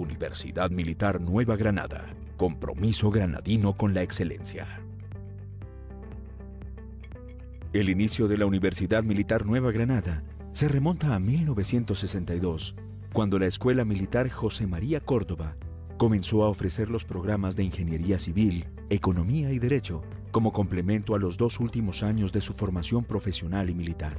Universidad Militar Nueva Granada, compromiso granadino con la excelencia. El inicio de la Universidad Militar Nueva Granada se remonta a 1962, cuando la Escuela Militar José María Córdoba comenzó a ofrecer los programas de Ingeniería Civil, Economía y Derecho como complemento a los dos últimos años de su formación profesional y militar.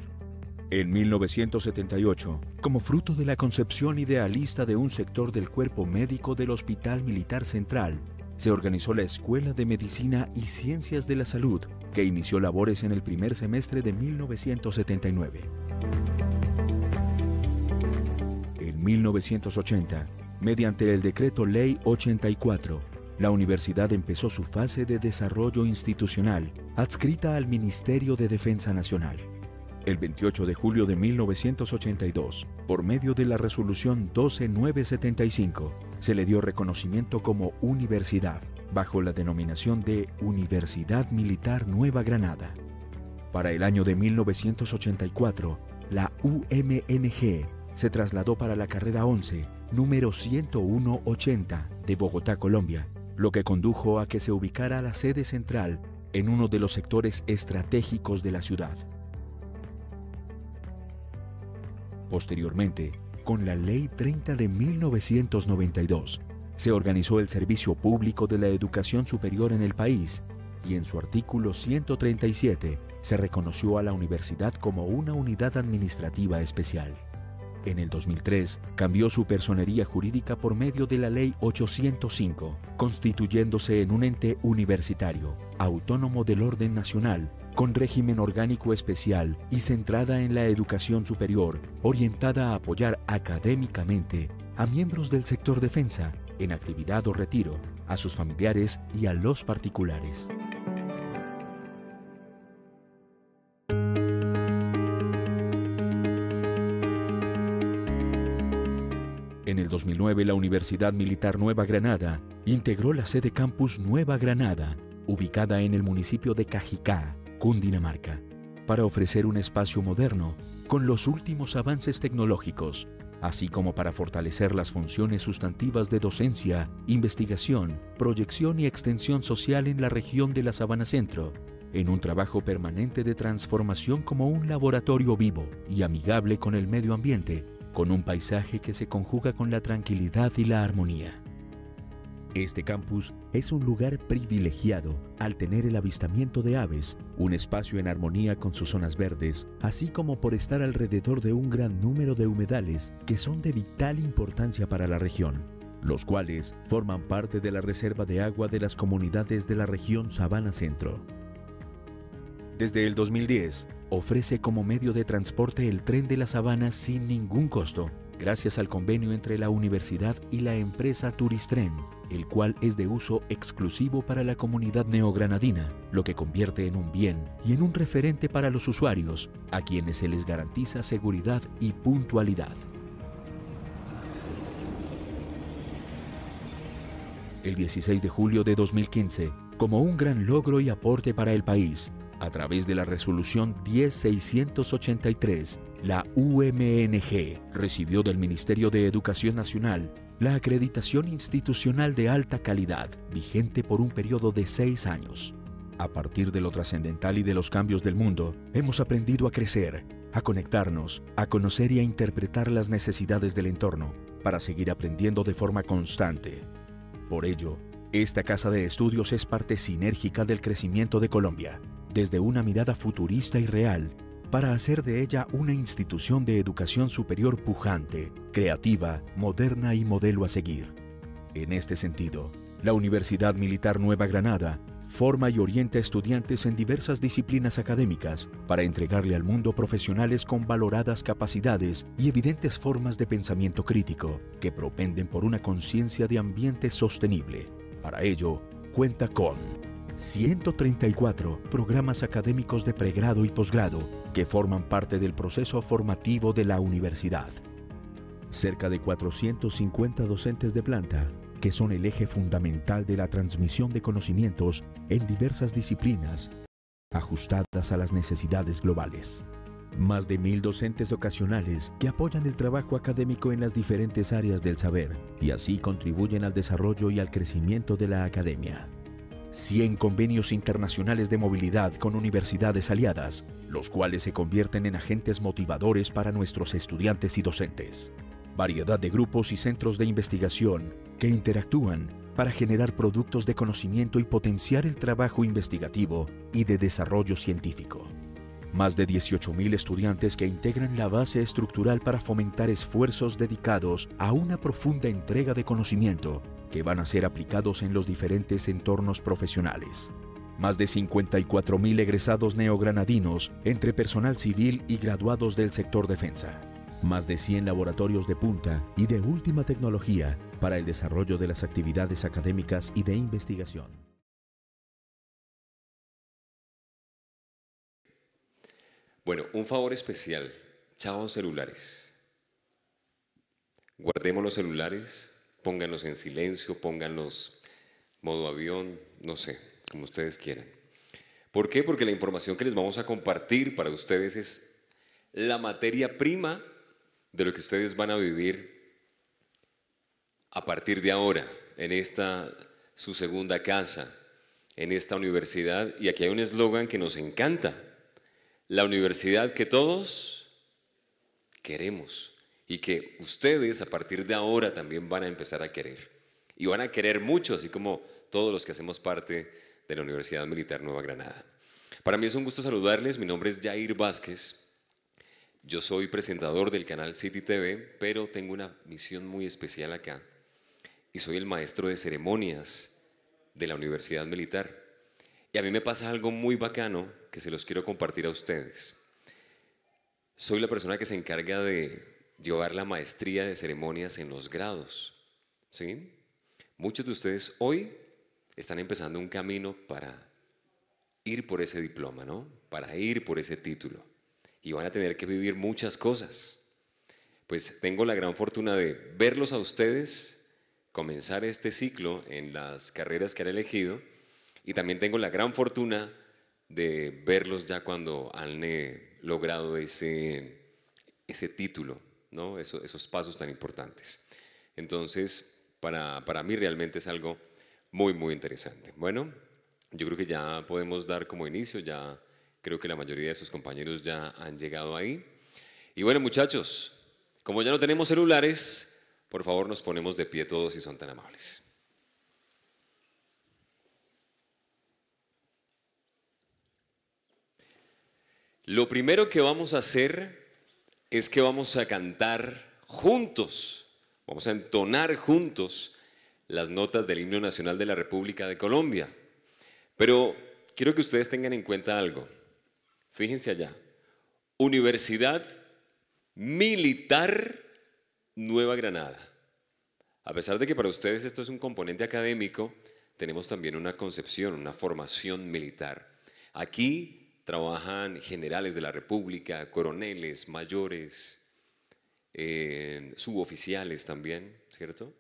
En 1978, como fruto de la concepción idealista de un sector del cuerpo médico del Hospital Militar Central, se organizó la Escuela de Medicina y Ciencias de la Salud, que inició labores en el primer semestre de 1979. En 1980, mediante el decreto Ley 84, la universidad empezó su fase de desarrollo institucional, adscrita al Ministerio de Defensa Nacional el 28 de julio de 1982, por medio de la resolución 12975, se le dio reconocimiento como universidad, bajo la denominación de Universidad Militar Nueva Granada. Para el año de 1984, la UMNG se trasladó para la carrera 11, número 10180 de Bogotá, Colombia, lo que condujo a que se ubicara la sede central en uno de los sectores estratégicos de la ciudad. Posteriormente, con la Ley 30 de 1992, se organizó el Servicio Público de la Educación Superior en el país y en su artículo 137 se reconoció a la universidad como una unidad administrativa especial. En el 2003 cambió su personería jurídica por medio de la Ley 805, constituyéndose en un ente universitario, autónomo del orden nacional con régimen orgánico especial y centrada en la educación superior, orientada a apoyar académicamente a miembros del sector defensa en actividad o retiro, a sus familiares y a los particulares. En el 2009, la Universidad Militar Nueva Granada integró la sede campus Nueva Granada, ubicada en el municipio de Cajicá, Cundinamarca, para ofrecer un espacio moderno con los últimos avances tecnológicos, así como para fortalecer las funciones sustantivas de docencia, investigación, proyección y extensión social en la región de la Sabana Centro, en un trabajo permanente de transformación como un laboratorio vivo y amigable con el medio ambiente, con un paisaje que se conjuga con la tranquilidad y la armonía. Este campus es un lugar privilegiado al tener el avistamiento de aves, un espacio en armonía con sus zonas verdes, así como por estar alrededor de un gran número de humedales que son de vital importancia para la región, los cuales forman parte de la reserva de agua de las comunidades de la región Sabana Centro. Desde el 2010, ofrece como medio de transporte el tren de la sabana sin ningún costo gracias al convenio entre la universidad y la empresa Turistren, el cual es de uso exclusivo para la comunidad neogranadina, lo que convierte en un bien y en un referente para los usuarios, a quienes se les garantiza seguridad y puntualidad. El 16 de julio de 2015, como un gran logro y aporte para el país, a través de la resolución 10683, la UMNG recibió del Ministerio de Educación Nacional la acreditación institucional de alta calidad, vigente por un periodo de seis años. A partir de lo trascendental y de los cambios del mundo, hemos aprendido a crecer, a conectarnos, a conocer y a interpretar las necesidades del entorno, para seguir aprendiendo de forma constante. Por ello, esta casa de estudios es parte sinérgica del crecimiento de Colombia, desde una mirada futurista y real para hacer de ella una institución de educación superior pujante, creativa, moderna y modelo a seguir. En este sentido, la Universidad Militar Nueva Granada forma y orienta estudiantes en diversas disciplinas académicas para entregarle al mundo profesionales con valoradas capacidades y evidentes formas de pensamiento crítico que propenden por una conciencia de ambiente sostenible. Para ello, cuenta con 134 programas académicos de pregrado y posgrado que forman parte del proceso formativo de la universidad. Cerca de 450 docentes de planta, que son el eje fundamental de la transmisión de conocimientos en diversas disciplinas ajustadas a las necesidades globales. Más de mil docentes ocasionales que apoyan el trabajo académico en las diferentes áreas del saber y así contribuyen al desarrollo y al crecimiento de la academia. 100 convenios internacionales de movilidad con universidades aliadas, los cuales se convierten en agentes motivadores para nuestros estudiantes y docentes. Variedad de grupos y centros de investigación que interactúan para generar productos de conocimiento y potenciar el trabajo investigativo y de desarrollo científico. Más de 18.000 estudiantes que integran la base estructural para fomentar esfuerzos dedicados a una profunda entrega de conocimiento que van a ser aplicados en los diferentes entornos profesionales. Más de 54.000 egresados neogranadinos entre personal civil y graduados del sector defensa. Más de 100 laboratorios de punta y de última tecnología para el desarrollo de las actividades académicas y de investigación. Bueno, un favor especial. chavos celulares. Guardemos los celulares, pónganlos en silencio, pónganlos modo avión, no sé, como ustedes quieran. ¿Por qué? Porque la información que les vamos a compartir para ustedes es la materia prima de lo que ustedes van a vivir a partir de ahora, en esta su segunda casa, en esta universidad. Y aquí hay un eslogan que nos encanta, la universidad que todos queremos y que ustedes a partir de ahora también van a empezar a querer. Y van a querer mucho, así como todos los que hacemos parte de la Universidad Militar Nueva Granada. Para mí es un gusto saludarles, mi nombre es Jair Vázquez, yo soy presentador del canal City TV, pero tengo una misión muy especial acá y soy el maestro de ceremonias de la Universidad Militar. Y a mí me pasa algo muy bacano que se los quiero compartir a ustedes. Soy la persona que se encarga de llevar la maestría de ceremonias en los grados. ¿sí? Muchos de ustedes hoy están empezando un camino para ir por ese diploma, ¿no? Para ir por ese título. Y van a tener que vivir muchas cosas. Pues tengo la gran fortuna de verlos a ustedes comenzar este ciclo en las carreras que han elegido y también tengo la gran fortuna de verlos ya cuando han eh, logrado ese, título, esos pasos tan importantes. Entonces, para, para mí realmente es algo muy, muy interesante. Bueno, yo creo que ya podemos dar como inicio, ya creo que la mayoría de sus compañeros ya han llegado ahí. Y bueno, muchachos, como ya no tenemos celulares, por favor nos ponemos de pie todos si son tan amables. Lo primero que vamos a hacer es que vamos a cantar juntos, vamos a entonar juntos las notas del himno nacional de la República de Colombia. Pero quiero que ustedes tengan en cuenta algo. Fíjense allá. Universidad Militar Nueva Granada. A pesar de que para ustedes esto es un componente académico, tenemos también una concepción, una formación militar. Aquí trabajan generales de la República, coroneles, mayores, eh, suboficiales también, ¿cierto?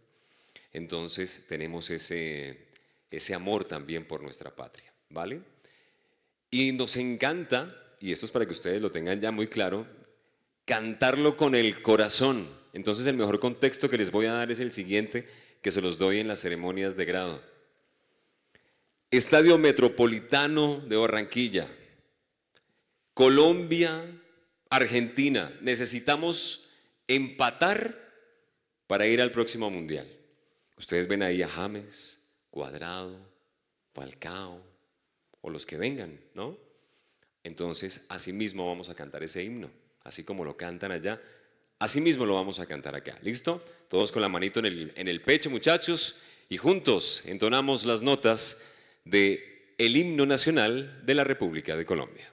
Entonces tenemos ese, ese amor también por nuestra patria, ¿vale? Y nos encanta, y esto es para que ustedes lo tengan ya muy claro, cantarlo con el corazón. Entonces el mejor contexto que les voy a dar es el siguiente, que se los doy en las ceremonias de grado. Estadio Metropolitano de Barranquilla, Colombia, Argentina, necesitamos empatar para ir al próximo mundial. Ustedes ven ahí a James, Cuadrado, Falcao o los que vengan, ¿no? Entonces, así mismo vamos a cantar ese himno, así como lo cantan allá, así mismo lo vamos a cantar acá, ¿listo? Todos con la manito en el, en el pecho, muchachos, y juntos entonamos las notas de el himno nacional de la República de Colombia.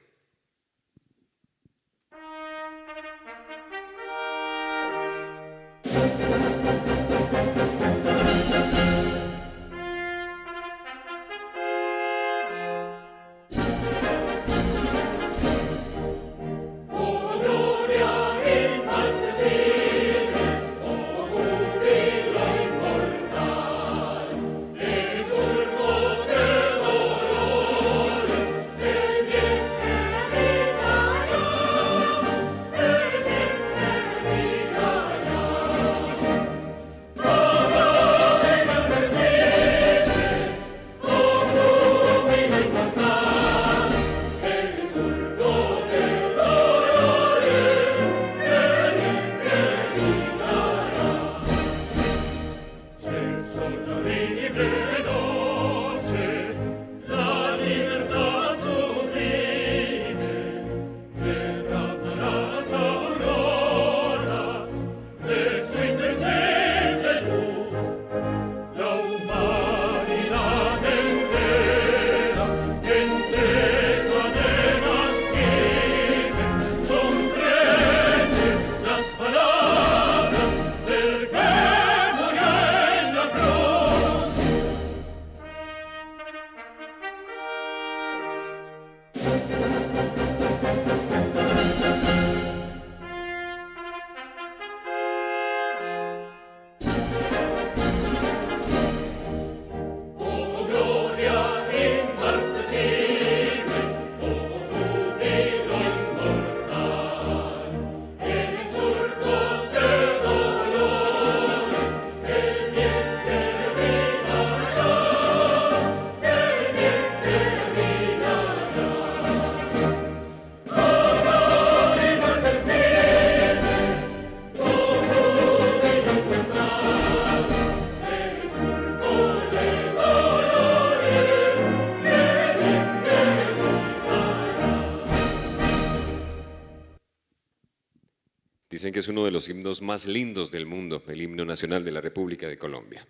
que es uno de los himnos más lindos del mundo, el himno nacional de la República de Colombia.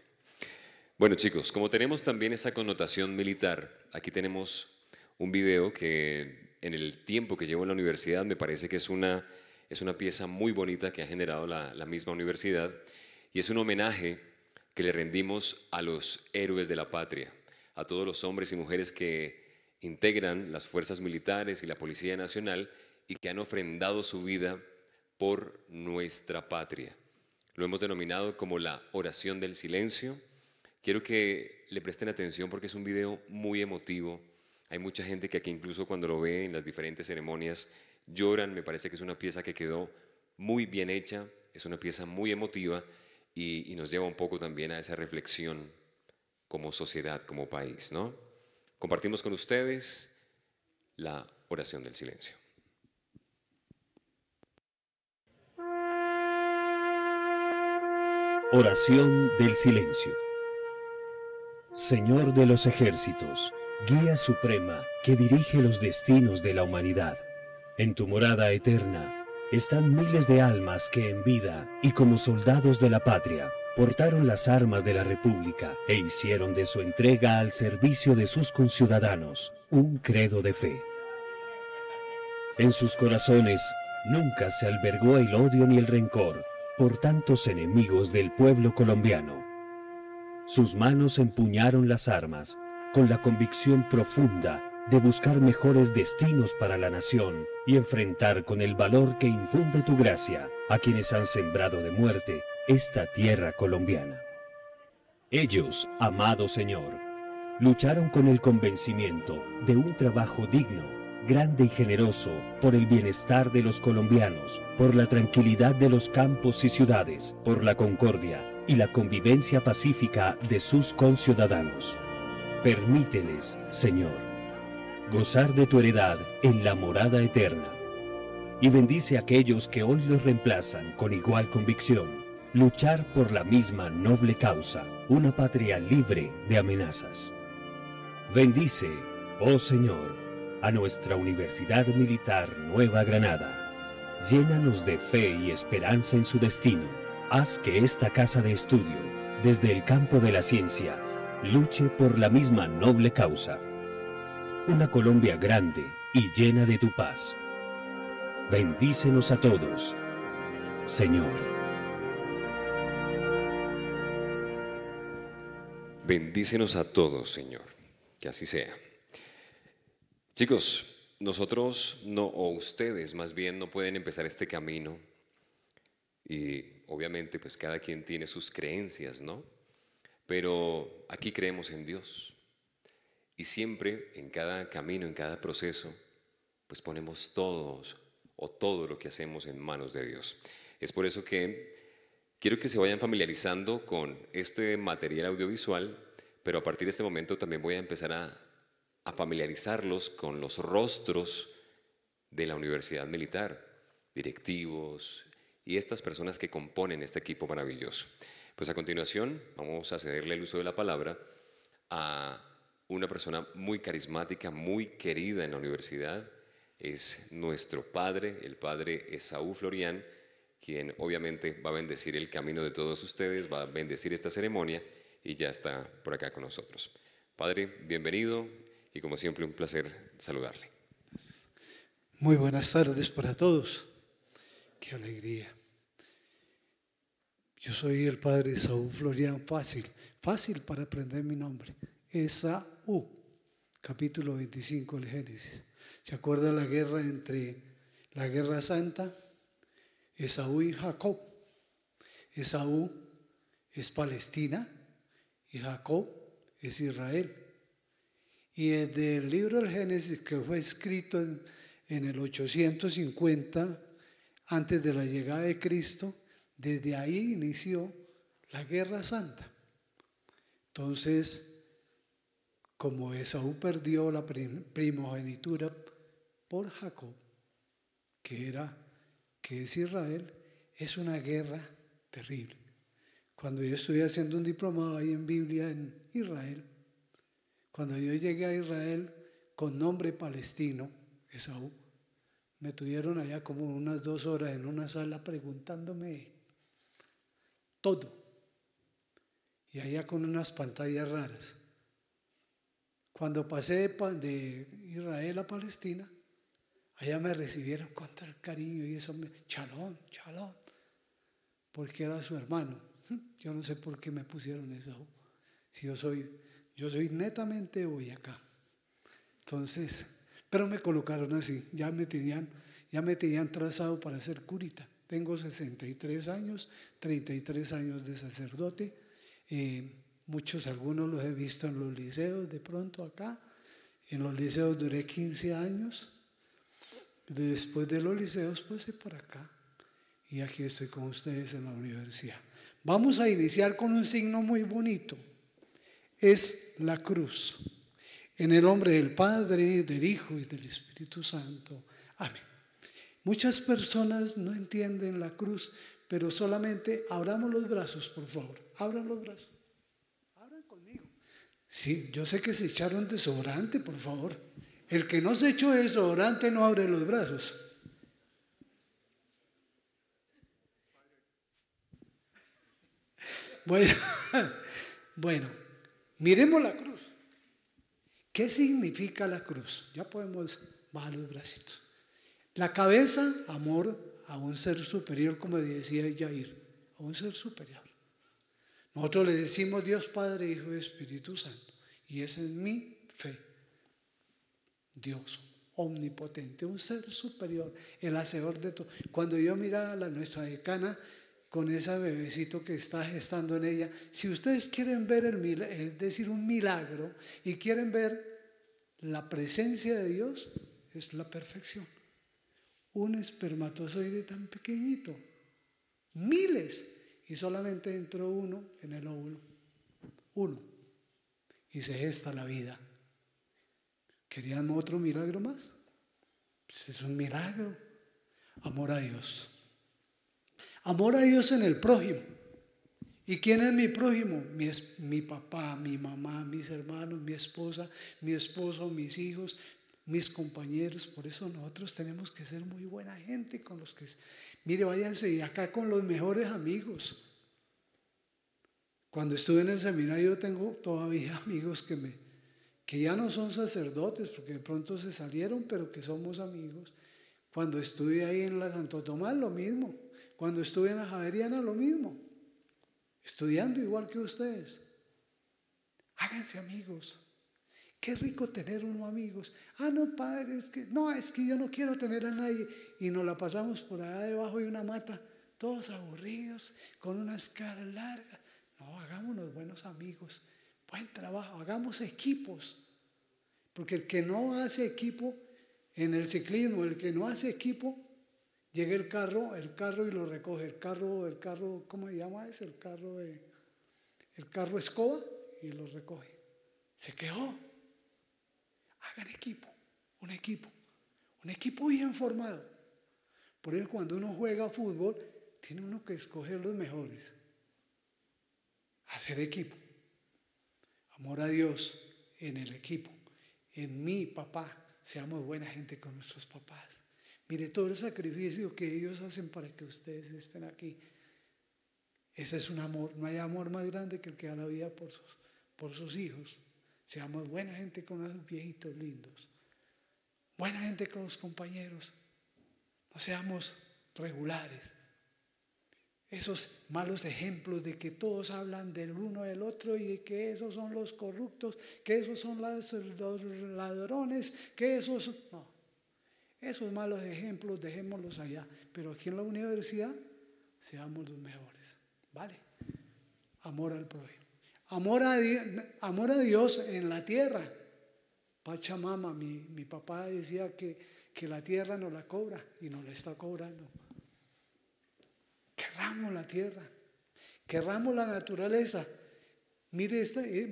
Bueno chicos, como tenemos también esa connotación militar, aquí tenemos un video que en el tiempo que llevo en la universidad me parece que es una, es una pieza muy bonita que ha generado la, la misma universidad y es un homenaje que le rendimos a los héroes de la patria, a todos los hombres y mujeres que integran las fuerzas militares y la Policía Nacional y que han ofrendado su vida por nuestra patria. Lo hemos denominado como la oración del silencio. Quiero que le presten atención porque es un video muy emotivo. Hay mucha gente que aquí incluso cuando lo ve en las diferentes ceremonias lloran. Me parece que es una pieza que quedó muy bien hecha, es una pieza muy emotiva y, y nos lleva un poco también a esa reflexión como sociedad, como país, ¿no? Compartimos con ustedes la oración del silencio. Oración del Silencio. Señor de los ejércitos, guía suprema que dirige los destinos de la humanidad. En tu morada eterna están miles de almas que en vida y como soldados de la patria portaron las armas de la República e hicieron de su entrega al servicio de sus conciudadanos un credo de fe. En sus corazones nunca se albergó el odio ni el rencor por tantos enemigos del pueblo colombiano. Sus manos empuñaron las armas, con la convicción profunda de buscar mejores destinos para la nación y enfrentar con el valor que infunde tu gracia a quienes han sembrado de muerte esta tierra colombiana. Ellos, amado Señor, lucharon con el convencimiento de un trabajo digno grande y generoso, por el bienestar de los colombianos, por la tranquilidad de los campos y ciudades, por la concordia y la convivencia pacífica de sus conciudadanos. Permíteles, Señor, gozar de tu heredad en la morada eterna. Y bendice a aquellos que hoy los reemplazan con igual convicción, luchar por la misma noble causa, una patria libre de amenazas. Bendice, oh Señor, a nuestra Universidad Militar Nueva Granada. Llénanos de fe y esperanza en su destino. Haz que esta casa de estudio, desde el campo de la ciencia, luche por la misma noble causa. Una Colombia grande y llena de tu paz. Bendícenos a todos, Señor. Bendícenos a todos, Señor. Que así sea. Chicos, nosotros no, o ustedes más bien, no pueden empezar este camino y obviamente pues cada quien tiene sus creencias, ¿no? Pero aquí creemos en Dios y siempre en cada camino, en cada proceso, pues ponemos todos o todo lo que hacemos en manos de Dios. Es por eso que quiero que se vayan familiarizando con este material audiovisual, pero a partir de este momento también voy a empezar a a familiarizarlos con los rostros de la Universidad Militar, directivos y estas personas que componen este equipo maravilloso. Pues a continuación vamos a cederle el uso de la palabra a una persona muy carismática, muy querida en la universidad. Es nuestro padre, el padre Esaú Florián, quien obviamente va a bendecir el camino de todos ustedes, va a bendecir esta ceremonia y ya está por acá con nosotros. Padre, bienvenido y como siempre un placer saludarle. Muy buenas tardes para todos. Qué alegría. Yo soy el padre Saúl Florian Fácil. Fácil para aprender mi nombre. Esaú, capítulo 25 del Génesis. ¿Se acuerda la guerra entre la guerra santa? Esaú y Jacob. Esaú es Palestina y Jacob es Israel. Y desde el libro del Génesis, que fue escrito en, el 850, antes de la llegada de Cristo, desde ahí inició la Guerra Santa. Entonces, como Esaú perdió la primogenitura por Jacob, que era que es Israel, es una guerra terrible. Cuando yo estuve haciendo un diplomado ahí en Biblia en Israel, cuando yo llegué a Israel con nombre palestino, Esaú, me tuvieron allá como unas dos horas en una sala preguntándome todo. Y allá con unas pantallas raras. Cuando pasé de Israel a Palestina, allá me recibieron con tal cariño y eso me, chalón, chalón, porque era su hermano. Yo no sé por qué me pusieron eso, si yo soy yo soy netamente hoy acá. Entonces, pero me colocaron así, ya me tenían, ya me tenían trazado para ser curita. Tengo 63 años, 33 años de sacerdote. Eh, muchos, algunos los he visto en los liceos, de pronto acá. En los liceos duré 15 años. Después de los liceos pasé por acá. Y aquí estoy con ustedes en la universidad. Vamos a iniciar con un signo muy bonito es la cruz. En el nombre del Padre, del Hijo y del Espíritu Santo. Amén. Muchas personas no entienden la cruz, pero solamente abramos los brazos, por favor. Abran los brazos. Abran conmigo. Sí, yo sé que se echaron desodorante, por favor. El que no se echó desodorante no abre los brazos. Bueno, bueno, Miremos la cruz. ¿Qué significa la cruz? Ya podemos bajar los bracitos. La cabeza, amor a un ser superior, como decía Jair, a un ser superior. Nosotros le decimos Dios Padre, Hijo y Espíritu Santo. Y esa es mi fe. Dios omnipotente, un ser superior, el hacedor de todo. Cuando yo miraba a la, nuestra decana con esa bebecito que está gestando en ella. Si ustedes quieren ver el eh, es decir un milagro y quieren ver la presencia de Dios, es la perfección. Un espermatozoide tan pequeñito, miles, y solamente entró uno en el óvulo, uno, y se gesta la vida. ¿Querían otro milagro más? Pues es un milagro. Amor a Dios. Amor a Dios en el prójimo. ¿Y quién es mi prójimo? Mi, mi papá, mi mamá, mis hermanos, mi esposa, mi esposo, mis hijos, mis compañeros. Por eso nosotros tenemos que ser muy buena gente con los que... Mire, váyanse y acá con los mejores amigos. Cuando estuve en el seminario tengo todavía amigos que, me, que ya no son sacerdotes, porque de pronto se salieron, pero que somos amigos. Cuando estuve ahí en la Santo Tomás, lo mismo. Cuando estuve en la Javeriana, lo mismo. Estudiando igual que ustedes. Háganse amigos. Qué rico tener uno amigos. Ah, no, padre, es que no, es que yo no quiero tener a nadie. Y nos la pasamos por allá debajo de una mata, todos aburridos, con unas caras largas. No, hagámonos buenos amigos. Buen trabajo, hagamos equipos. Porque el que no hace equipo en el ciclismo, el que no hace equipo, Llega el carro, el carro y lo recoge. El carro, el carro, ¿cómo se llama eso? El carro de, el carro escoba y lo recoge. Se quejó. Hagan equipo, un equipo, un equipo bien formado. Por eso cuando uno juega fútbol, tiene uno que escoger los mejores. Hacer equipo. Amor a Dios en el equipo. En mi papá, seamos buena gente con nuestros papás. Mire todo el sacrificio que ellos hacen para que ustedes estén aquí. Ese es un amor. No hay amor más grande que el que da la vida por sus, por sus hijos. Seamos buena gente con los viejitos lindos. Buena gente con los compañeros. No seamos regulares. Esos malos ejemplos de que todos hablan del uno del otro y que esos son los corruptos, que esos son los ladrones, que esos... No. Esos malos ejemplos, dejémoslos allá. Pero aquí en la universidad, seamos los mejores. ¿Vale? Amor al prójimo. Amor a, amor a Dios en la tierra. Pachamama, mi, mi papá decía que, que la tierra no la cobra y no la está cobrando. Querramos la tierra, querramos la naturaleza. Mire, esta, eh,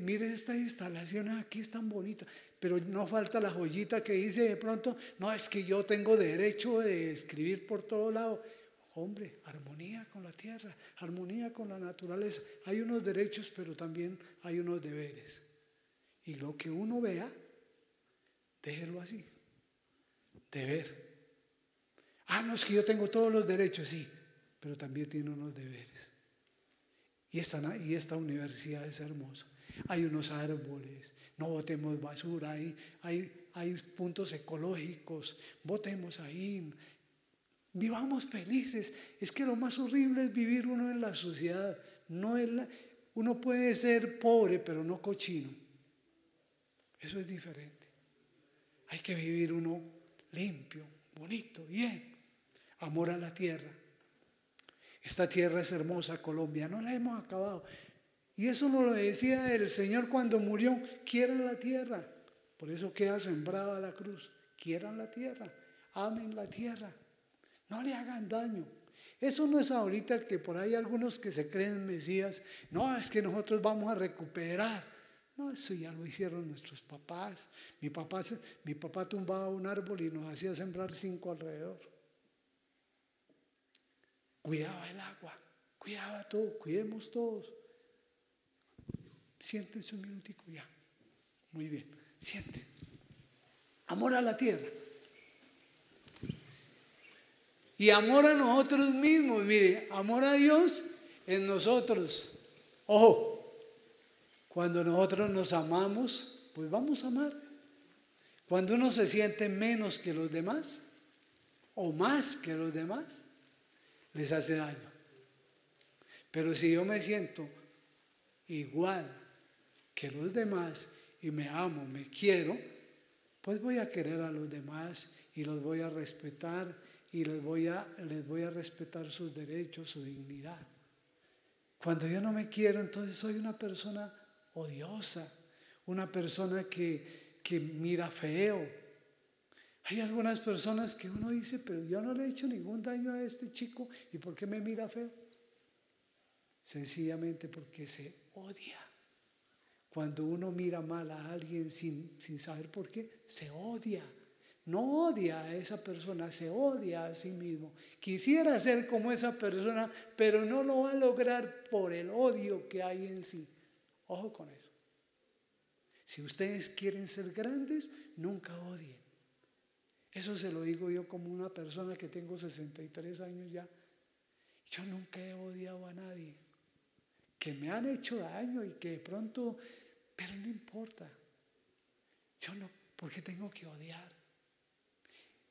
instalación, mire ah, aquí, es tan bonita pero no falta la joyita que dice de pronto, no, es que yo tengo derecho de escribir por todo lado. Hombre, armonía con la tierra, armonía con la naturaleza. Hay unos derechos, pero también hay unos deberes. Y lo que uno vea, déjelo así. Deber. Ah, no, es que yo tengo todos los derechos, sí, pero también tiene unos deberes. Y y esta universidad es hermosa. Hay unos árboles, no botemos basura, hay, hay, puntos ecológicos, votemos ahí, vivamos felices. Es que lo más horrible es vivir uno en la sociedad. No uno puede ser pobre, pero no cochino. Eso es diferente. Hay que vivir uno limpio, bonito, bien. Amor a la tierra. Esta tierra es hermosa, Colombia. No la hemos acabado. Y eso nos lo decía el Señor cuando murió, quieran la tierra. Por eso queda sembrada la cruz. Quieran la tierra, amen la tierra, no le hagan daño. Eso no es ahorita que por ahí algunos que se creen Mesías, no, es que nosotros vamos a recuperar. No, eso ya lo hicieron nuestros papás. Mi papá, mi papá tumbaba un árbol y nos hacía sembrar cinco alrededor. Cuidaba el agua, cuidaba todo, cuidemos todos. Siéntense un minutico ya. Muy bien, siente. Amor a la tierra. Y amor a nosotros mismos. Mire, amor a Dios en nosotros. Ojo, cuando nosotros nos amamos, pues vamos a amar. Cuando uno se siente menos que los demás o más que los demás, les hace daño. Pero si yo me siento igual que los demás y me amo, me quiero, pues voy a querer a los demás y los voy a respetar y les voy a, les voy a respetar sus derechos, su dignidad. Cuando yo no me quiero, entonces soy una persona odiosa, una persona que, que mira feo. Hay algunas personas que uno dice, pero yo no le he hecho ningún daño a este chico, ¿y por qué me mira feo? Sencillamente porque se odia. Cuando uno mira mal a alguien sin, sin saber por qué, se odia. No odia a esa persona, se odia a sí mismo. Quisiera ser como esa persona, pero no lo va a lograr por el odio que hay en sí. Ojo con eso. Si ustedes quieren ser grandes, nunca odien. Eso se lo digo yo como una persona que tengo 63 años ya. Yo nunca he odiado a nadie. Que me han hecho daño y que de pronto pero no importa. Yo no, porque tengo que odiar.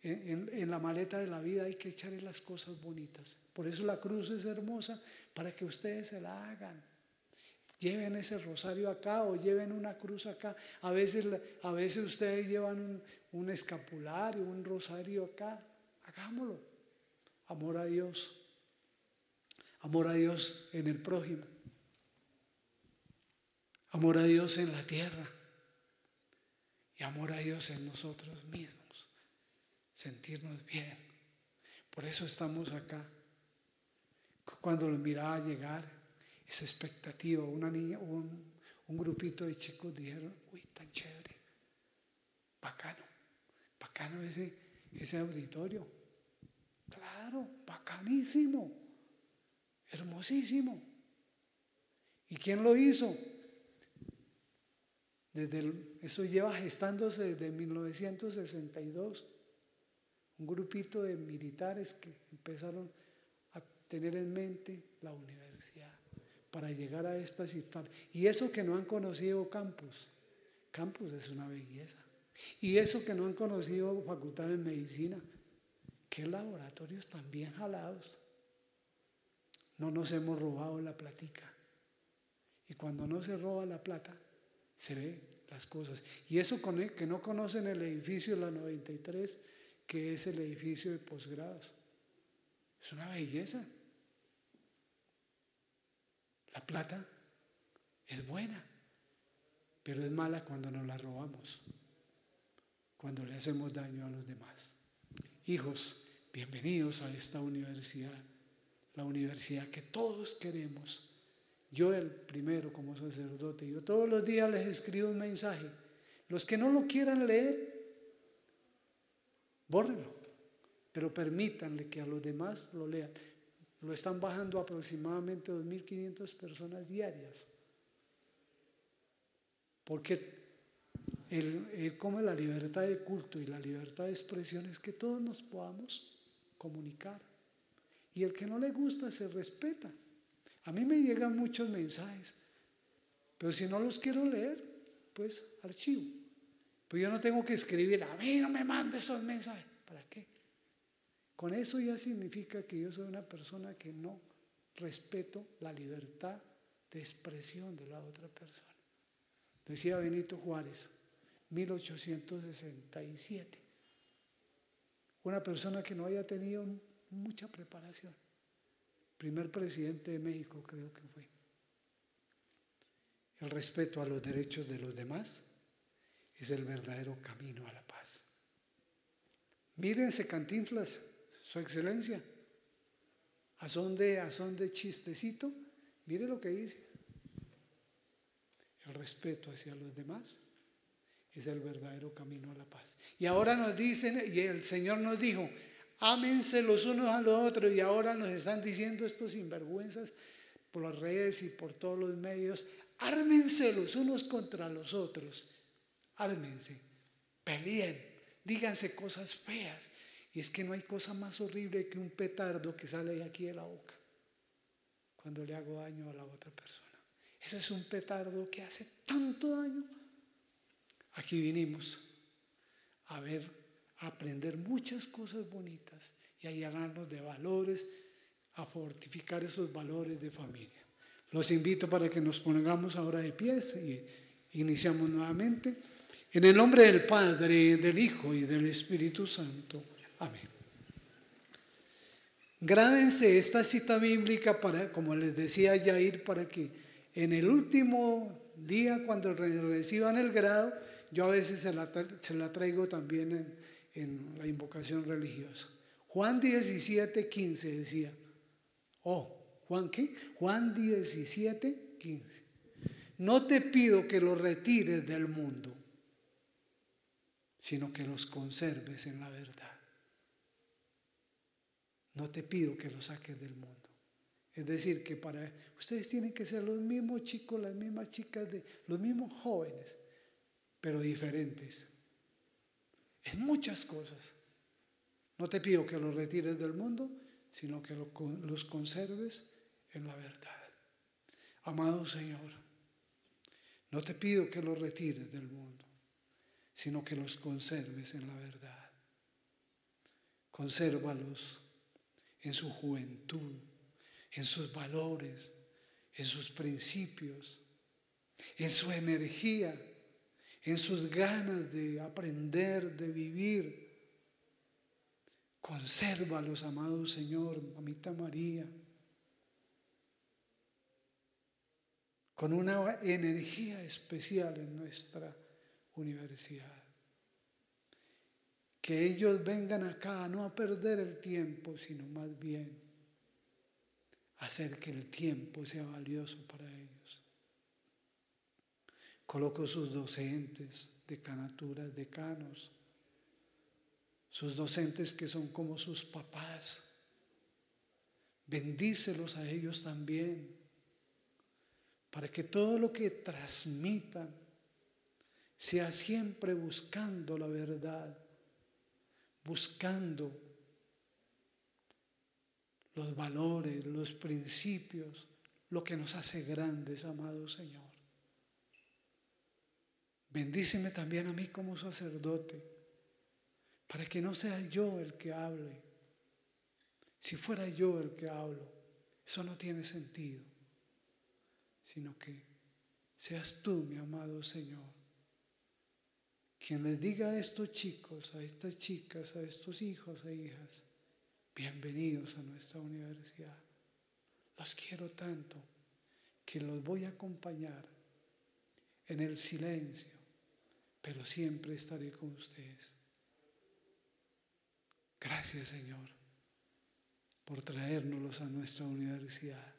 En, la maleta de la vida hay que echarle las cosas bonitas. Por eso la cruz es hermosa, para que ustedes se la hagan. Lleven ese rosario acá o lleven una cruz acá. A veces, a veces ustedes llevan un, un escapulario, un rosario acá. Hagámoslo. Amor a Dios. Amor a Dios en el prójimo amor a Dios en la tierra y amor a Dios en nosotros mismos, sentirnos bien. Por eso estamos acá. Cuando lo miraba llegar, esa expectativa, una niña, un, un grupito de chicos dijeron, uy, tan chévere, bacano, bacano ese, ese auditorio. Claro, bacanísimo, hermosísimo. ¿Y quién lo hizo? Desde lleva gestándose desde 1962. Un grupito de militares que empezaron a tener en mente la universidad para llegar a esta situación Y eso que no han conocido campus. Campus es una belleza. Y eso que no han conocido facultad de medicina. Qué laboratorios tan bien jalados. No nos hemos robado la platica. Y cuando no se roba la plata, se ve las cosas. Y eso que no conocen el edificio la 93, que es el edificio de posgrados. Es una belleza. La plata es buena, pero es mala cuando nos la robamos, cuando le hacemos daño a los demás. Hijos, bienvenidos a esta universidad, la universidad que todos queremos yo el primero como sacerdote, yo todos los días les escribo un mensaje. Los que no lo quieran leer, bórrenlo, pero permítanle que a los demás lo lean. Lo están bajando aproximadamente 2.500 personas diarias. Porque el, como la libertad de culto y la libertad de expresión es que todos nos podamos comunicar. Y el que no le gusta se respeta. A mí me llegan muchos mensajes, pero si no los quiero leer, pues archivo. Pues yo no tengo que escribir, a mí no me mande esos mensajes. ¿Para qué? Con eso ya significa que yo soy una persona que no respeto la libertad de expresión de la otra persona. Decía Benito Juárez, 1867. Una persona que no haya tenido mucha preparación primer presidente de México creo que fue. El respeto a los derechos de los demás es el verdadero camino a la paz. Mírense Cantinflas, su excelencia, a son de, de chistecito, mire lo que dice. El respeto hacia los demás es el verdadero camino a la paz. Y ahora nos dicen, y el Señor nos dijo, ámense los unos a los otros y ahora nos están diciendo estos sinvergüenzas por las redes y por todos los medios, ármense los unos contra los otros, ármense, peleen, díganse cosas feas. Y es que no hay cosa más horrible que un petardo que sale de aquí de la boca cuando le hago daño a la otra persona. Eso es un petardo que hace tanto daño. Aquí vinimos a ver aprender muchas cosas bonitas y a de valores, a fortificar esos valores de familia. Los invito para que nos pongamos ahora de pies y iniciamos nuevamente. En el nombre del Padre, del Hijo y del Espíritu Santo. Amén. Grábense esta cita bíblica para, como les decía Yair, para que en el último día, cuando reciban el grado, yo a veces se la traigo también en, en la invocación religiosa. Juan 17, 15 decía. Oh, Juan qué? Juan 17, 15. No te pido que los retires del mundo, sino que los conserves en la verdad. No te pido que los saques del mundo. Es decir, que para ustedes tienen que ser los mismos chicos, las mismas chicas, los mismos jóvenes, pero diferentes en muchas cosas. No te pido que los retires del mundo, sino que los conserves en la verdad. Amado Señor, no te pido que los retires del mundo, sino que los conserves en la verdad. Consérvalos en su juventud, en sus valores, en sus principios, en su energía en sus ganas de aprender, de vivir. los amado Señor, mamita María, con una energía especial en nuestra universidad. Que ellos vengan acá no a perder el tiempo, sino más bien hacer que el tiempo sea valioso para ellos. Coloco sus docentes, decanaturas, decanos, sus docentes que son como sus papás. Bendícelos a ellos también, para que todo lo que transmitan sea siempre buscando la verdad, buscando los valores, los principios, lo que nos hace grandes, amado Señor. Bendíceme también a mí como sacerdote, para que no sea yo el que hable. Si fuera yo el que hablo, eso no tiene sentido, sino que seas tú, mi amado Señor, quien les diga a estos chicos, a estas chicas, a estos hijos e hijas, bienvenidos a nuestra universidad. Los quiero tanto que los voy a acompañar en el silencio pero siempre estaré con ustedes. Gracias Señor por traérnoslos a nuestra universidad,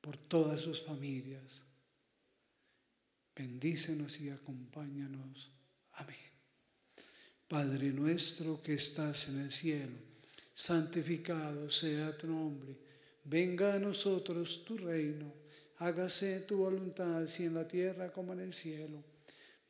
por todas sus familias. Bendícenos y acompáñanos. Amén. Padre nuestro que estás en el cielo, santificado sea tu nombre. Venga a nosotros tu reino. Hágase tu voluntad, si en la tierra como en el cielo.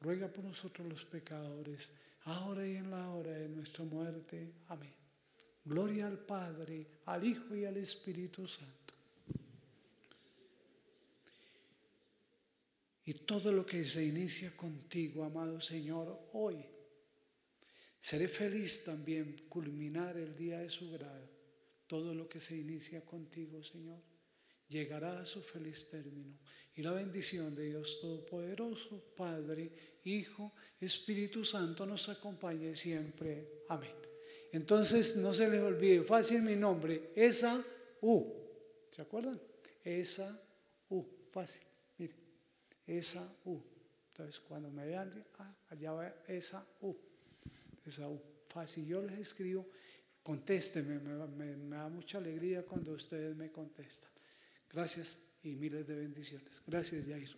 ruega por nosotros los pecadores, ahora y en la hora de nuestra muerte. Amén. Gloria al Padre, al Hijo y al Espíritu Santo. Y todo lo que se inicia contigo, amado Señor, hoy, seré feliz también culminar el día de su grado, todo lo que se inicia contigo, Señor llegará a su feliz término. Y la bendición de Dios Todopoderoso, Padre, Hijo, Espíritu Santo nos acompañe siempre. Amén. Entonces no se les olvide, fácil mi nombre, esa U. ¿Se acuerdan? Esa U, fácil. Mire, esa U. Entonces cuando me vean, ah, allá va esa U. Esa U, fácil. Yo les escribo, contésteme, me da mucha alegría cuando ustedes me contestan. Gracias y miles de bendiciones. Gracias, Jair.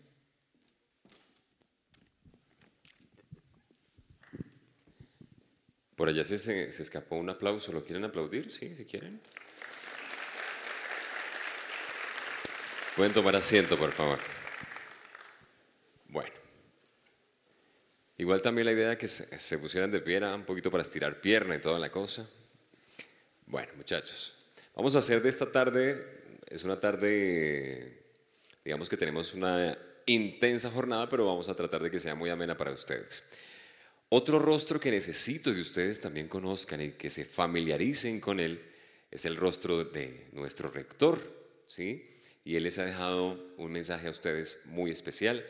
Por allá se, escapó un aplauso. ¿Lo quieren aplaudir? Sí, si quieren. Pueden tomar asiento, por favor. Bueno. Igual también la idea que se, pusieran de pie un poquito para estirar pierna y toda la cosa. Bueno, muchachos. Vamos a hacer de esta tarde es una tarde, digamos que tenemos una intensa jornada, pero vamos a tratar de que sea muy amena para ustedes. Otro rostro que necesito que ustedes también conozcan y que se familiaricen con él es el rostro de nuestro rector, ¿sí? Y él les ha dejado un mensaje a ustedes muy especial.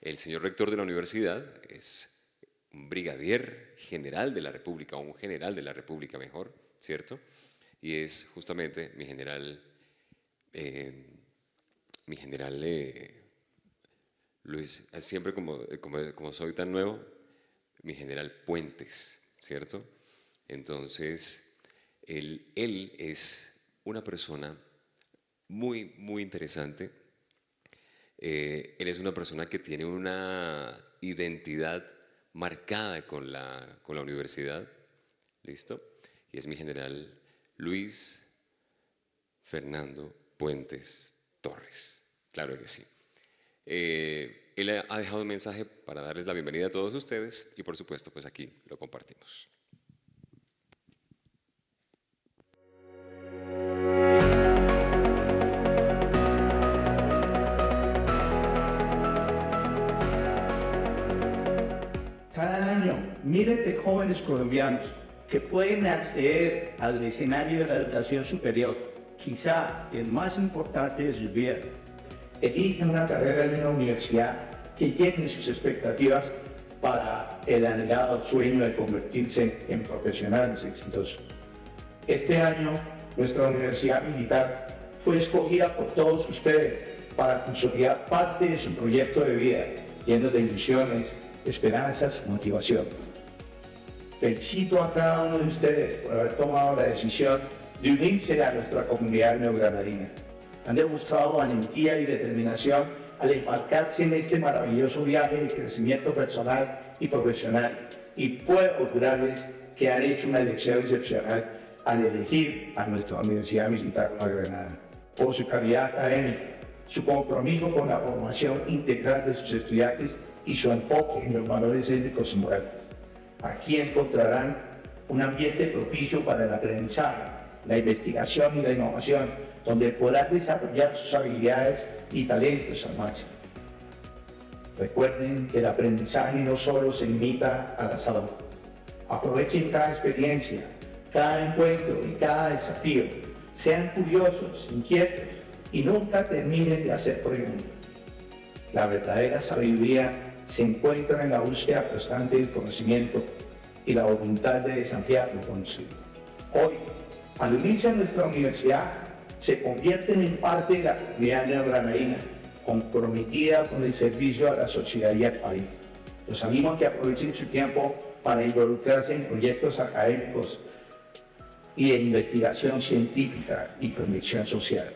El señor rector de la universidad es un brigadier general de la República, o un general de la República mejor, ¿cierto? Y es justamente mi general eh, mi general eh, Luis, siempre eh, como, soy tan nuevo, mi general Puentes, ¿cierto? Entonces, él, es una persona muy, muy interesante. él es una persona que tiene una identidad marcada con la, con la universidad, ¿listo? Y es mi general Luis Fernando Puentes Torres. Claro que sí. Eh, él ha dejado un mensaje para darles la bienvenida a todos ustedes y por supuesto pues aquí lo compartimos. Cada año, miles de jóvenes colombianos que pueden acceder al escenario de la educación superior quizá el más importante es vivir. Elige una carrera en una universidad que tiene sus expectativas para el anhelado sueño de convertirse en profesionales exitosos. Este año, nuestra Universidad Militar fue escogida por todos ustedes para consolidar parte de su proyecto de vida, lleno de ilusiones, esperanzas y motivación. Felicito a cada uno de ustedes por haber tomado la decisión de unirse a nuestra comunidad neogranadina. Han demostrado valentía y determinación al embarcarse en este maravilloso viaje de crecimiento personal y profesional y pueblos asegurarles que han hecho una elección excepcional al elegir a nuestra Universidad Militar de Granada por su calidad académica, su compromiso con la formación integral de sus estudiantes y su enfoque en los valores éticos y morales. Aquí encontrarán un ambiente propicio para el aprendizaje, la investigación y la innovación, donde podrán desarrollar sus habilidades y talentos al máximo. Recuerden que el aprendizaje no solo se limita a la salud. Aprovechen cada experiencia, cada encuentro y cada desafío. Sean curiosos, inquietos y nunca terminen de hacer preguntas. La verdadera sabiduría se encuentra en la búsqueda constante del conocimiento y la voluntad de desafiar lo conocido. Hoy al inicio de nuestra universidad, se convierten en parte de la comunidad neogranadina, comprometida con el servicio a la sociedad y al país. Los animo a que aprovechen su tiempo para involucrarse en proyectos académicos y de investigación científica y conexión social,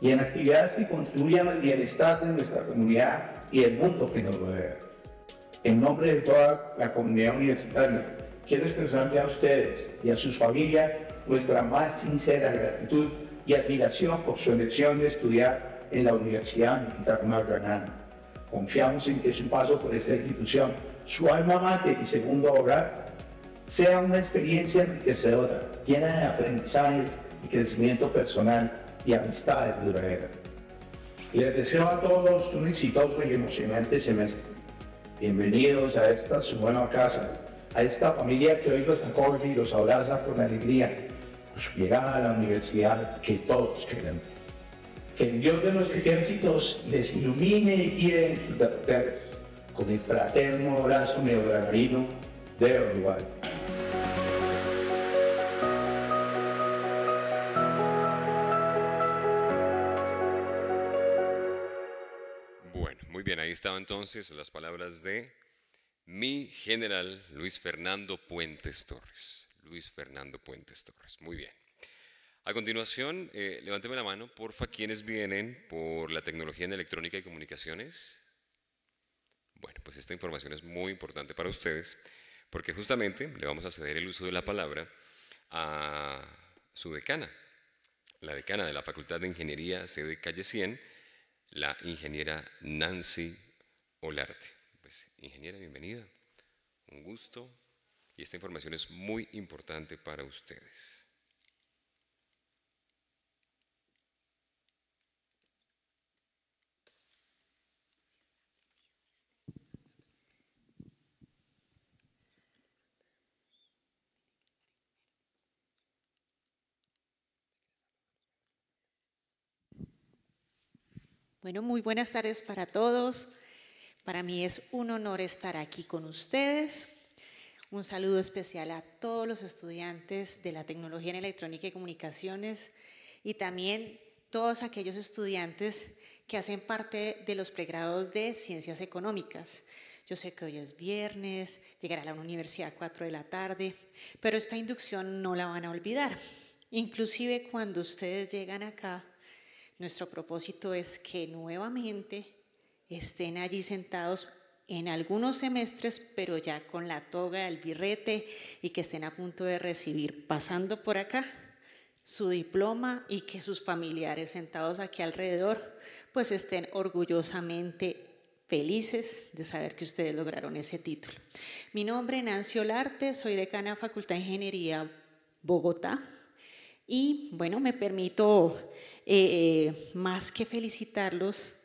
y en actividades que contribuyan al bienestar de nuestra comunidad y el mundo que nos rodea. En nombre de toda la comunidad universitaria, quiero expresarme a ustedes y a sus familias nuestra más sincera gratitud y admiración por su elección de estudiar en la Universidad Militar Granada. Confiamos en que su paso por esta institución, su alma amante y segundo hogar, sea una experiencia enriquecedora, llena de aprendizajes y crecimiento personal y amistades duraderas. Les deseo a todos un exitoso y emocionante semestre. Bienvenidos a esta su nueva casa, a esta familia que hoy los acoge y los abraza con alegría pues, llegar a la universidad que todos queremos. Que el Dios de los ejércitos les ilumine y guíe en sus con el fraterno abrazo neogranarino de Uruguay. Bueno, muy bien, ahí estaban entonces las palabras de mi general Luis Fernando Puentes Torres. Luis Fernando Puentes Torres. Muy bien. A continuación, eh, levánteme la mano, porfa, quienes vienen por la tecnología en electrónica y comunicaciones? Bueno, pues esta información es muy importante para ustedes, porque justamente le vamos a ceder el uso de la palabra a su decana, la decana de la Facultad de Ingeniería, sede Calle 100, la ingeniera Nancy Olarte. Pues, ingeniera, bienvenida. Un gusto y esta información es muy importante para ustedes. Bueno, muy buenas tardes para todos. Para mí es un honor estar aquí con ustedes. Un saludo especial a todos los estudiantes de la tecnología en electrónica y comunicaciones y también todos aquellos estudiantes que hacen parte de los pregrados de ciencias económicas. Yo sé que hoy es viernes, llegará a la universidad a 4 de la tarde, pero esta inducción no la van a olvidar. Inclusive cuando ustedes llegan acá, nuestro propósito es que nuevamente estén allí sentados en algunos semestres, pero ya con la toga, el birrete y que estén a punto de recibir, pasando por acá, su diploma y que sus familiares sentados aquí alrededor pues estén orgullosamente felices de saber que ustedes lograron ese título. Mi nombre es Nancy Olarte, soy decana de Facultad de Ingeniería Bogotá y bueno, me permito eh, eh, más que felicitarlos,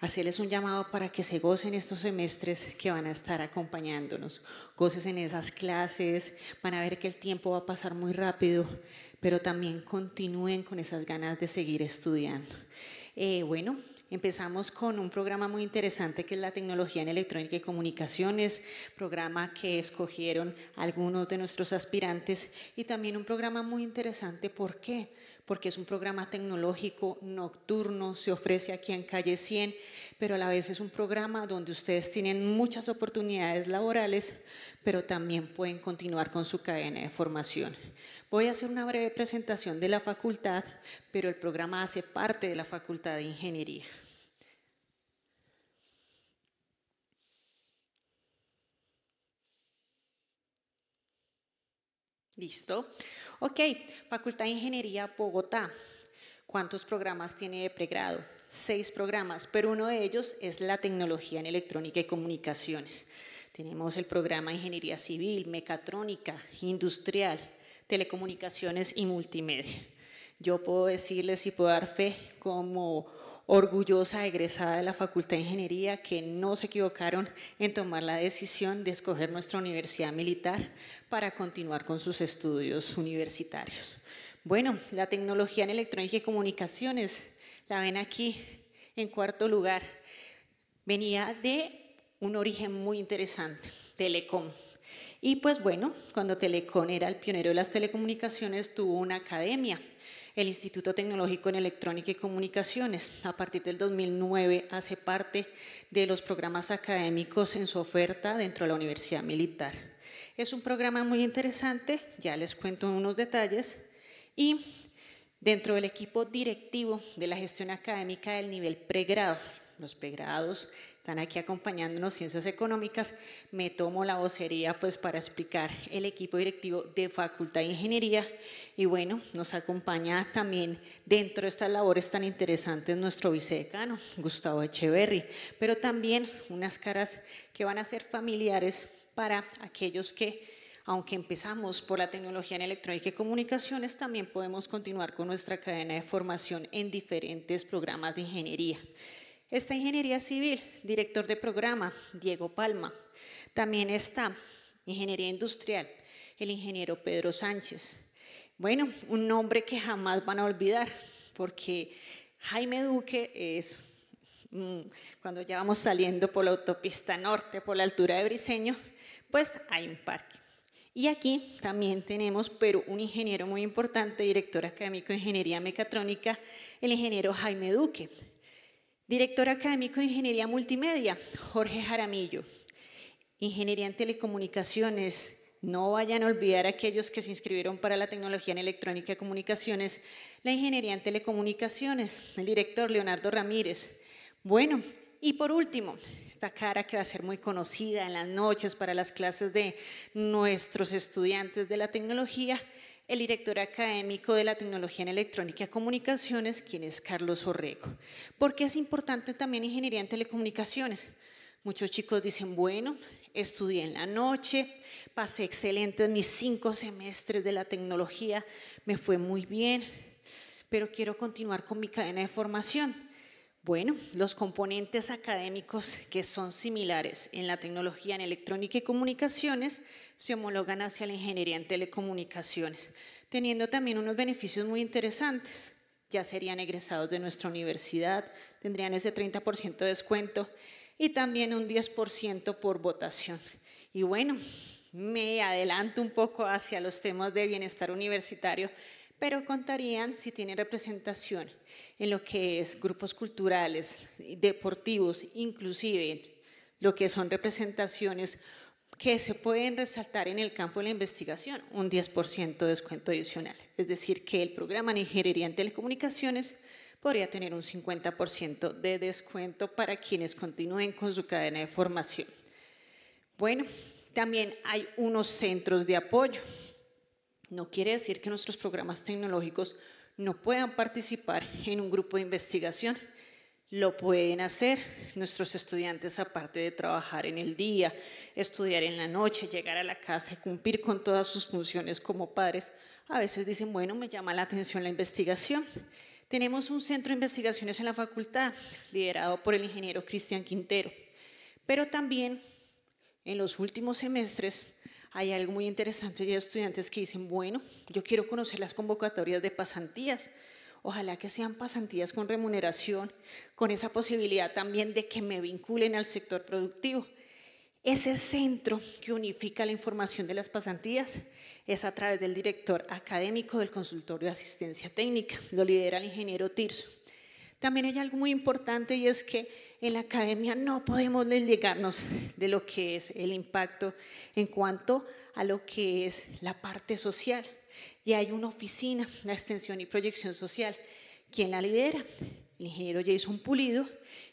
hacerles un llamado para que se gocen estos semestres que van a estar acompañándonos. Goces en esas clases, van a ver que el tiempo va a pasar muy rápido, pero también continúen con esas ganas de seguir estudiando. Eh, bueno, Empezamos con un programa muy interesante que es la tecnología en electrónica y comunicaciones, programa que escogieron algunos de nuestros aspirantes y también un programa muy interesante. ¿Por qué? porque es un programa tecnológico nocturno, se ofrece aquí en Calle 100, pero a la vez es un programa donde ustedes tienen muchas oportunidades laborales, pero también pueden continuar con su cadena de formación. Voy a hacer una breve presentación de la facultad, pero el programa hace parte de la Facultad de Ingeniería. Listo. Ok, Facultad de Ingeniería Bogotá. ¿Cuántos programas tiene de pregrado? Seis programas, pero uno de ellos es la tecnología en electrónica y comunicaciones. Tenemos el programa de Ingeniería Civil, Mecatrónica, Industrial, Telecomunicaciones y Multimedia. Yo puedo decirles y puedo dar fe como orgullosa egresada de la Facultad de Ingeniería que no se equivocaron en tomar la decisión de escoger nuestra universidad militar para continuar con sus estudios universitarios. Bueno, la tecnología en electrónica y comunicaciones la ven aquí en cuarto lugar. Venía de un origen muy interesante, Telecom. Y pues bueno, cuando Telecom era el pionero de las telecomunicaciones, tuvo una academia el Instituto Tecnológico en Electrónica y Comunicaciones. A partir del 2009 hace parte de los programas académicos en su oferta dentro de la Universidad Militar. Es un programa muy interesante, ya les cuento unos detalles, y dentro del equipo directivo de la gestión académica del nivel pregrado, los pregrados están aquí acompañándonos Ciencias Económicas, me tomo la vocería pues para explicar el equipo directivo de Facultad de Ingeniería y bueno, nos acompaña también dentro de estas labores tan interesantes nuestro vicedecano, Gustavo Echeverry, pero también unas caras que van a ser familiares para aquellos que aunque empezamos por la tecnología en electrónica y comunicaciones, también podemos continuar con nuestra cadena de formación en diferentes programas de ingeniería. Está Ingeniería Civil, director de programa, Diego Palma. También está Ingeniería Industrial, el ingeniero Pedro Sánchez. Bueno, un nombre que jamás van a olvidar, porque Jaime Duque es, mm, cuando ya vamos saliendo por la autopista norte, por la altura de Briseño, pues hay un parque. Y aquí también tenemos, pero un ingeniero muy importante, director académico de Ingeniería Mecatrónica, el ingeniero Jaime Duque Director académico de Ingeniería Multimedia, Jorge Jaramillo. Ingeniería en Telecomunicaciones, no vayan a olvidar aquellos que se inscribieron para la tecnología en electrónica y comunicaciones, la ingeniería en telecomunicaciones, el director Leonardo Ramírez. Bueno, y por último, esta cara que va a ser muy conocida en las noches para las clases de nuestros estudiantes de la tecnología, el director académico de la Tecnología en Electrónica y Comunicaciones, quien es Carlos Orrego. ¿Por qué es importante también ingeniería en telecomunicaciones? Muchos chicos dicen, bueno, estudié en la noche, pasé excelente mis cinco semestres de la tecnología, me fue muy bien, pero quiero continuar con mi cadena de formación. Bueno, los componentes académicos que son similares en la tecnología en electrónica y comunicaciones se homologan hacia la ingeniería en telecomunicaciones, teniendo también unos beneficios muy interesantes. Ya serían egresados de nuestra universidad, tendrían ese 30% de descuento y también un 10% por votación. Y bueno, me adelanto un poco hacia los temas de bienestar universitario, pero contarían si tienen representación en lo que es grupos culturales, deportivos, inclusive lo que son representaciones que se pueden resaltar en el campo de la investigación, un 10% de descuento adicional. Es decir, que el programa de ingeniería en telecomunicaciones podría tener un 50% de descuento para quienes continúen con su cadena de formación. Bueno, también hay unos centros de apoyo. No quiere decir que nuestros programas tecnológicos no puedan participar en un grupo de investigación, lo pueden hacer. Nuestros estudiantes, aparte de trabajar en el día, estudiar en la noche, llegar a la casa y cumplir con todas sus funciones como padres, a veces dicen, bueno, me llama la atención la investigación. Tenemos un centro de investigaciones en la facultad, liderado por el ingeniero Cristian Quintero, pero también en los últimos semestres hay algo muy interesante Hay estudiantes que dicen, bueno, yo quiero conocer las convocatorias de pasantías, Ojalá que sean pasantías con remuneración, con esa posibilidad también de que me vinculen al sector productivo. Ese centro que unifica la información de las pasantías es a través del director académico del consultorio de asistencia técnica, lo lidera el ingeniero Tirso. También hay algo muy importante y es que en la academia no podemos desligarnos de lo que es el impacto en cuanto a lo que es la parte social y hay una oficina, de extensión y proyección social. ¿Quién la lidera? El ingeniero Jason Pulido.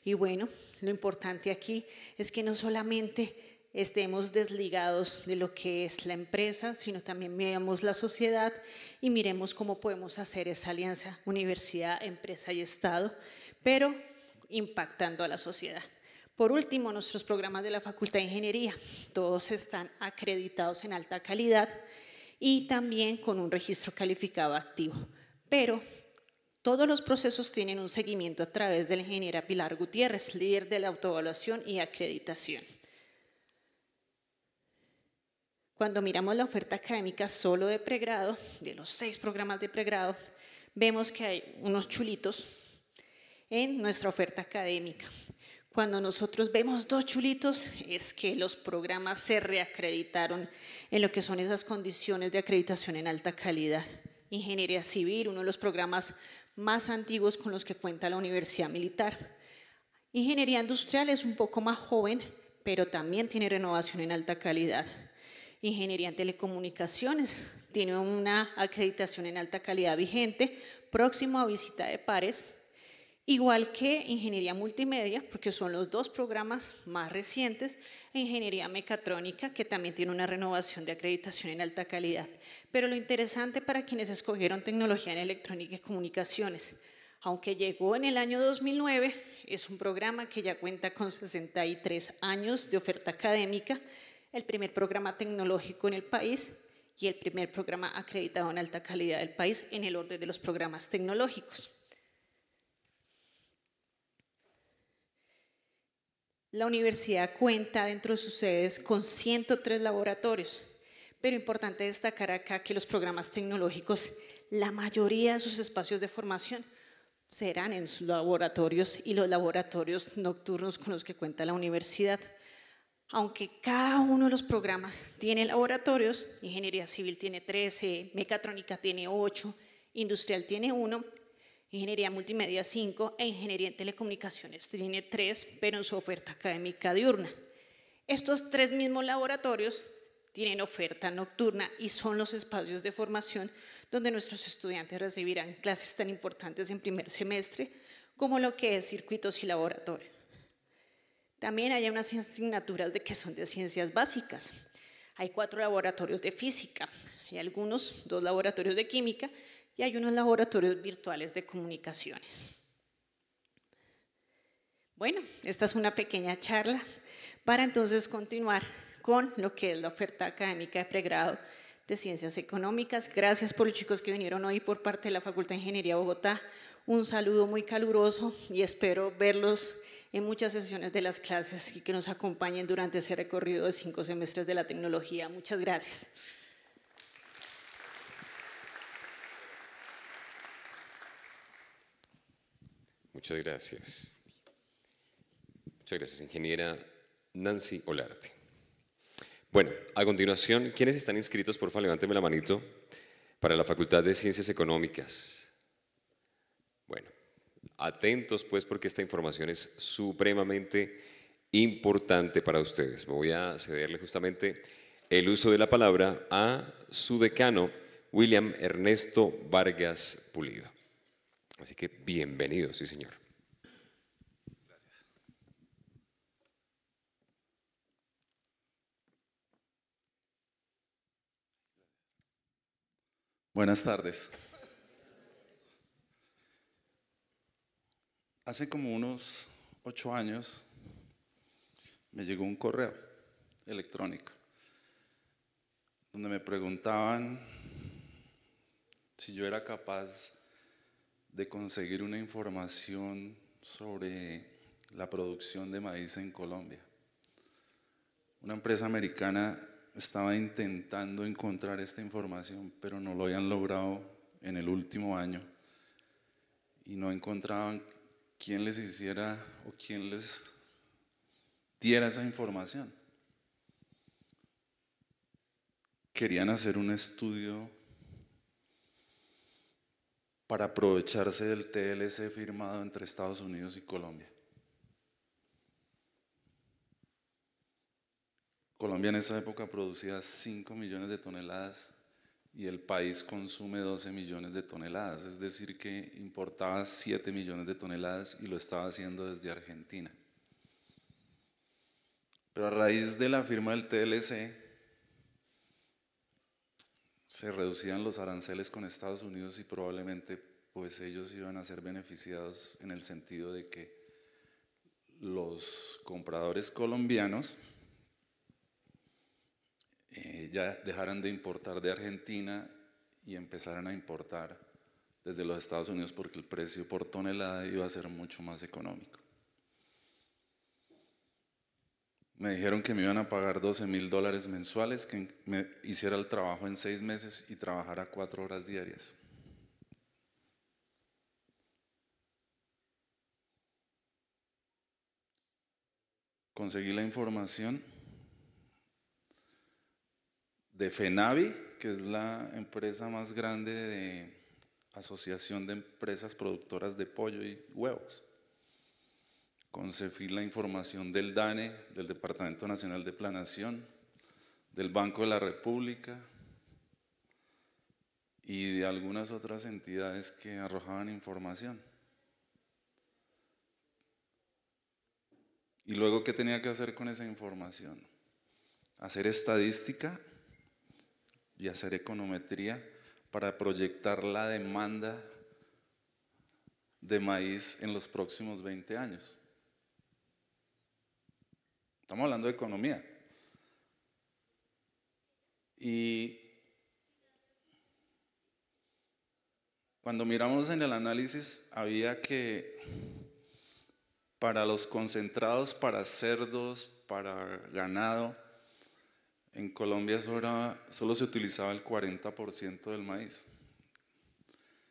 Y bueno, lo importante aquí es que no solamente estemos desligados de lo que es la empresa, sino también veamos la sociedad y miremos cómo podemos hacer esa alianza universidad, empresa y Estado, pero impactando a la sociedad. Por último, nuestros programas de la Facultad de Ingeniería, todos están acreditados en alta calidad, y también con un registro calificado activo. Pero todos los procesos tienen un seguimiento a través de la ingeniera Pilar Gutiérrez, líder de la autoevaluación y acreditación. Cuando miramos la oferta académica solo de pregrado, de los seis programas de pregrado, vemos que hay unos chulitos en nuestra oferta académica. Cuando nosotros vemos dos chulitos es que los programas se reacreditaron en lo que son esas condiciones de acreditación en alta calidad. Ingeniería civil, uno de los programas más antiguos con los que cuenta la Universidad Militar. Ingeniería industrial es un poco más joven, pero también tiene renovación en alta calidad. Ingeniería en telecomunicaciones tiene una acreditación en alta calidad vigente, próximo a visita de pares igual que ingeniería multimedia, porque son los dos programas más recientes, e ingeniería mecatrónica, que también tiene una renovación de acreditación en alta calidad. Pero lo interesante para quienes escogieron tecnología en electrónica y comunicaciones, aunque llegó en el año 2009, es un programa que ya cuenta con 63 años de oferta académica, el primer programa tecnológico en el país y el primer programa acreditado en alta calidad del país en el orden de los programas tecnológicos. La universidad cuenta dentro de sus sedes con 103 laboratorios, pero importante destacar acá que los programas tecnológicos, la mayoría de sus espacios de formación serán en sus laboratorios y los laboratorios nocturnos con los que cuenta la universidad. Aunque cada uno de los programas tiene laboratorios, ingeniería civil tiene 13, mecatrónica tiene 8, industrial tiene 1, Ingeniería Multimedia 5 e Ingeniería en Telecomunicaciones tiene 3, pero en su oferta académica diurna. Estos tres mismos laboratorios tienen oferta nocturna y son los espacios de formación donde nuestros estudiantes recibirán clases tan importantes en primer semestre como lo que es circuitos y laboratorio. También hay unas asignaturas de que son de ciencias básicas. Hay cuatro laboratorios de física, y algunos, dos laboratorios de química y hay unos laboratorios virtuales de comunicaciones. Bueno, esta es una pequeña charla para entonces continuar con lo que es la oferta académica de pregrado de Ciencias Económicas. Gracias por los chicos que vinieron hoy por parte de la Facultad de Ingeniería de Bogotá. Un saludo muy caluroso y espero verlos en muchas sesiones de las clases y que nos acompañen durante ese recorrido de cinco semestres de la tecnología. Muchas gracias. Muchas gracias. Muchas gracias, ingeniera Nancy Olarte. Bueno, a continuación, ¿quiénes están inscritos? Por favor, levántenme la manito para la Facultad de Ciencias Económicas. Bueno, atentos pues porque esta información es supremamente importante para ustedes. Voy a cederle justamente el uso de la palabra a su decano, William Ernesto Vargas Pulido. Así que bienvenido, sí señor. Gracias. Buenas tardes. Hace como unos ocho años me llegó un correo electrónico donde me preguntaban si yo era capaz de conseguir una información sobre la producción de maíz en Colombia. Una empresa americana estaba intentando encontrar esta información, pero no lo habían logrado en el último año y no encontraban quién les hiciera o quién les diera esa información. Querían hacer un estudio para aprovecharse del TLC firmado entre Estados Unidos y Colombia. Colombia en esa época producía 5 millones de toneladas y el país consume 12 millones de toneladas, es decir, que importaba 7 millones de toneladas y lo estaba haciendo desde Argentina. Pero a raíz de la firma del TLC, se reducían los aranceles con Estados Unidos y probablemente pues ellos iban a ser beneficiados en el sentido de que los compradores colombianos eh, ya dejaran de importar de Argentina y empezaran a importar desde los Estados Unidos porque el precio por tonelada iba a ser mucho más económico. Me dijeron que me iban a pagar 12 mil dólares mensuales, que me hiciera el trabajo en seis meses y trabajara cuatro horas diarias. Conseguí la información de FENAVI, que es la empresa más grande de asociación de empresas productoras de pollo y huevos con la información del DANE, del Departamento Nacional de Planación, del Banco de la República y de algunas otras entidades que arrojaban información. ¿Y luego qué tenía que hacer con esa información? Hacer estadística y hacer econometría para proyectar la demanda de maíz en los próximos 20 años. Estamos hablando de economía. Y cuando miramos en el análisis, había que para los concentrados, para cerdos, para ganado, en Colombia solo, se utilizaba el 40% del maíz.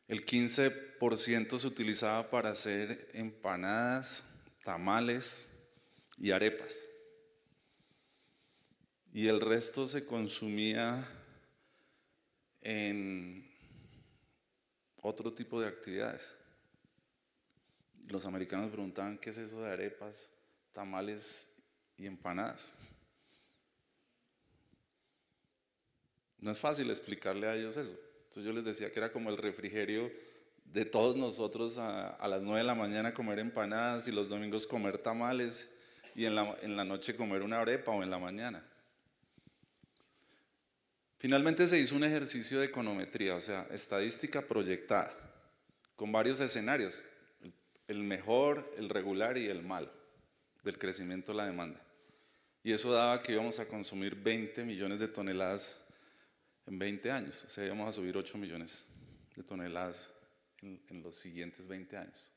El 15% se utilizaba para hacer empanadas, tamales y arepas y el resto se consumía en otro tipo de actividades. Los americanos preguntaban qué es eso de arepas, tamales y empanadas. No es fácil explicarle a ellos eso. Entonces yo les decía que era como el refrigerio de todos nosotros a, las 9 de la mañana comer empanadas y los domingos comer tamales y en la noche comer una arepa o en la mañana. Finalmente se hizo un ejercicio de econometría, o sea, estadística proyectada, con varios escenarios, el mejor, el regular y el mal, del crecimiento de la demanda. Y eso daba que íbamos a consumir 20 millones de toneladas en 20 años, o sea, íbamos a subir 8 millones de toneladas en los siguientes 20 años.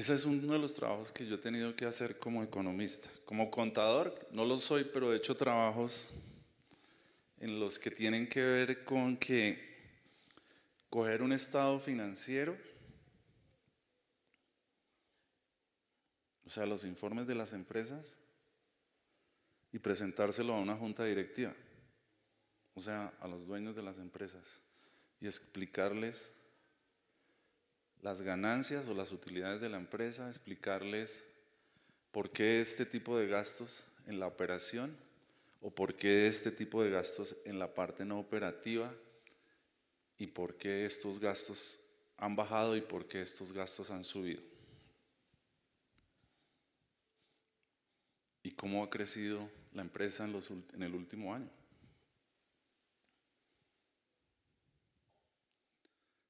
Ese es uno de los trabajos que yo he tenido que hacer como economista. Como contador, no lo soy, pero he hecho trabajos en los que tienen que ver con que coger un estado financiero, o sea, los informes de las empresas, y presentárselo a una junta directiva, o sea, a los dueños de las empresas, y explicarles las ganancias o las utilidades de la empresa, explicarles por qué este tipo de gastos en la operación o por qué este tipo de gastos en la parte no operativa y por qué estos gastos han bajado y por qué estos gastos han subido. Y cómo ha crecido la empresa en, el último año.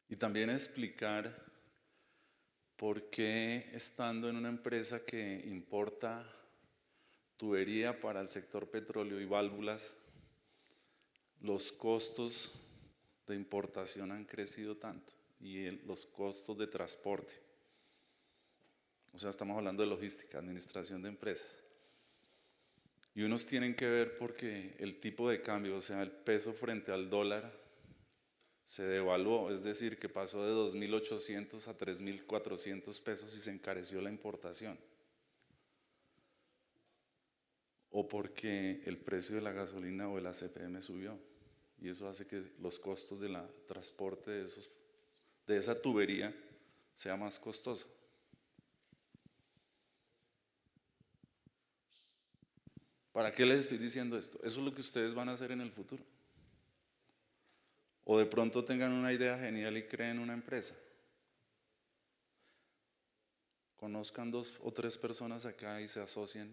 Y también explicar ¿Por qué estando en una empresa que importa tubería para el sector petróleo y válvulas, los costos de importación han crecido tanto y los costos de transporte? O sea, estamos hablando de logística, administración de empresas. Y unos tienen que ver porque el tipo de cambio, o sea, el peso frente al dólar, se devaluó, es decir, que pasó de 2.800 a 3.400 pesos y se encareció la importación. O porque el precio de la gasolina o el la CPM subió. Y eso hace que los costos del transporte de, esos, de esa tubería sea más costoso. ¿Para qué les estoy diciendo esto? Eso es lo que ustedes van a hacer en el futuro. O de pronto tengan una idea genial y creen una empresa. Conozcan dos o tres personas acá y se asocien.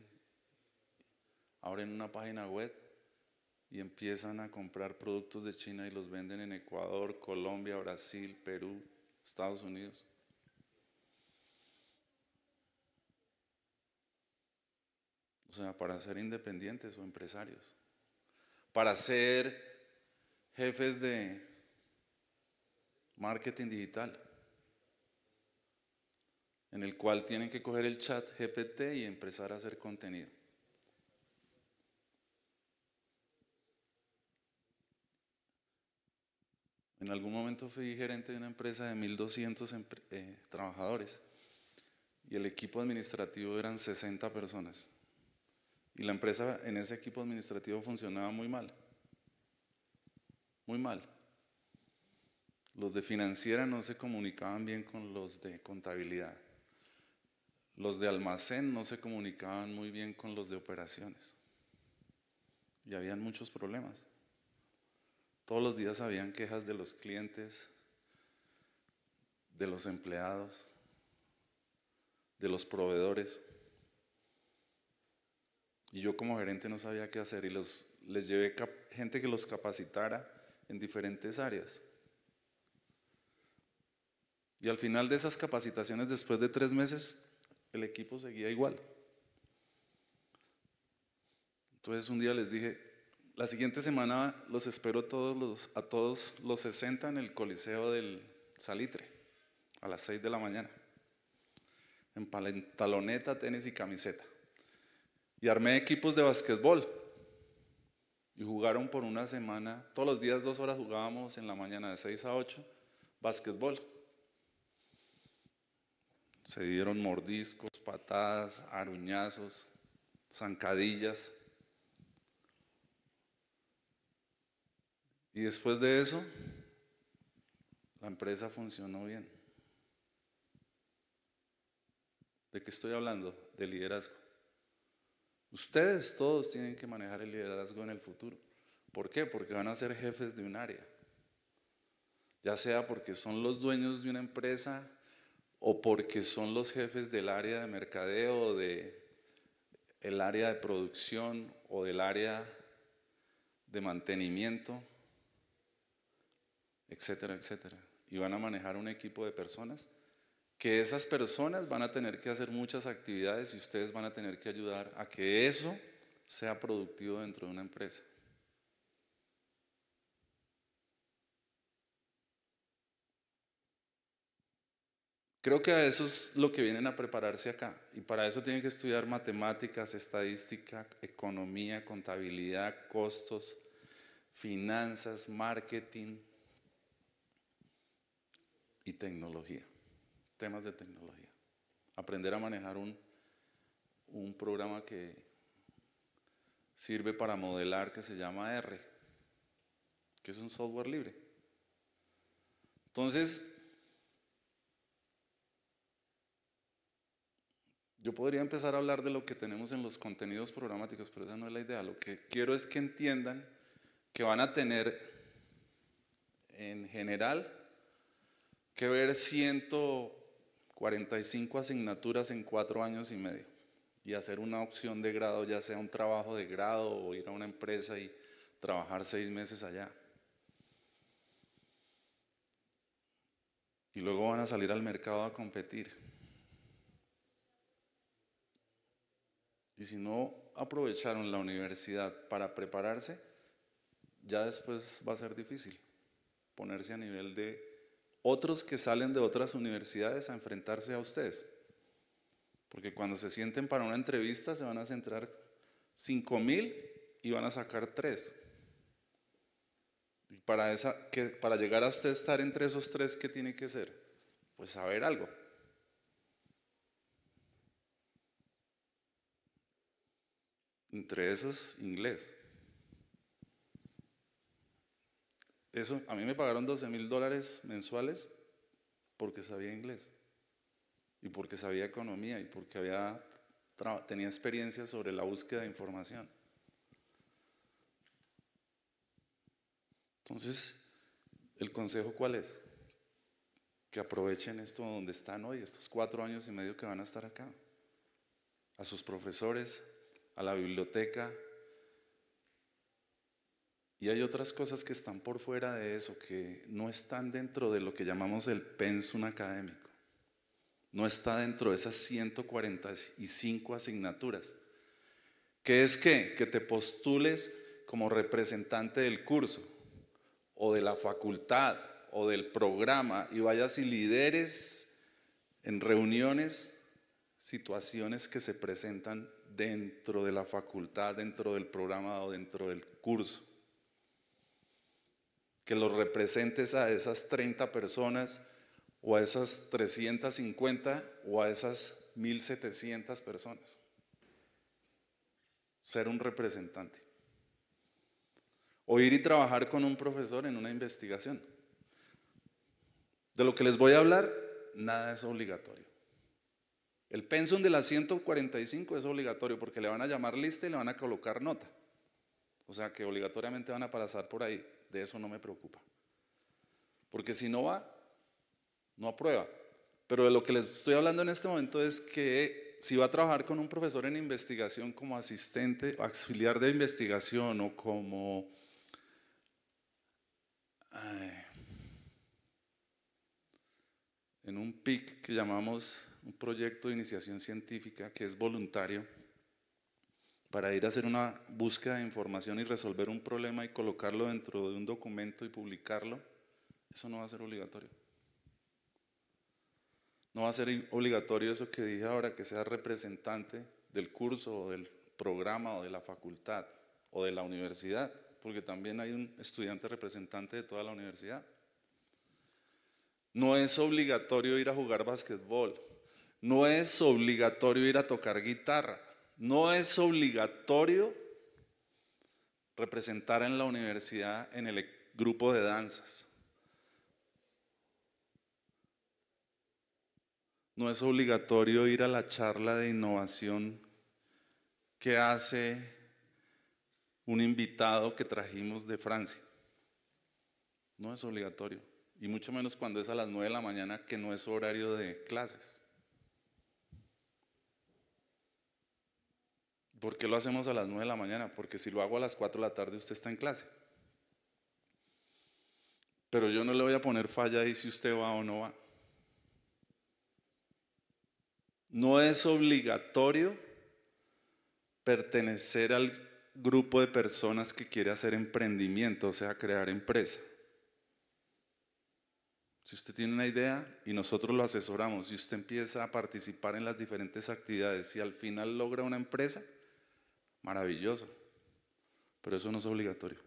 Abren una página web y empiezan a comprar productos de China y los venden en Ecuador, Colombia, Brasil, Perú, Estados Unidos. O sea, para ser independientes o empresarios, para ser jefes de marketing digital, en el cual tienen que coger el chat GPT y empezar a hacer contenido. En algún momento fui gerente de una empresa de 1.200 eh, trabajadores y el equipo administrativo eran 60 personas. Y la empresa en ese equipo administrativo funcionaba muy mal. Muy mal. Los de financiera no se comunicaban bien con los de contabilidad. Los de almacén no se comunicaban muy bien con los de operaciones. Y habían muchos problemas. Todos los días habían quejas de los clientes, de los empleados, de los proveedores. Y yo como gerente no sabía qué hacer y les llevé gente que los capacitara en diferentes áreas. Y al final de esas capacitaciones, después de tres meses, el equipo seguía igual. Entonces un día les dije, la siguiente semana los espero todos los, a todos los 60 en el Coliseo del Salitre, a las 6 de la mañana, en pantaloneta, tenis y camiseta. Y armé equipos de básquetbol. Y jugaron por una semana, todos los días dos horas jugábamos en la mañana de 6 a 8, básquetbol. Se dieron mordiscos, patadas, aruñazos, zancadillas. Y después de eso, la empresa funcionó bien. ¿De qué estoy hablando? De liderazgo. Ustedes todos tienen que manejar el liderazgo en el futuro. ¿Por qué? Porque van a ser jefes de un área. Ya sea porque son los dueños de una empresa o porque son los jefes del área de mercadeo, de el área de producción o del área de mantenimiento, etcétera, etcétera. Y van a manejar un equipo de personas que esas personas van a tener que hacer muchas actividades y ustedes van a tener que ayudar a que eso sea productivo dentro de una empresa. Creo que a eso es lo que vienen a prepararse acá. Y para eso tienen que estudiar matemáticas, estadística, economía, contabilidad, costos, finanzas, marketing y tecnología. Temas de tecnología. Aprender a manejar un, un programa que sirve para modelar que se llama R, que es un software libre. Entonces, Yo podría empezar a hablar de lo que tenemos en los contenidos programáticos, pero esa no es la idea. Lo que quiero es que entiendan que van a tener en general que ver 145 asignaturas en cuatro años y medio y hacer una opción de grado, ya sea un trabajo de grado o ir a una empresa y trabajar seis meses allá. Y luego van a salir al mercado a competir. Y si no aprovecharon la universidad para prepararse, ya después va a ser difícil ponerse a nivel de otros que salen de otras universidades a enfrentarse a ustedes. Porque cuando se sienten para una entrevista se van a centrar cinco mil y van a sacar 3. Y para, que, para llegar a usted estar entre esos tres, ¿qué tiene que ser? Pues saber algo. entre esos inglés. Eso, a mí me pagaron 12 mil dólares mensuales porque sabía inglés y porque sabía economía y porque había, tenía experiencia sobre la búsqueda de información. Entonces, ¿el consejo cuál es? Que aprovechen esto donde están hoy, estos cuatro años y medio que van a estar acá, a sus profesores, a la biblioteca. Y hay otras cosas que están por fuera de eso, que no están dentro de lo que llamamos el pensum académico. No está dentro de esas 145 asignaturas. ¿Qué es qué? Que te postules como representante del curso o de la facultad o del programa y vayas y lideres en reuniones situaciones que se presentan dentro de la facultad, dentro del programa o dentro del curso. Que los representes a esas 30 personas o a esas 350 o a esas 1700 personas. Ser un representante. O ir y trabajar con un profesor en una investigación. De lo que les voy a hablar, nada es obligatorio. El pensum de la 145 es obligatorio porque le van a llamar lista y le van a colocar nota. O sea que obligatoriamente van a pasar por ahí. De eso no me preocupa. Porque si no va, no aprueba. Pero de lo que les estoy hablando en este momento es que si va a trabajar con un profesor en investigación como asistente o auxiliar de investigación o como... en un PIC que llamamos un proyecto de iniciación científica que es voluntario para ir a hacer una búsqueda de información y resolver un problema y colocarlo dentro de un documento y publicarlo, eso no va a ser obligatorio. No va a ser obligatorio eso que dije ahora, que sea representante del curso o del programa o de la facultad o de la universidad, porque también hay un estudiante representante de toda la universidad. No es obligatorio ir a jugar básquetbol, no es obligatorio ir a tocar guitarra. No es obligatorio representar en la universidad en el grupo de danzas. No es obligatorio ir a la charla de innovación que hace un invitado que trajimos de Francia. No es obligatorio. Y mucho menos cuando es a las 9 de la mañana, que no es horario de clases. ¿Por qué lo hacemos a las 9 de la mañana? Porque si lo hago a las 4 de la tarde usted está en clase. Pero yo no le voy a poner falla ahí si usted va o no va. No es obligatorio pertenecer al grupo de personas que quiere hacer emprendimiento, o sea, crear empresa. Si usted tiene una idea y nosotros lo asesoramos y usted empieza a participar en las diferentes actividades y al final logra una empresa, maravilloso, pero eso no es obligatorio.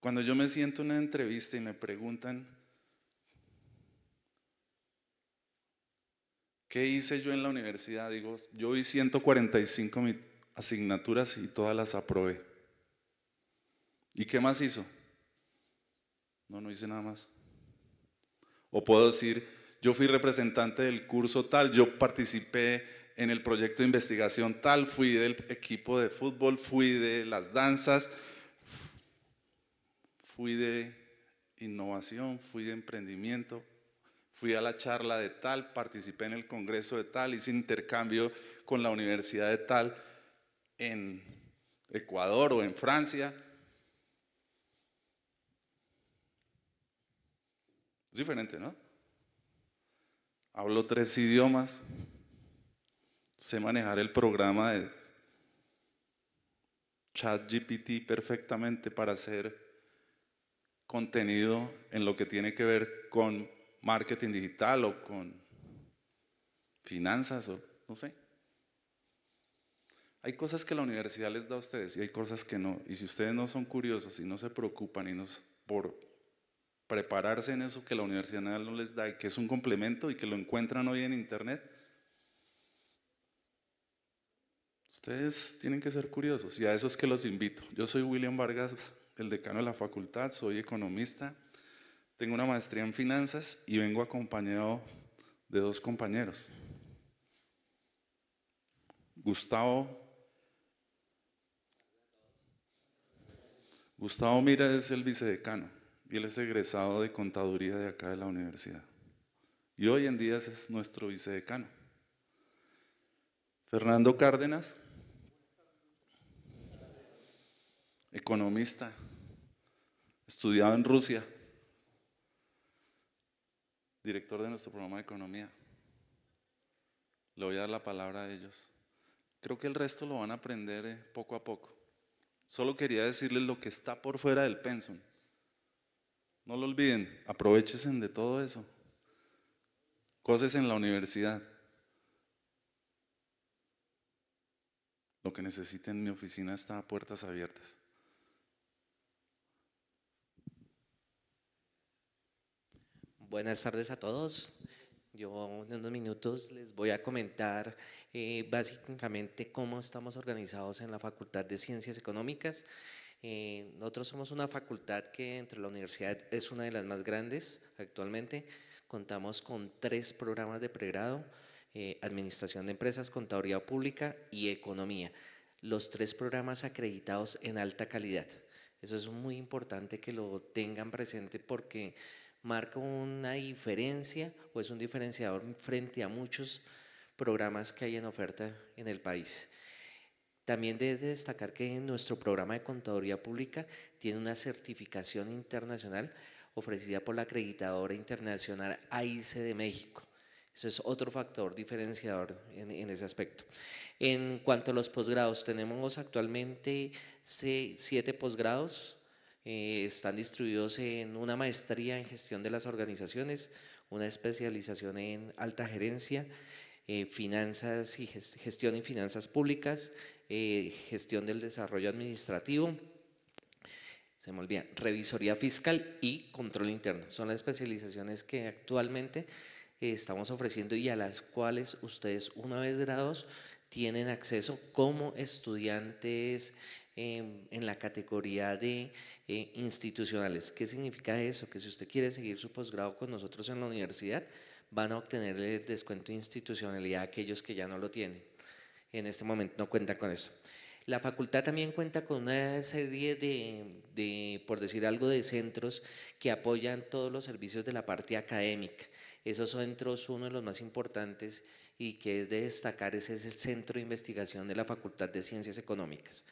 Cuando yo me siento en una entrevista y me preguntan, ¿qué hice yo en la universidad? Digo, yo vi 145 asignaturas y todas las aprobé. ¿Y qué más hizo? No, no hice nada más. O puedo decir, yo fui representante del curso tal, yo participé en el proyecto de investigación tal, fui del equipo de fútbol, fui de las danzas, fui de innovación, fui de emprendimiento, fui a la charla de tal, participé en el congreso de tal, hice intercambio con la universidad de tal en Ecuador o en Francia. Es diferente, ¿no? hablo tres idiomas, sé manejar el programa de ChatGPT perfectamente para hacer contenido en lo que tiene que ver con marketing digital o con finanzas o no sé. Hay cosas que la universidad les da a ustedes y hay cosas que no. Y si ustedes no son curiosos y no se preocupan y no por prepararse en eso que la Universidad no les da y que es un complemento y que lo encuentran hoy en Internet. Ustedes tienen que ser curiosos y a eso es que los invito. Yo soy William Vargas, el decano de la facultad, soy economista, tengo una maestría en finanzas y vengo acompañado de dos compañeros. Gustavo Gustavo Mira es el vicedecano y él es egresado de contaduría de acá de la universidad. Y hoy en día es nuestro vicedecano. Fernando Cárdenas, economista, estudiado en Rusia, director de nuestro programa de economía. Le voy a dar la palabra a ellos. Creo que el resto lo van a aprender eh, poco a poco. Solo quería decirles lo que está por fuera del pensum. No lo olviden, aprovechen de todo eso. Cosas en la universidad. Lo que necesiten, mi oficina está a puertas abiertas. Buenas tardes a todos. Yo en unos minutos les voy a comentar eh, básicamente cómo estamos organizados en la Facultad de Ciencias Económicas. Eh, nosotros somos una facultad que entre la universidad es una de las más grandes actualmente. Contamos con tres programas de pregrado, eh, Administración de Empresas, Contaduría Pública y Economía. Los tres programas acreditados en alta calidad. Eso es muy importante que lo tengan presente porque marca una diferencia o es un diferenciador frente a muchos programas que hay en oferta en el país. También debe destacar que nuestro programa de contaduría pública tiene una certificación internacional ofrecida por la acreditadora internacional AIC de México. Eso es otro factor diferenciador en, ese aspecto. En cuanto a los posgrados, tenemos actualmente siete posgrados, eh, están distribuidos en una maestría en gestión de las organizaciones, una especialización en alta gerencia, eh, finanzas y gestión y finanzas públicas, eh, gestión del desarrollo administrativo, se me revisoría fiscal y control interno. Son las especializaciones que actualmente eh, estamos ofreciendo y a las cuales ustedes una vez grados tienen acceso como estudiantes eh, en la categoría de institucionales. ¿Qué significa eso? Que si usted quiere seguir su posgrado con nosotros en la universidad, van a obtener el descuento de institucionalidad a aquellos que ya no lo tienen en este momento no cuenta con eso. La facultad también cuenta con una serie de, de, por decir algo, de centros que apoyan todos los servicios de la parte académica. Esos centros, uno de los más importantes y que es de destacar, ese es el Centro de Investigación de la Facultad de Ciencias Económicas.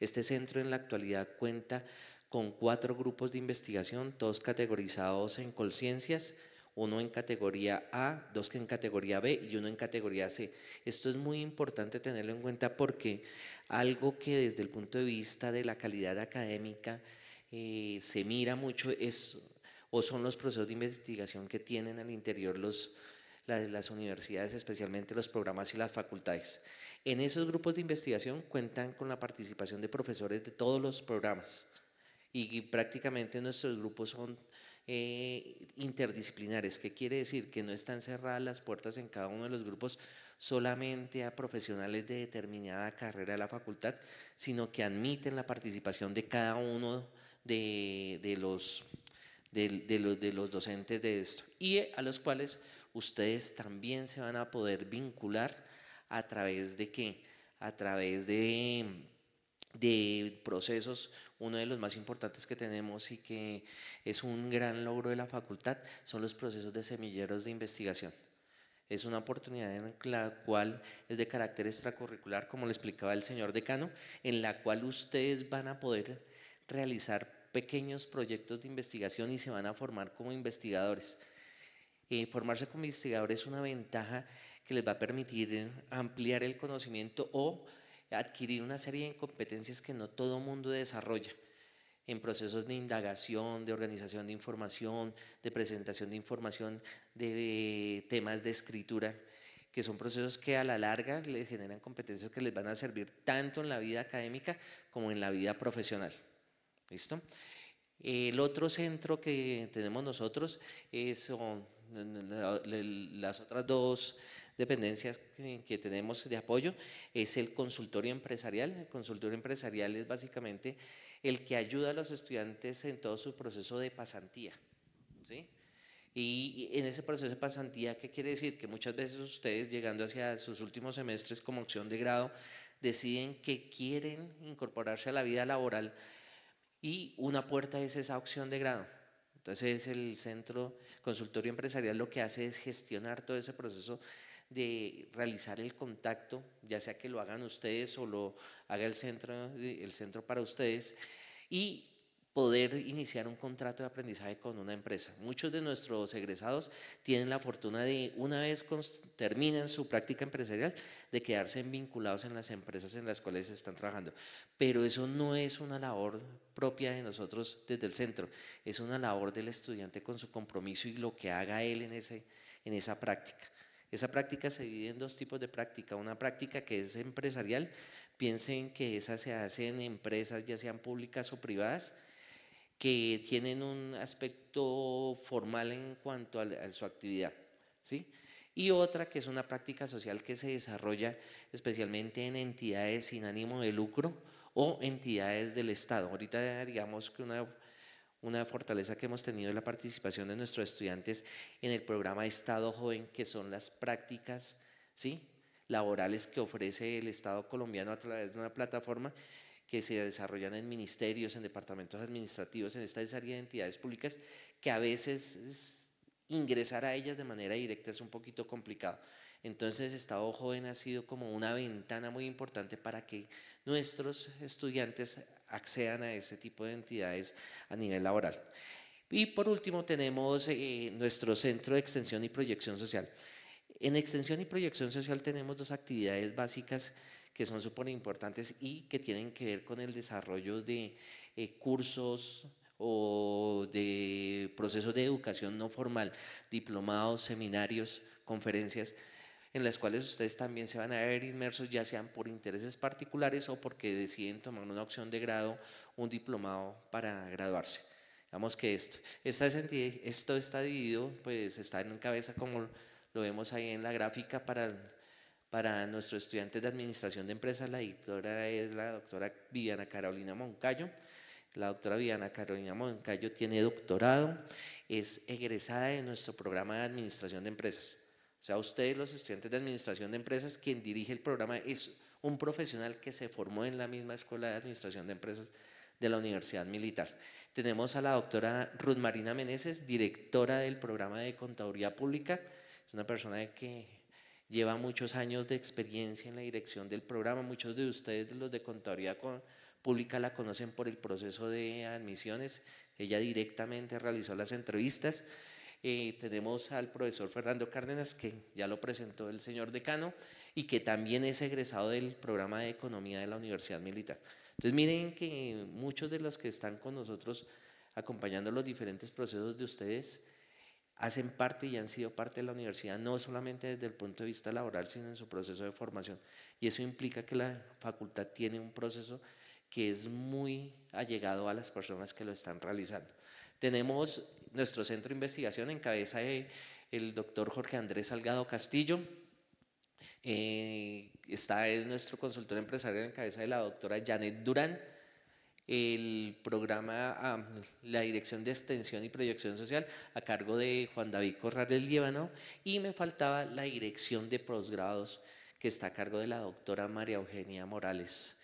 Este centro en la actualidad cuenta con cuatro grupos de investigación, todos categorizados en colciencias, uno en categoría A, dos que en categoría B y uno en categoría C. Esto es muy importante tenerlo en cuenta porque algo que desde el punto de vista de la calidad académica eh, se mira mucho es o son los procesos de investigación que tienen al interior los, las universidades, especialmente los programas y las facultades. En esos grupos de investigación cuentan con la participación de profesores de todos los programas y prácticamente nuestros grupos son eh, interdisciplinares, que quiere decir que no están cerradas las puertas en cada uno de los grupos solamente a profesionales de determinada carrera de la facultad, sino que admiten la participación de cada uno de, los, los, de los docentes de esto y a los cuales ustedes también se van a poder vincular a través de qué? A través de, de procesos uno de los más importantes que tenemos y que es un gran logro de la facultad son los procesos de semilleros de investigación. Es una oportunidad en la cual es de carácter extracurricular, como le explicaba el señor decano, en la cual ustedes van a poder realizar pequeños proyectos de investigación y se van a formar como investigadores. Eh, formarse como investigador es una ventaja que les va a permitir ampliar el conocimiento o adquirir una serie de competencias que no todo mundo desarrolla en procesos de indagación, de organización de información, de presentación de información, de eh, temas de escritura, que son procesos que a la larga le generan competencias que les van a servir tanto en la vida académica como en la vida profesional. ¿Listo? El otro centro que tenemos nosotros son eh, las otras dos dependencias que, tenemos de apoyo es el consultorio empresarial. El consultorio empresarial es básicamente el que ayuda a los estudiantes en todo su proceso de pasantía. Y en ese proceso de pasantía, ¿qué quiere decir? Que muchas veces ustedes llegando hacia sus últimos semestres como opción de grado, deciden que quieren incorporarse a la vida laboral y una puerta es esa opción de grado. Entonces el centro consultorio empresarial lo que hace es gestionar todo ese proceso de realizar el contacto, ya sea que lo hagan ustedes o lo haga el centro, eh, el centro para ustedes, y poder iniciar un contrato de aprendizaje con una empresa. Muchos de nuestros egresados tienen la fortuna de, una vez terminan su práctica empresarial, de quedarse vinculados en las empresas en las cuales están trabajando. Pero eso no es una labor propia de nosotros desde el centro, es una labor del estudiante con su compromiso y lo que haga él en, ese, en esa práctica. Esa práctica se divide en dos tipos de práctica. Una práctica que es empresarial, piensen que esa se hace en empresas, ya sean públicas o privadas, que tienen un aspecto formal en cuanto a, a su actividad. ¿sí? Y otra que es una práctica social que se desarrolla especialmente en entidades sin ánimo de lucro o entidades del Estado. Ahorita digamos que una una fortaleza que hemos tenido es la participación de nuestros estudiantes en el programa Estado Joven, que son las prácticas ¿sí? laborales que ofrece el Estado colombiano a través de una plataforma que se desarrollan en ministerios, en departamentos administrativos, en esta serie de entidades públicas, que a veces ingresar a ellas de manera directa es un poquito complicado. Entonces, Estado Joven ha sido como una ventana muy importante para que nuestros estudiantes accedan a ese tipo de entidades a nivel laboral. Y por último tenemos eh, nuestro centro de extensión y proyección social. En extensión y proyección social tenemos dos actividades básicas que son súper importantes y que tienen que ver con el desarrollo de eh, cursos o de procesos de educación no formal, diplomados, seminarios, conferencias en las cuales ustedes también se van a ver inmersos, ya sean por intereses particulares o porque deciden tomar una opción de grado, un diplomado para graduarse. Digamos que esto, esto está dividido, pues está en cabeza como lo vemos ahí en la gráfica para, para nuestros estudiantes de Administración de Empresas, la directora es la doctora Viviana Carolina Moncayo, la doctora Viviana Carolina Moncayo tiene doctorado, es egresada de nuestro programa de Administración de Empresas. O sea, ustedes, los estudiantes de Administración de Empresas, quien dirige el programa es un profesional que se formó en la misma Escuela de Administración de Empresas de la Universidad Militar. Tenemos a la doctora Ruth Marina Meneses, directora del programa de Contaduría Pública. Es una persona que lleva muchos años de experiencia en la dirección del programa. Muchos de ustedes, los de Contaduría Pública, la conocen por el proceso de admisiones. Ella directamente realizó las entrevistas. Eh, tenemos al profesor Fernando Cárdenas, que ya lo presentó el señor decano, y que también es egresado del programa de Economía de la Universidad Militar. Entonces miren que muchos de los que están con nosotros acompañando los diferentes procesos de ustedes hacen parte y han sido parte de la universidad, no solamente desde el punto de vista laboral, sino en su proceso de formación. Y eso implica que la facultad tiene un proceso que es muy allegado a las personas que lo están realizando. Tenemos nuestro centro de investigación en cabeza de eh, el doctor Jorge Andrés Salgado Castillo. Eh, está en nuestro consultor empresarial en cabeza de la doctora Janet Durán. El programa, ah, la dirección de extensión y proyección social a cargo de Juan David Corral del Líbano. Y me faltaba la dirección de posgrados que está a cargo de la doctora María Eugenia Morales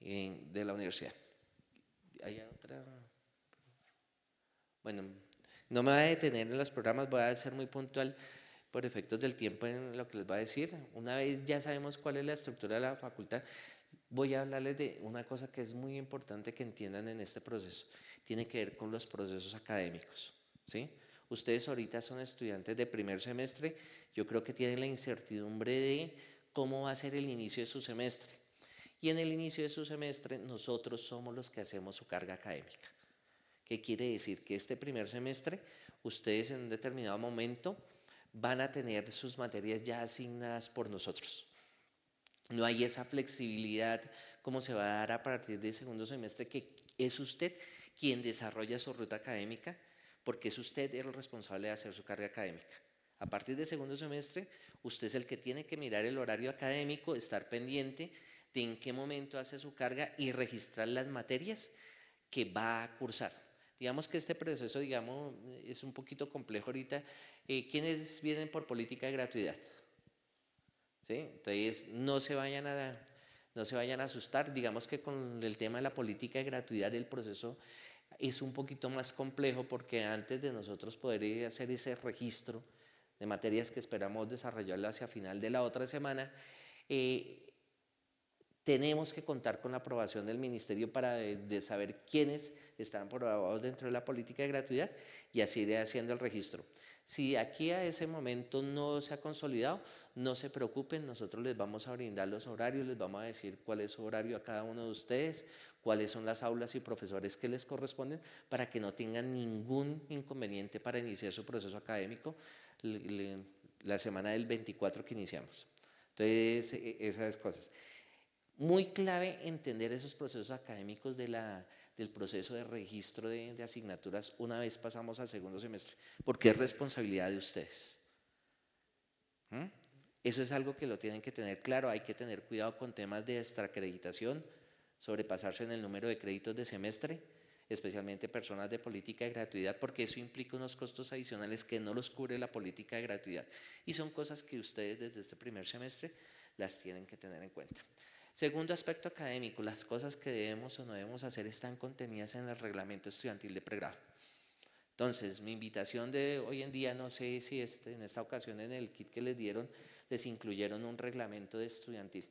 eh, de la universidad. ¿Hay otra? Bueno. No me voy a detener en los programas, voy a ser muy puntual por efectos del tiempo en lo que les voy a decir. Una vez ya sabemos cuál es la estructura de la facultad, voy a hablarles de una cosa que es muy importante que entiendan en este proceso. Tiene que ver con los procesos académicos. ¿sí? Ustedes ahorita son estudiantes de primer semestre, yo creo que tienen la incertidumbre de cómo va a ser el inicio de su semestre. Y en el inicio de su semestre nosotros somos los que hacemos su carga académica. ¿Qué quiere decir? Que este primer semestre ustedes en un determinado momento van a tener sus materias ya asignadas por nosotros. No hay esa flexibilidad como se va a dar a partir del segundo semestre, que es usted quien desarrolla su ruta académica, porque es usted el responsable de hacer su carga académica. A partir del segundo semestre, usted es el que tiene que mirar el horario académico, estar pendiente de en qué momento hace su carga y registrar las materias que va a cursar. Digamos que este proceso, digamos, es un poquito complejo ahorita. Eh, ¿Quiénes vienen por política de gratuidad? ¿Sí? Entonces, no se vayan a... No se vayan a asustar, digamos que con el tema de la política de gratuidad del proceso es un poquito más complejo porque antes de nosotros poder eh, hacer ese registro de materias que esperamos desarrollarlo hacia final de la otra semana, eh, tenemos que contar con la aprobación del ministerio para de, saber quiénes están aprobados dentro de la política de gratuidad y así iré haciendo el registro. Si aquí a ese momento no se ha consolidado, no se preocupen, nosotros les vamos a brindar los horarios, les vamos a decir cuál es su horario a cada uno de ustedes, cuáles son las aulas y profesores que les corresponden para que no tengan ningún inconveniente para iniciar su proceso académico la semana del 24 que iniciamos. Entonces, e, esas cosas muy clave entender esos procesos académicos del proceso de registro de, asignaturas una vez pasamos al segundo semestre, porque es responsabilidad de ustedes. ¿Mm? Eso es algo que lo tienen que tener claro, hay que tener cuidado con temas de extracreditación, sobrepasarse en el número de créditos de semestre, especialmente personas de política de gratuidad, porque eso implica unos costos adicionales que no los cubre la política de gratuidad. Y son cosas que ustedes desde este primer semestre las tienen que tener en cuenta. Segundo aspecto académico, las cosas que debemos o no debemos hacer están contenidas en el reglamento estudiantil de pregrado. Entonces, mi invitación de hoy en día, no sé si este, en esta ocasión en el kit que les dieron, les incluyeron un reglamento de estudiantil.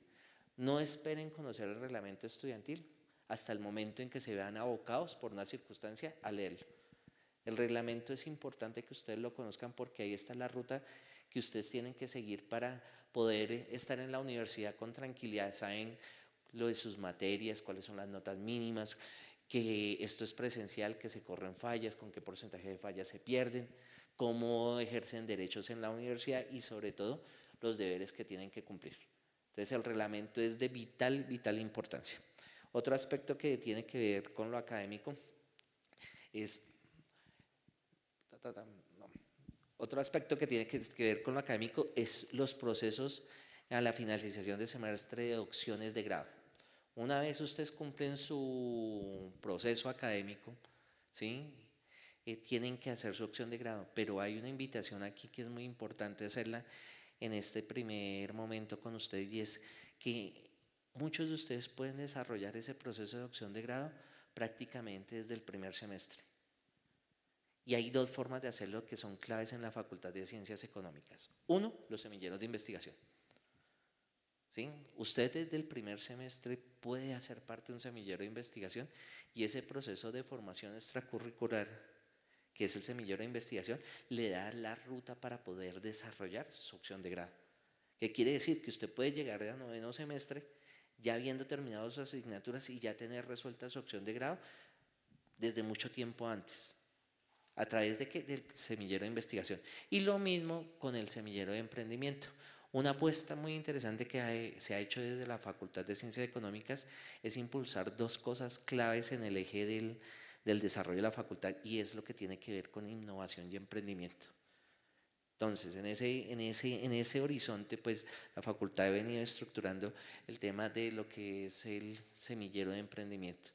No esperen conocer el reglamento estudiantil hasta el momento en que se vean abocados por una circunstancia a leerlo. El reglamento es importante que ustedes lo conozcan porque ahí está la ruta que ustedes tienen que seguir para poder eh, estar en la universidad con tranquilidad. Saben lo de sus materias, cuáles son las notas mínimas, que esto es presencial, que se corren fallas, con qué porcentaje de fallas se pierden, cómo ejercen derechos en la universidad y sobre todo los deberes que tienen que cumplir. Entonces el reglamento es de vital, vital importancia. Otro aspecto que tiene que ver con lo académico es otro aspecto que tiene que ver con lo académico es los procesos a la finalización de semestre de opciones de grado. Una vez ustedes cumplen su proceso académico, ¿sí? Eh, tienen que hacer su opción de grado, pero hay una invitación aquí que es muy importante hacerla en este primer momento con ustedes y es que muchos de ustedes pueden desarrollar ese proceso de opción de grado prácticamente desde el primer semestre. Y hay dos formas de hacerlo que son claves en la Facultad de Ciencias Económicas. Uno, los semilleros de investigación. ¿Sí? Usted desde el primer semestre puede hacer parte de un semillero de investigación y ese proceso de formación extracurricular, que es el semillero de investigación, le da la ruta para poder desarrollar su opción de grado. ¿Qué quiere decir? Que usted puede llegar a noveno semestre ya habiendo terminado sus asignaturas y ya tener resuelta su opción de grado desde mucho tiempo antes a través de que, del semillero de investigación. Y lo mismo con el semillero de emprendimiento. Una apuesta muy interesante que se ha hecho desde la Facultad de Ciencias Económicas es impulsar dos cosas claves en el eje del, desarrollo de la facultad y es lo que tiene que ver con innovación y emprendimiento. Entonces, en ese, en en ese horizonte, pues la facultad ha venido estructurando el tema de lo que es el semillero de emprendimiento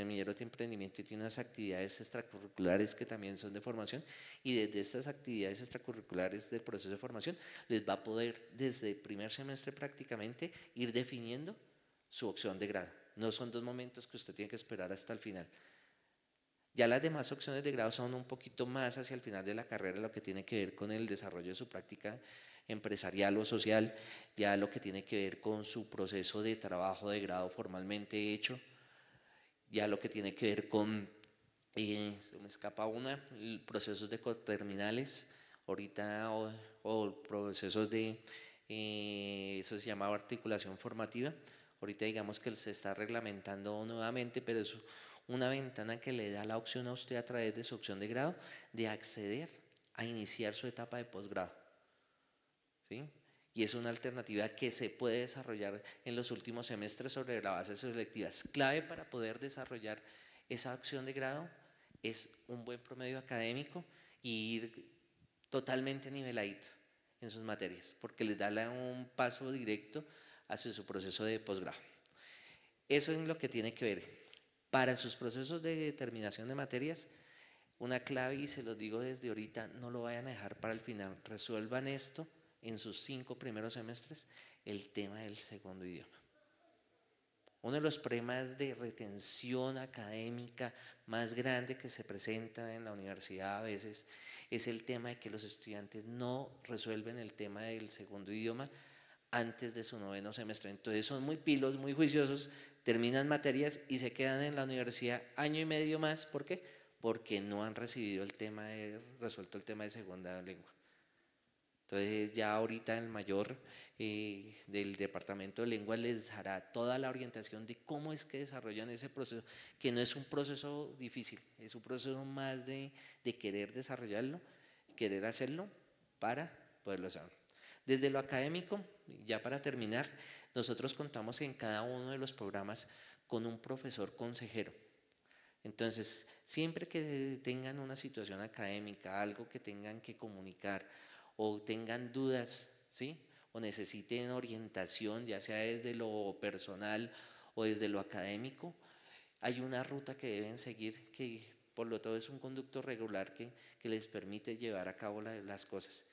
semilleros de emprendimiento y tiene unas actividades extracurriculares que también son de formación y desde estas actividades extracurriculares del proceso de formación les va a poder desde el primer semestre prácticamente ir definiendo su opción de grado. No son dos momentos que usted tiene que esperar hasta el final. Ya las demás opciones de grado son un poquito más hacia el final de la carrera, lo que tiene que ver con el desarrollo de su práctica empresarial o social, ya lo que tiene que ver con su proceso de trabajo de grado formalmente hecho, ya lo que tiene que ver con, eh, se me escapa una, procesos de coterminales, ahorita o, procesos de, eh, eso se llamaba articulación formativa, ahorita digamos que se está reglamentando nuevamente, pero es una ventana que le da la opción a usted a través de su opción de grado de acceder a iniciar su etapa de posgrado. ¿Sí? y es una alternativa que se puede desarrollar en los últimos semestres sobre la base de sus electivas. Clave para poder desarrollar esa acción de grado es un buen promedio académico y ir totalmente niveladito en sus materias, porque les da un paso directo hacia su proceso de posgrado. Eso es lo que tiene que ver. Para sus procesos de determinación de materias, una clave, y se los digo desde ahorita, no lo vayan a dejar para el final. Resuelvan esto en sus cinco primeros semestres el tema del segundo idioma. Uno de los problemas de retención académica más grande que se presenta en la universidad a veces es el tema de que los estudiantes no resuelven el tema del segundo idioma antes de su noveno semestre. Entonces son muy pilos, muy juiciosos, terminan materias y se quedan en la universidad año y medio más. ¿Por qué? Porque no han recibido el tema de, resuelto el tema de segunda lengua. Entonces ya ahorita el mayor eh, del Departamento de Lengua les hará toda la orientación de cómo es que desarrollan ese proceso, que no es un proceso difícil, es un proceso más de, de querer desarrollarlo, querer hacerlo para poderlo hacer. Desde lo académico, ya para terminar, nosotros contamos en cada uno de los programas con un profesor consejero. Entonces, siempre que tengan una situación académica, algo que tengan que comunicar, o tengan dudas, ¿sí? O necesiten orientación, ya sea desde lo personal o desde lo académico, hay una ruta que deben seguir que por lo todo es un conducto regular que, les permite llevar a cabo las cosas.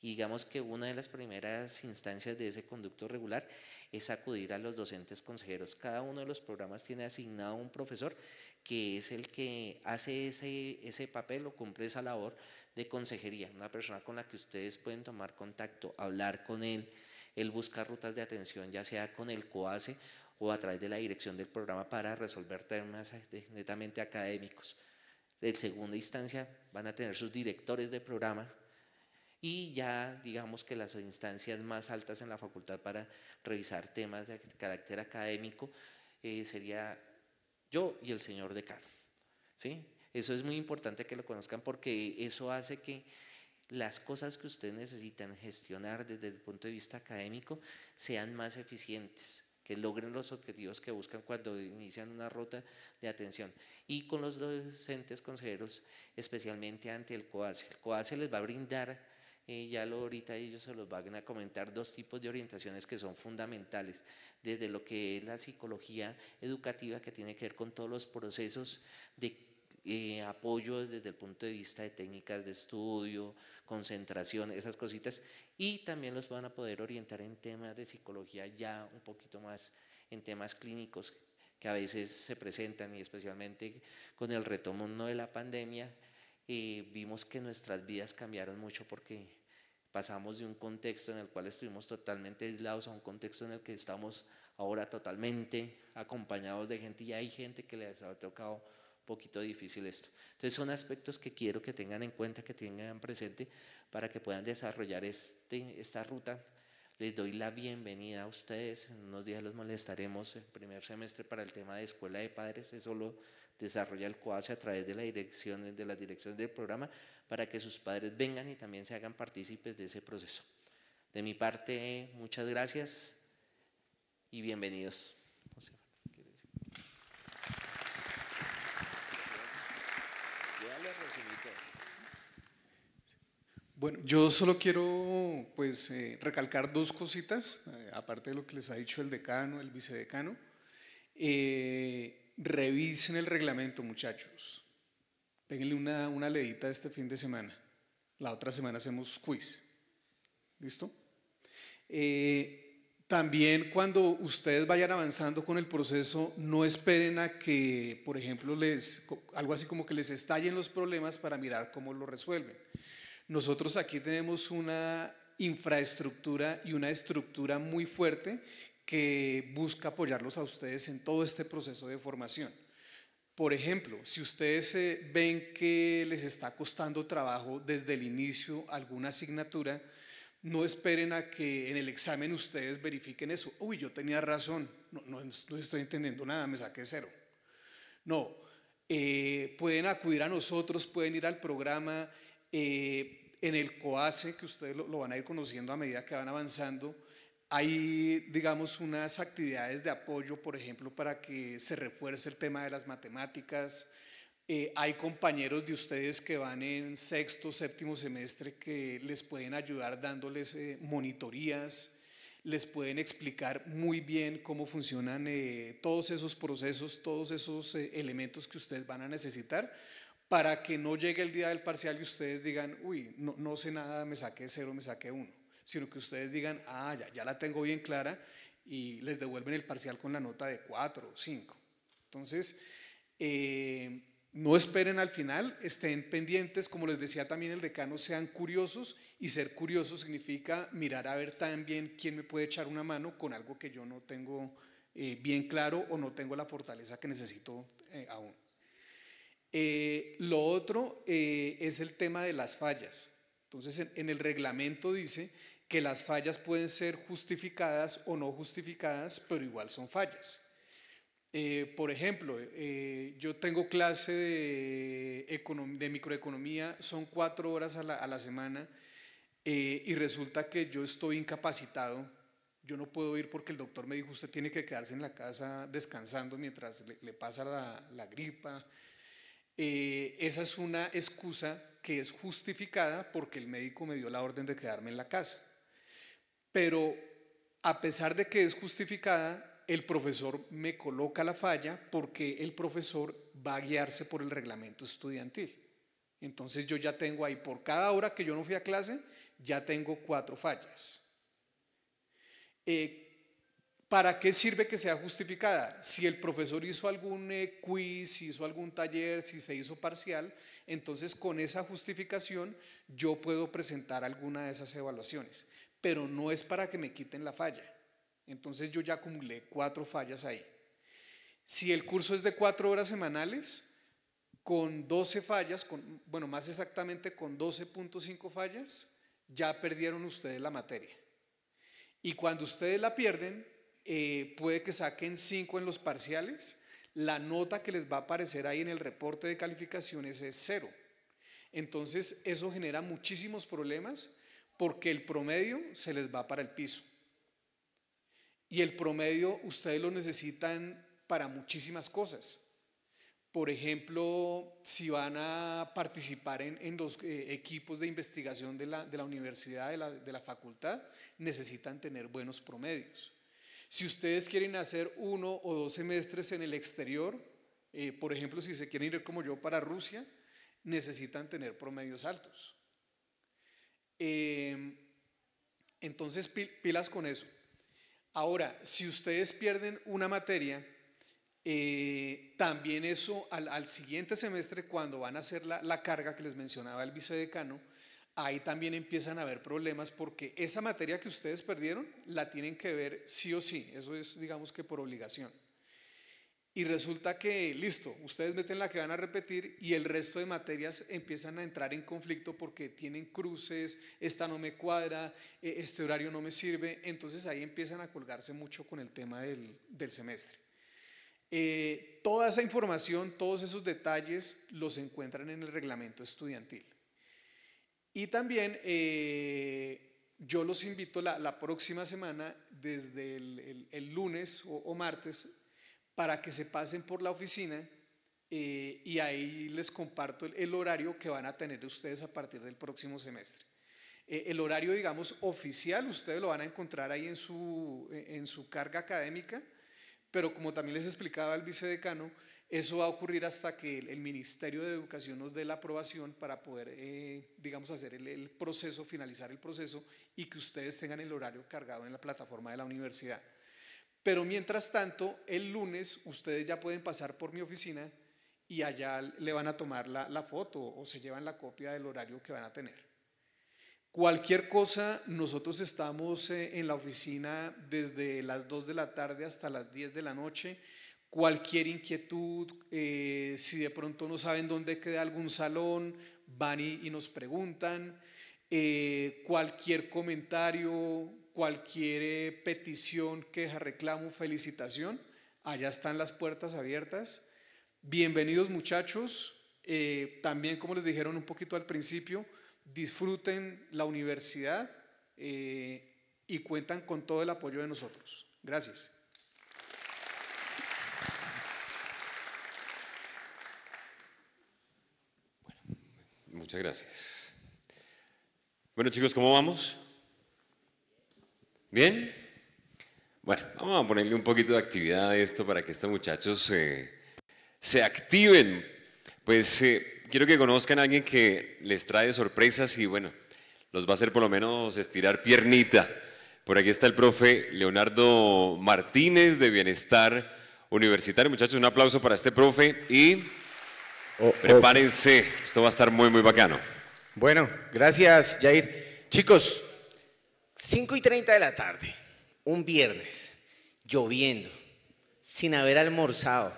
Y digamos que una de las primeras instancias de ese conducto regular es acudir a los docentes consejeros. Cada uno de los programas tiene asignado un profesor que es el que hace ese, ese papel o cumple esa labor de consejería, una persona con la que ustedes pueden tomar contacto, hablar con él, él busca rutas de atención, ya sea con el COACE o a través de la dirección del programa para resolver temas eh, netamente académicos. En segunda instancia van a tener sus directores de programa y ya digamos que las instancias más altas en la facultad para revisar temas de carácter académico eh, sería yo y el señor decano. ¿sí? Eso es muy importante que lo conozcan porque eso hace que las cosas que ustedes necesitan gestionar desde el punto de vista académico sean más eficientes, que logren los objetivos que buscan cuando inician una ruta de atención. Y con los docentes consejeros, especialmente ante el COASE, El COASE les va a brindar, eh, ya lo ahorita ellos se los van a comentar, dos tipos de orientaciones que son fundamentales, desde lo que es la psicología educativa, que tiene que ver con todos los procesos de eh, apoyo desde el punto de vista de técnicas de estudio, concentración, esas cositas, y también los van a poder orientar en temas de psicología ya un poquito más en temas clínicos que a veces se presentan y especialmente con el retomo no de la pandemia, eh, vimos que nuestras vidas cambiaron mucho porque pasamos de un contexto en el cual estuvimos totalmente aislados a un contexto en el que estamos ahora totalmente acompañados de gente y hay gente que les ha tocado poquito difícil esto. Entonces son aspectos que quiero que tengan en cuenta, que tengan presente para que puedan desarrollar este, esta ruta. Les doy la bienvenida a ustedes. En unos días los molestaremos en primer semestre para el tema de escuela de padres. Eso lo desarrolla el COASE a través de, la dirección, de las direcciones del programa para que sus padres vengan y también se hagan partícipes de ese proceso. De mi parte, muchas gracias y bienvenidos. Bueno, yo solo quiero pues eh, recalcar dos cositas, eh, aparte de lo que les ha dicho el decano, el vicedecano. Eh, revisen el reglamento, muchachos. Péguenle una, una este fin de semana. La otra semana hacemos quiz. ¿Listo? También cuando ustedes vayan avanzando con el proceso, no esperen a que, por ejemplo, les, algo así como que les estallen los problemas para mirar cómo lo resuelven. Nosotros aquí tenemos una infraestructura y una estructura muy fuerte que busca apoyarlos a ustedes en todo este proceso de formación. Por ejemplo, si ustedes eh, ven que les está costando trabajo desde el inicio alguna asignatura, no esperen a que en el examen ustedes verifiquen eso. Uy, yo tenía razón, no, no, estoy entendiendo nada, me saqué cero. No, eh, pueden acudir a nosotros, pueden ir al programa eh, en el COACE, que ustedes lo van a ir conociendo a medida que van avanzando. Hay, digamos, unas actividades de apoyo, por ejemplo, para que se refuerce el tema de las matemáticas, eh, hay compañeros de ustedes que van en sexto, séptimo semestre que les pueden ayudar dándoles eh, monitorías, les pueden explicar muy bien cómo funcionan eh, todos esos procesos, todos esos elementos que ustedes van a necesitar para que no llegue el día del parcial y ustedes digan, uy, no, no sé nada, me saqué cero, me saqué uno, sino que ustedes digan, ah, ya, ya la tengo bien clara y les devuelven el parcial con la nota de cuatro o cinco. Entonces, eh, no esperen al final, estén pendientes, como les decía también el decano, sean curiosos y ser curioso significa mirar a ver también quién me puede echar una mano con algo que yo no tengo eh, bien claro o no tengo la fortaleza que necesito eh, aún. Eh, lo otro es el tema de las fallas. Entonces, en el reglamento dice que las fallas pueden ser justificadas o no justificadas, pero igual son fallas. Eh, por ejemplo, eh, yo tengo clase de, de, microeconomía, son cuatro horas a la, semana eh, y resulta que yo estoy incapacitado. Yo no puedo ir porque el doctor me dijo, usted tiene que quedarse en la casa descansando mientras le, pasa la, la gripa. esa es una excusa que es justificada porque el médico me dio la orden de quedarme en la casa. Pero a pesar de que es justificada, el profesor me coloca la falla porque el profesor va a guiarse por el reglamento estudiantil. Entonces yo ya tengo ahí, por cada hora que yo no fui a clase, ya tengo cuatro fallas. Eh, ¿Para qué sirve que sea justificada? Si el profesor hizo algún eh, quiz, si hizo algún taller, si se hizo parcial, entonces con esa justificación yo puedo presentar alguna de esas evaluaciones, pero no es para que me quiten la falla. Entonces yo ya acumulé cuatro fallas ahí. Si el curso es de cuatro horas semanales, con 12 fallas, con, bueno, más exactamente con 12.5 fallas, ya perdieron ustedes la materia. Y cuando ustedes la pierden, eh, puede que saquen cinco en los parciales, la nota que les va a aparecer ahí en el reporte de calificaciones es cero. Entonces eso genera muchísimos problemas porque el promedio se les va para el piso. Y el promedio ustedes lo necesitan para muchísimas cosas. Por ejemplo, si van a participar en, los eh, equipos de investigación de la, universidad, de la, facultad, necesitan tener buenos promedios. Si ustedes quieren hacer uno o dos semestres en el exterior, eh, por ejemplo, si se quieren ir como yo para Rusia, necesitan tener promedios altos. Eh, entonces, pilas con eso. Ahora, si ustedes pierden una materia, eh, también eso al, siguiente semestre, cuando van a hacer la, la carga que les mencionaba el vicedecano, ahí también empiezan a haber problemas porque esa materia que ustedes perdieron la tienen que ver sí o sí. Eso es, digamos que por obligación. Y resulta que, listo, ustedes meten la que van a repetir y el resto de materias empiezan a entrar en conflicto porque tienen cruces, esta no me cuadra, e, este horario no me sirve. Entonces ahí empiezan a colgarse mucho con el tema del, semestre. Eh, toda esa información, todos esos detalles los encuentran en el reglamento estudiantil. Y también eh, yo los invito la, próxima semana, desde el, lunes o martes, para que se pasen por la oficina eh, y ahí les comparto el, horario que van a tener ustedes a partir del próximo semestre. Eh, el horario, digamos, oficial, ustedes lo van a encontrar ahí en su, eh, en su carga académica, pero como también les explicaba el vicedecano, eso va a ocurrir hasta que el, Ministerio de Educación nos dé la aprobación para poder, digamos, hacer el proceso, finalizar el proceso y que ustedes tengan el horario cargado en la plataforma de la universidad. Pero mientras tanto, el lunes ustedes ya pueden pasar por mi oficina y allá le van a tomar la, foto o se llevan la copia del horario que van a tener. Cualquier cosa, nosotros estamos eh, en la oficina desde las 2 de la tarde hasta las 10 de la noche. Cualquier inquietud, eh, si de pronto no saben dónde queda algún salón, van y, nos preguntan. Eh, cualquier comentario, cualquier eh, petición, queja, reclamo, felicitación. Allá están las puertas abiertas. Bienvenidos muchachos. Eh, también, como les dijeron un poquito al principio, disfruten la universidad eh, y cuentan con todo el apoyo de nosotros. Gracias. muchas gracias. Bueno chicos, ¿cómo vamos? ¿Bien? Bueno, vamos a ponerle un poquito de actividad a esto para que estos muchachos eh, se activen. Pues eh, quiero que conozcan a alguien que les trae sorpresas y bueno, los va a hacer por lo menos estirar piernita. Por aquí está el profe Leonardo Martínez de Bienestar Universitario. Muchachos, un aplauso para este profe y oh, oh. prepárense, esto va a estar muy, muy bacano. Bueno, gracias Jair. Chicos, 5 y 30 de la tarde, un viernes, lloviendo, sin haber almorzado,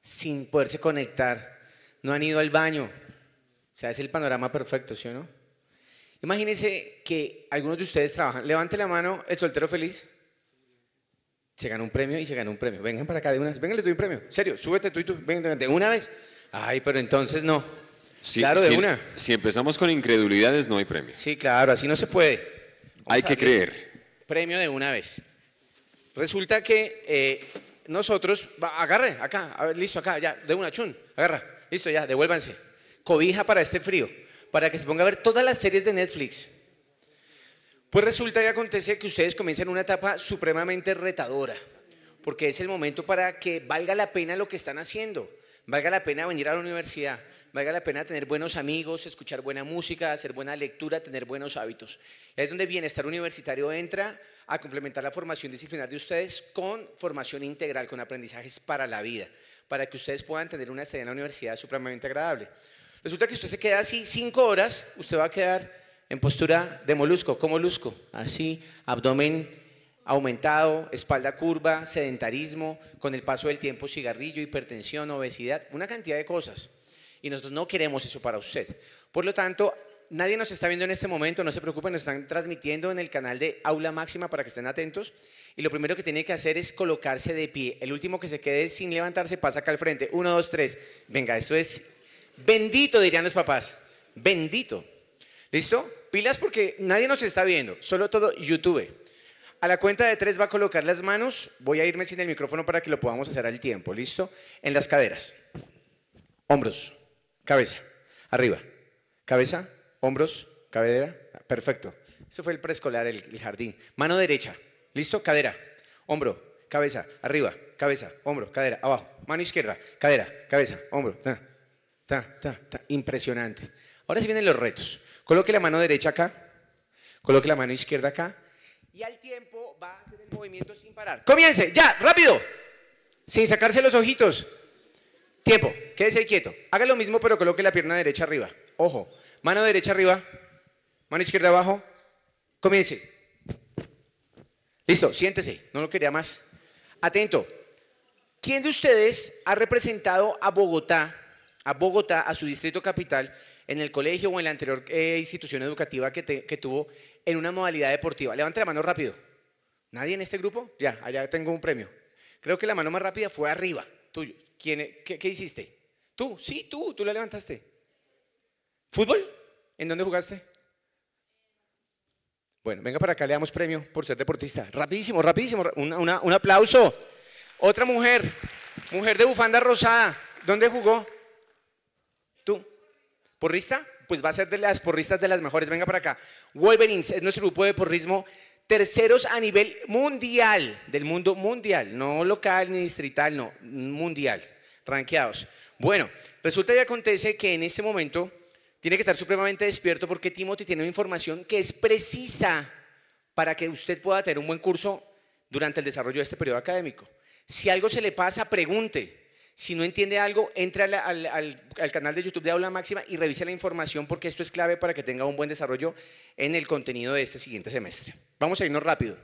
sin poderse conectar, no han ido al baño. O sea, es el panorama perfecto, ¿sí o no? Imagínense que algunos de ustedes trabajan. Levante la mano el soltero feliz. Se gana un premio y se gana un premio. Vengan para acá de una vez. Vengan, les doy un premio. Serio, súbete tú y tú. Vengan de una vez. Ay, pero entonces no. claro, de una. Si empezamos con incredulidades, no hay premio. Sí, claro, así no se puede. Hay que creer. Premio de una vez. Resulta que eh, nosotros, agarre, acá, a ver, listo, acá, ya, de una, chun, agarra, listo, ya, devuélvanse. Cobija para este frío, para que se ponga a ver todas las series de Netflix. Pues resulta y acontece que ustedes comienzan una etapa supremamente retadora, porque es el momento para que valga la pena lo que están haciendo, valga la pena venir a la universidad, valga la pena tener buenos amigos, escuchar buena música, hacer buena lectura, tener buenos hábitos. Es donde bienestar universitario entra a complementar la formación disciplinar de ustedes con formación integral, con aprendizajes para la vida, para que ustedes puedan tener una estadía en la universidad supremamente agradable. Resulta que usted se queda así cinco horas, usted va a quedar en postura de molusco, como molusco, así, abdomen aumentado, espalda curva, sedentarismo, con el paso del tiempo cigarrillo, hipertensión, obesidad, una cantidad de cosas y nosotros no queremos eso para usted. Por lo tanto, nadie nos está viendo en este momento, no se preocupen, nos están transmitiendo en el canal de Aula Máxima para que estén atentos. Y lo primero que tiene que hacer es colocarse de pie. El último que se quede sin levantarse pasa acá al frente. Uno, dos, tres. Venga, eso es bendito, dirían los papás. Bendito. ¿Listo? Pilas porque nadie nos está viendo, solo todo YouTube. A la cuenta de tres va a colocar las manos. Voy a irme sin el micrófono para que lo podamos hacer al tiempo. ¿Listo? En las caderas. Hombros. Cabeza, arriba. Cabeza, hombros, cadera. Perfecto. Eso fue el preescolar, el, jardín. Mano derecha. ¿Listo? Cadera, hombro, cabeza, arriba, cabeza, hombro, cadera, abajo. Mano izquierda, cadera, cabeza, hombro. Ta, ta, ta, Impresionante. Ahora sí vienen los retos. Coloque la mano derecha acá, coloque la mano izquierda acá y al tiempo va a hacer el movimiento sin parar. Comience, ya, rápido, sin sacarse los ojitos. Tiempo, quédese ahí quieto. Haga lo mismo, pero coloque la pierna derecha arriba. Ojo, mano derecha arriba, mano izquierda abajo. Comience. Listo, siéntese, no lo quería más. Atento. ¿Quién de ustedes ha representado a Bogotá, a Bogotá, a su distrito capital, en el colegio o en la anterior eh, institución educativa que, que tuvo en una modalidad deportiva? Levante la mano rápido. ¿Nadie en este grupo? Ya, allá tengo un premio. Creo que la mano más rápida fue arriba tuyo. ¿Quién, e-, qué, hiciste? ¿Tú? Sí, tú, tú la levantaste. ¿Fútbol? ¿En dónde jugaste? Bueno, venga para acá, le damos premio por ser deportista. Rapidísimo, rapidísimo. un aplauso. Otra mujer, mujer de bufanda rosada. ¿Dónde jugó? ¿Tú? ¿Porrista? Pues va a ser de las porristas de las mejores. Venga para acá. Wolverines es nuestro grupo de porrismo terceros a nivel mundial, del mundo mundial, no local ni distrital, no, mundial, ranqueados. Bueno, resulta y acontece que en este momento tiene que estar supremamente despierto porque Timothy tiene una información que es precisa para que usted pueda tener un buen curso durante el desarrollo de este periodo académico. Si algo se le pasa, pregunte. Si no entiende algo, entra al, canal de YouTube de Aula Máxima y revise la información porque esto es clave para que tenga un buen desarrollo en el contenido de este siguiente semestre. Vamos a irnos rápido.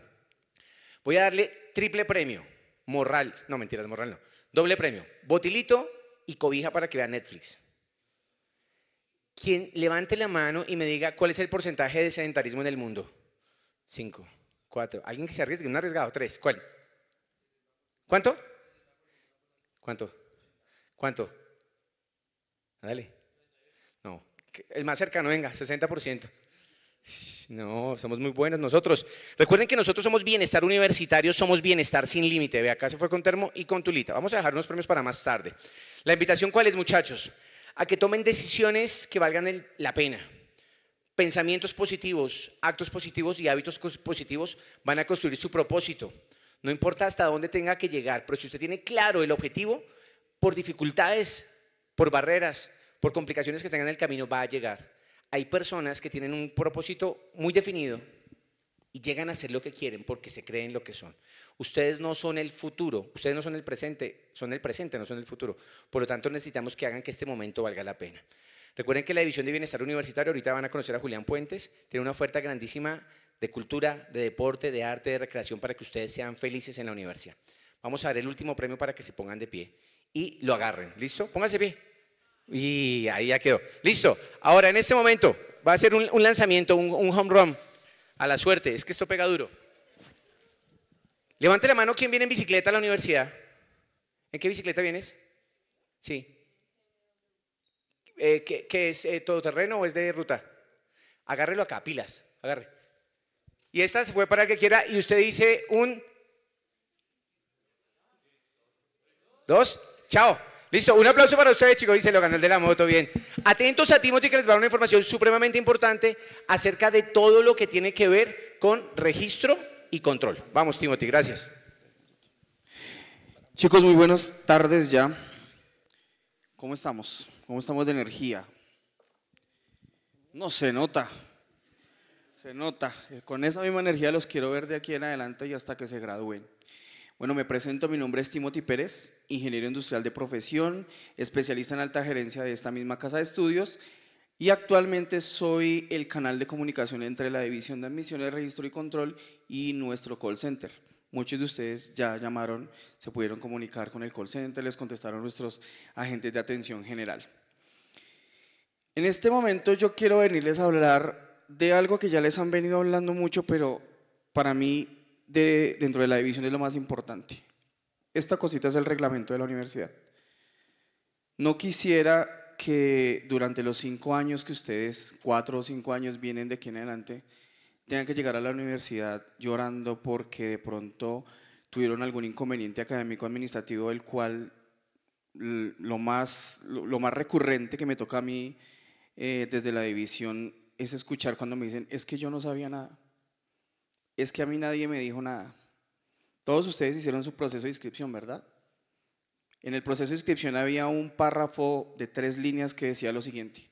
Voy a darle triple premio, morral, no mentiras, morral no, doble premio, botilito y cobija para que vea Netflix. Quien levante la mano y me diga cuál es el porcentaje de sedentarismo en el mundo. Cinco, cuatro. ¿Alguien que se arriesgue? Un arriesgado, tres. ¿Cuál? ¿Cuánto? ¿Cuánto? ¿Cuánto? Dale. No, el más cercano, venga, 60%. No, somos muy buenos nosotros. Recuerden que nosotros somos bienestar universitario, somos bienestar sin límite. Ve, acá se fue con Termo y con Tulita. Vamos a dejar unos premios para más tarde. La invitación, ¿cuál es, muchachos? A que tomen decisiones que valgan la pena. Pensamientos positivos, actos positivos y hábitos positivos van a construir su propósito. No importa hasta dónde tenga que llegar, pero si usted tiene claro el objetivo, por dificultades, por barreras, por complicaciones que tengan en el camino, va a llegar. Hay personas que tienen un propósito muy definido y llegan a hacer lo que quieren porque se creen lo que son. Ustedes no son el futuro, ustedes no son el presente, son el presente, no son el futuro. Por lo tanto, necesitamos que hagan que este momento valga la pena. Recuerden que la División de Bienestar Universitario, ahorita van a conocer a Julián Puentes, tiene una oferta grandísima de cultura, de deporte, de arte, de recreación para que ustedes sean felices en la universidad. Vamos a dar el último premio para que se pongan de pie y lo agarren. ¿Listo? Pónganse pie. Y ahí ya quedó. Listo. Ahora, en este momento, va a ser un, lanzamiento, un, home run. A la suerte. Es que esto pega duro. Levante la mano quien viene en bicicleta a la universidad. ¿En qué bicicleta vienes? Sí. Eh, ¿qué, es? Eh, ¿Todoterreno o es de ruta? Agárrelo acá, pilas. Agarre. Y esta se fue para que quiera y usted dice un... Dos, Chao. Listo, un aplauso para ustedes, chicos, dice lo ganó de la moto, bien. Atentos a Timothy que les va a dar una información supremamente importante acerca de todo lo que tiene que ver con registro y control. Vamos, Timothy, gracias. Chicos, muy buenas tardes ya. ¿Cómo estamos? ¿Cómo estamos de energía? No, se nota. Se nota. Eh, con esa misma energía los quiero ver de aquí en adelante y hasta que se gradúen. Bueno, me presento, mi nombre es Timothy Pérez, ingeniero industrial de profesión, especialista en alta gerencia de esta misma casa de estudios y actualmente soy el canal de comunicación entre la División de Admisiones, Registro y Control y nuestro call center. Muchos de ustedes ya llamaron, se pudieron comunicar con el call center, les contestaron nuestros agentes de atención general. En este momento yo quiero venirles a hablar de algo que ya les han venido hablando mucho, pero para mí dentro de la división es lo más importante. Esta cosita es el reglamento de la universidad. No quisiera que durante los cinco años que ustedes, cuatro o cinco años, vienen de aquí en adelante, tengan que llegar a la universidad llorando porque de pronto tuvieron algún inconveniente académico administrativo, el cual lo más, lo más recurrente que me toca a mí eh, desde la división es escuchar cuando me dicen, es que yo no sabía nada es que a mí nadie me dijo nada. Todos ustedes hicieron su proceso de inscripción, ¿verdad? En el proceso de inscripción había un párrafo de tres líneas que decía lo siguiente.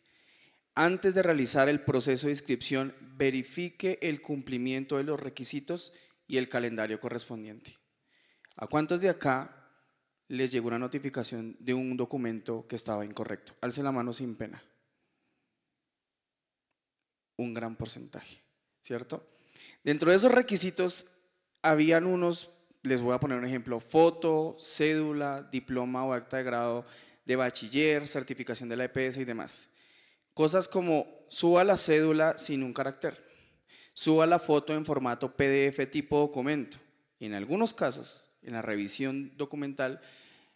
Antes de realizar el proceso de inscripción, verifique el cumplimiento de los requisitos y el calendario correspondiente. ¿A cuántos de acá les llegó una notificación de un documento que estaba incorrecto? Alce la mano sin pena. Un gran porcentaje, ¿cierto? Dentro de esos requisitos habían unos, les voy a poner un ejemplo, foto, cédula, diploma o acta de grado de bachiller, certificación de la EPS y demás. Cosas como suba la cédula sin un carácter, suba la foto en formato PDF tipo documento. en algunos casos, en la revisión documental,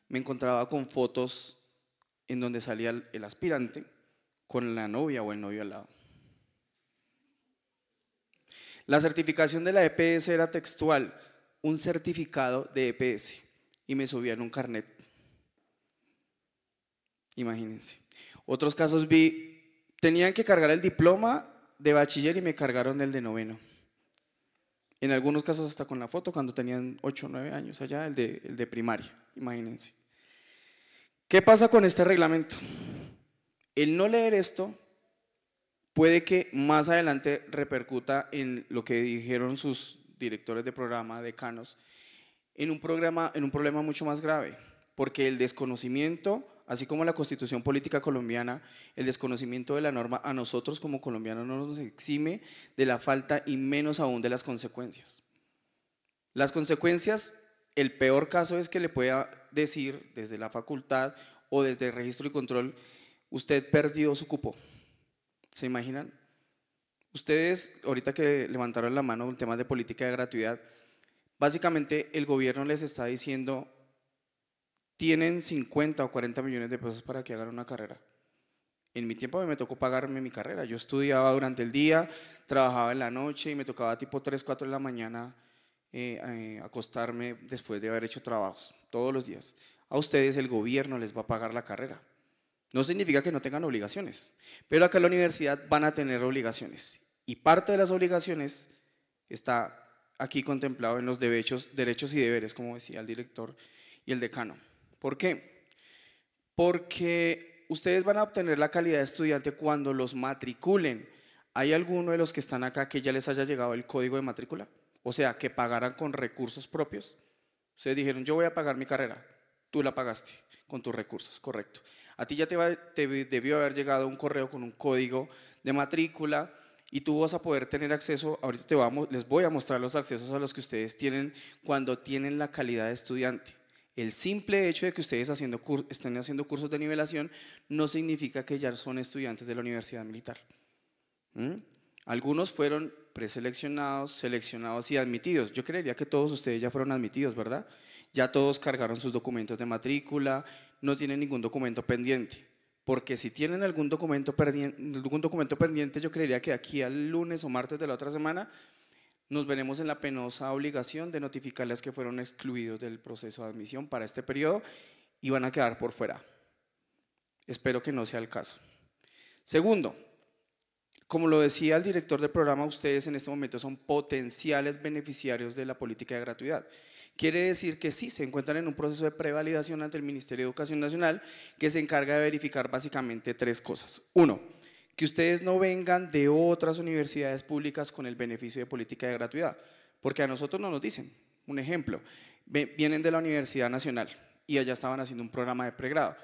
me encontraba con fotos en donde salía el aspirante con la novia o el novio al lado. La certificación de la EPS era textual, un certificado de EPS, y me subían un carnet. Imagínense. Otros casos vi, tenían que cargar el diploma de bachiller y me cargaron el de noveno. En algunos casos hasta con la foto, cuando tenían ocho o 9 años allá, el de, el de primaria, imagínense. ¿Qué pasa con este reglamento? El no leer esto puede que más adelante repercuta en lo que dijeron sus directores de programa, decanos, en un, programa, problema mucho más grave, porque el desconocimiento, así como la constitución política colombiana, el desconocimiento de la norma a nosotros como colombianos no nos exime de la falta y menos aún de las consecuencias. Las consecuencias, el peor caso es que le pueda decir desde la facultad o desde el registro y control, usted perdió su cupo ¿Se imaginan? Ustedes, ahorita que levantaron la mano un tema de política de gratuidad, básicamente el gobierno les está diciendo, tienen 50 o 40 millones de pesos para que hagan una carrera. En mi tiempo me tocó pagarme mi carrera. Yo estudiaba durante el día, trabajaba en la noche y me tocaba tipo 3, 4 de la mañana eh, eh, acostarme después de haber hecho trabajos todos los días. A ustedes el gobierno les va a pagar la carrera. No significa que no tengan obligaciones, pero acá en la universidad van a tener obligaciones y parte de las obligaciones está aquí contemplado en los derechos, derechos y deberes, como decía el director y el decano. ¿Por qué? Porque ustedes van a obtener la calidad de estudiante cuando los matriculen. ¿Hay alguno de los que están acá que ya les haya llegado el código de matrícula? O sea, que pagaran con recursos propios. Ustedes dijeron, yo voy a pagar mi carrera. Tú la pagaste con tus recursos, correcto. A ti ya te, debió haber llegado un correo con un código de matrícula y tú vas a poder tener acceso, ahorita te les voy a mostrar los accesos a los que ustedes tienen cuando tienen la calidad de estudiante. El simple hecho de que ustedes estén haciendo cursos de nivelación no significa que ya son estudiantes de la Universidad Militar. ¿Mm? Algunos fueron preseleccionados, seleccionados y admitidos. Yo creería que todos ustedes ya fueron admitidos, ¿verdad? ya todos cargaron sus documentos de matrícula, no tienen ningún documento pendiente. Porque si tienen algún documento, pendiente, algún documento pendiente, yo creería que aquí al lunes o martes de la otra semana nos veremos en la penosa obligación de notificarles que fueron excluidos del proceso de admisión para este periodo y van a quedar por fuera. Espero que no sea el caso. Segundo, como lo decía el director del programa, ustedes en este momento son potenciales beneficiarios de la política de gratuidad. Quiere decir que sí, se encuentran en un proceso de prevalidación ante el Ministerio de Educación Nacional que se encarga de verificar básicamente tres cosas. Uno, que ustedes no vengan de otras universidades públicas con el beneficio de política de gratuidad, porque a nosotros no nos dicen. Un ejemplo, vienen de la Universidad Nacional y allá estaban haciendo un programa de pregrado,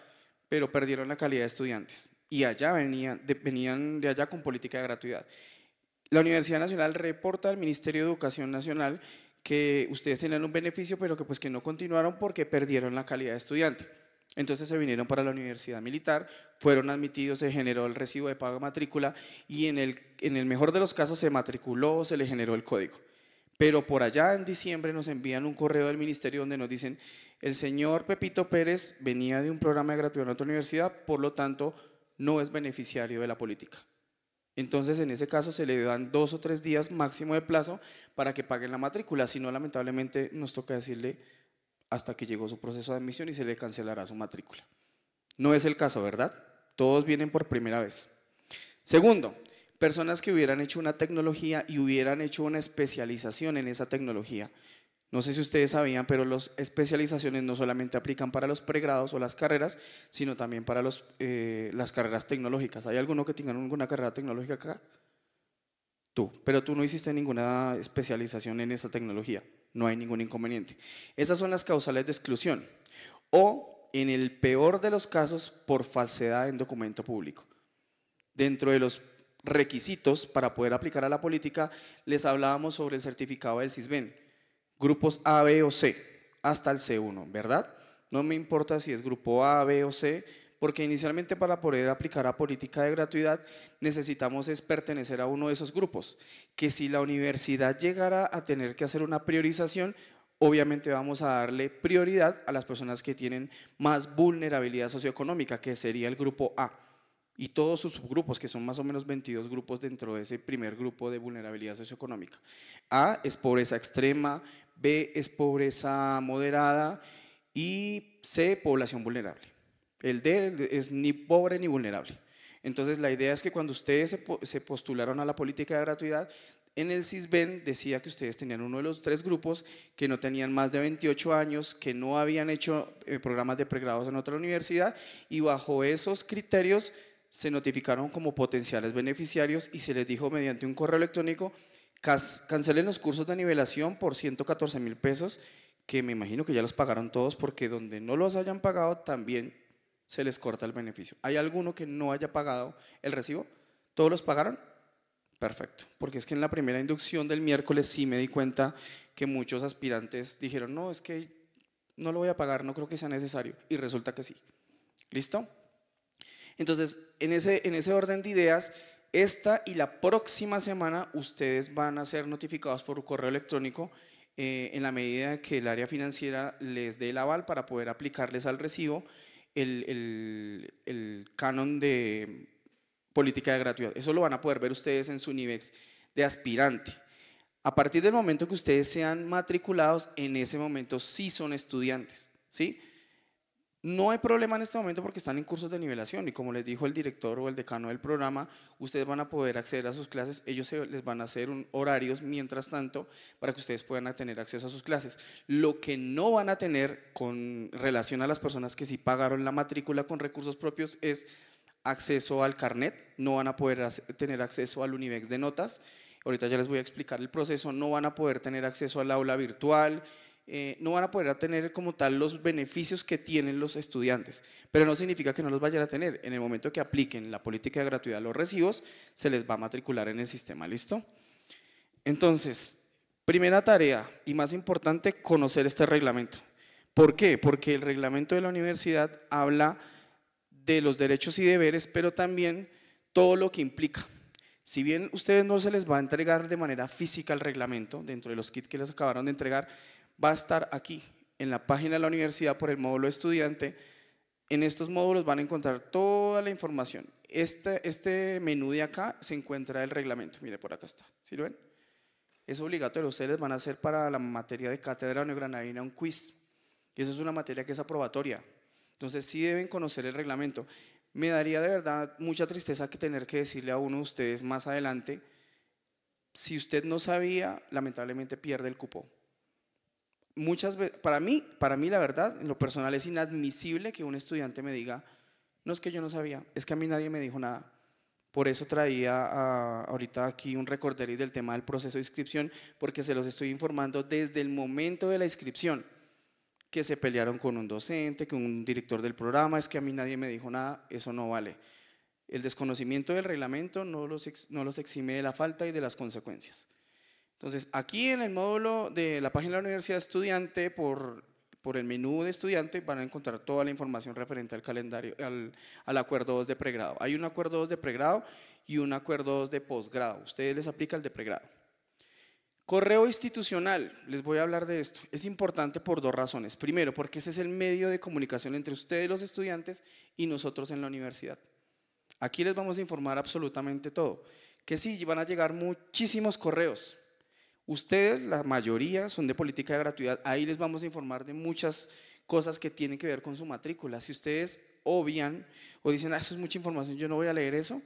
pero perdieron la calidad de estudiantes y allá venían de, de allá con política de gratuidad. La Universidad Nacional reporta al Ministerio de Educación Nacional que ustedes tenían un beneficio, pero que pues que no continuaron porque perdieron la calidad de estudiante. Entonces se vinieron para la universidad militar, fueron admitidos, se generó el recibo de pago de matrícula y en el, en el mejor de los casos se matriculó, se le generó el código. Pero por allá en diciembre nos envían un correo del ministerio donde nos dicen, el señor Pepito Pérez venía de un programa de gratuidad en otra universidad, por lo tanto no es beneficiario de la política. Entonces, en ese caso, se le dan dos o tres días máximo de plazo para que paguen la matrícula. Si no, lamentablemente, nos toca decirle hasta que llegó su proceso de admisión y se le cancelará su matrícula. No es el caso, ¿verdad? Todos vienen por primera vez. Segundo, personas que hubieran hecho una tecnología y hubieran hecho una especialización en esa tecnología. No sé si ustedes sabían, pero las especializaciones no solamente aplican para los pregrados o las carreras, sino también para eh, las carreras tecnológicas. ¿Hay alguno que tenga alguna carrera tecnológica acá? Tú, pero tú no hiciste ninguna especialización en esa tecnología. No hay ningún inconveniente. Esas son las causales de exclusión. O, en el peor de los casos, por falsedad en documento público. Dentro de los requisitos para poder aplicar a la política, les hablábamos sobre el certificado del CISBEN grupos A, B o C, hasta el C1, ¿verdad? No me importa si es grupo A, B o C, porque inicialmente para poder aplicar la política de gratuidad necesitamos es pertenecer a uno de esos grupos, que si la universidad llegara a tener que hacer una priorización, obviamente vamos a darle prioridad a las personas que tienen más vulnerabilidad socioeconómica, que sería el grupo A y todos sus subgrupos, que son más o menos 22 grupos dentro de ese primer grupo de vulnerabilidad socioeconómica. A es pobreza extrema, B es pobreza moderada y C, población vulnerable. El D es ni pobre ni vulnerable. Entonces, la idea es que cuando ustedes se, postularon a la política de gratuidad, en el CISBEN decía que ustedes tenían uno de los tres grupos que no tenían más de 28 años, que no habían hecho eh, programas de pregrados en otra universidad y bajo esos criterios se notificaron como potenciales beneficiarios y se les dijo mediante un correo electrónico cancelen los cursos de nivelación por 114 mil pesos, que me imagino que ya los pagaron todos, porque donde no los hayan pagado también se les corta el beneficio. ¿Hay alguno que no haya pagado el recibo? ¿Todos los pagaron? Perfecto, porque es que en la primera inducción del miércoles sí me di cuenta que muchos aspirantes dijeron, no, es que no lo voy a pagar, no creo que sea necesario, y resulta que sí. ¿Listo? Entonces, en ese, en ese orden de ideas, esta y la próxima semana ustedes van a ser notificados por correo electrónico eh, en la medida que el área financiera les dé el aval para poder aplicarles al recibo el, el canon de política de gratuidad. Eso lo van a poder ver ustedes en su NIVEX de aspirante. A partir del momento que ustedes sean matriculados, en ese momento sí son estudiantes, ¿sí? No hay problema en este momento porque están en cursos de nivelación y como les dijo el director o el decano del programa, ustedes van a poder acceder a sus clases, ellos les van a hacer un, horarios mientras tanto para que ustedes puedan tener acceso a sus clases. Lo que no van a tener con relación a las personas que sí pagaron la matrícula con recursos propios es acceso al carnet, no van a poder tener acceso al Univex de notas, ahorita ya les voy a explicar el proceso, no van a poder tener acceso al aula virtual, eh, no van a poder tener como tal los beneficios que tienen los estudiantes, pero no significa que no los vayan a tener. En el momento que apliquen la política de gratuidad a los recibos, se les va a matricular en el sistema, ¿listo? Entonces, primera tarea y más importante, conocer este reglamento. ¿Por qué? Porque el reglamento de la universidad habla de los derechos y deberes, pero también todo lo que implica. Si bien ustedes no se les va a entregar de manera física el reglamento, dentro de los kits que les acabaron de entregar, va a estar aquí, en la página de la universidad por el módulo estudiante. En estos módulos van a encontrar toda la información. Este, este menú de acá se encuentra el reglamento. Mire, por acá está. ¿Sí lo ven? Es obligatorio. Ustedes van a hacer para la materia de cátedra neogranadina un quiz. Y eso es una materia que es aprobatoria. Entonces sí deben conocer el reglamento. Me daría de verdad mucha tristeza que tener que decirle a uno de ustedes más adelante, si usted no sabía, lamentablemente pierde el cupo muchas veces, para mí, para mí la verdad, en lo personal es inadmisible que un estudiante me diga, no es que yo no sabía, es que a mí nadie me dijo nada. Por eso traía ahorita aquí un recorderis del tema del proceso de inscripción, porque se los estoy informando desde el momento de la inscripción, que se pelearon con un docente, con un director del programa, es que a mí nadie me dijo nada, eso no vale. El desconocimiento del reglamento no los, no los exime de la falta y de las consecuencias. Entonces, aquí en el módulo de la página de la Universidad Estudiante, por, el menú de estudiante, van a encontrar toda la información referente al calendario, al, al acuerdo 2 de pregrado. Hay un acuerdo 2 de pregrado y un acuerdo 2 de posgrado. Ustedes les aplica el de pregrado. Correo institucional, les voy a hablar de esto. Es importante por dos razones. Primero, porque ese es el medio de comunicación entre ustedes los estudiantes y nosotros en la universidad. Aquí les vamos a informar absolutamente todo. Que sí, van a llegar muchísimos correos, Ustedes, la mayoría, son de política de gratuidad. Ahí les vamos a informar de muchas cosas que tienen que ver con su matrícula. Si ustedes obvian o dicen, ah, eso es mucha información, yo no voy a leer eso,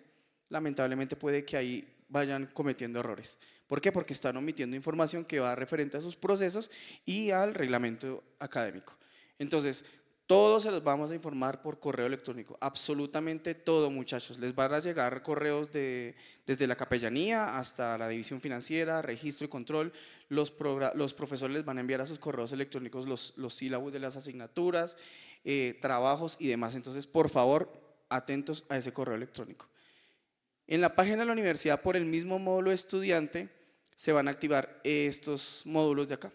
lamentablemente puede que ahí vayan cometiendo errores. ¿Por qué? Porque están omitiendo información que va referente a sus procesos y al reglamento académico. Entonces, todos se los vamos a informar por correo electrónico, absolutamente todo muchachos. Les van a llegar correos de, desde la capellanía hasta la división financiera, registro y control. Los, profesores les van a enviar a sus correos electrónicos los, sílabos de las asignaturas, eh, trabajos y demás. Entonces, por favor, atentos a ese correo electrónico. En la página de la universidad, por el mismo módulo estudiante, se van a activar estos módulos de acá.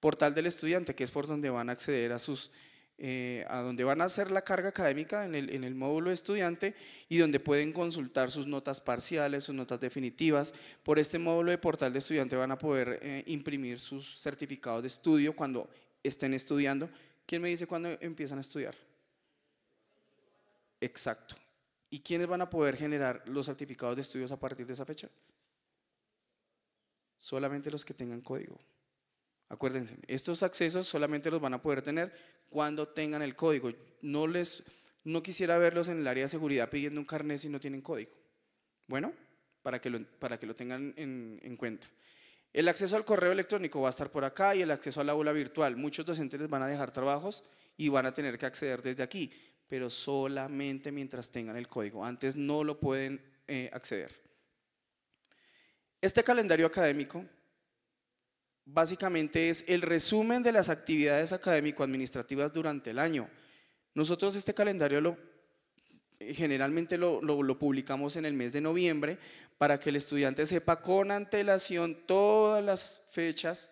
Portal del estudiante, que es por donde van a acceder a sus eh, a donde van a hacer la carga académica en el, en el, módulo estudiante y donde pueden consultar sus notas parciales, sus notas definitivas. Por este módulo de portal de estudiante van a poder eh, imprimir sus certificados de estudio cuando estén estudiando. ¿Quién me dice cuándo empiezan a estudiar? Exacto. ¿Y quiénes van a poder generar los certificados de estudios a partir de esa fecha? Solamente los que tengan código. Acuérdense, estos accesos solamente los van a poder tener cuando tengan el código. No, les, no quisiera verlos en el área de seguridad pidiendo un carnet si no tienen código. Bueno, para que lo, para que lo tengan en, cuenta. El acceso al correo electrónico va a estar por acá y el acceso a la aula virtual. Muchos docentes les van a dejar trabajos y van a tener que acceder desde aquí, pero solamente mientras tengan el código. Antes no lo pueden eh, acceder. Este calendario académico básicamente es el resumen de las actividades académico-administrativas durante el año. Nosotros este calendario lo, generalmente lo, publicamos en el mes de noviembre para que el estudiante sepa con antelación todas las fechas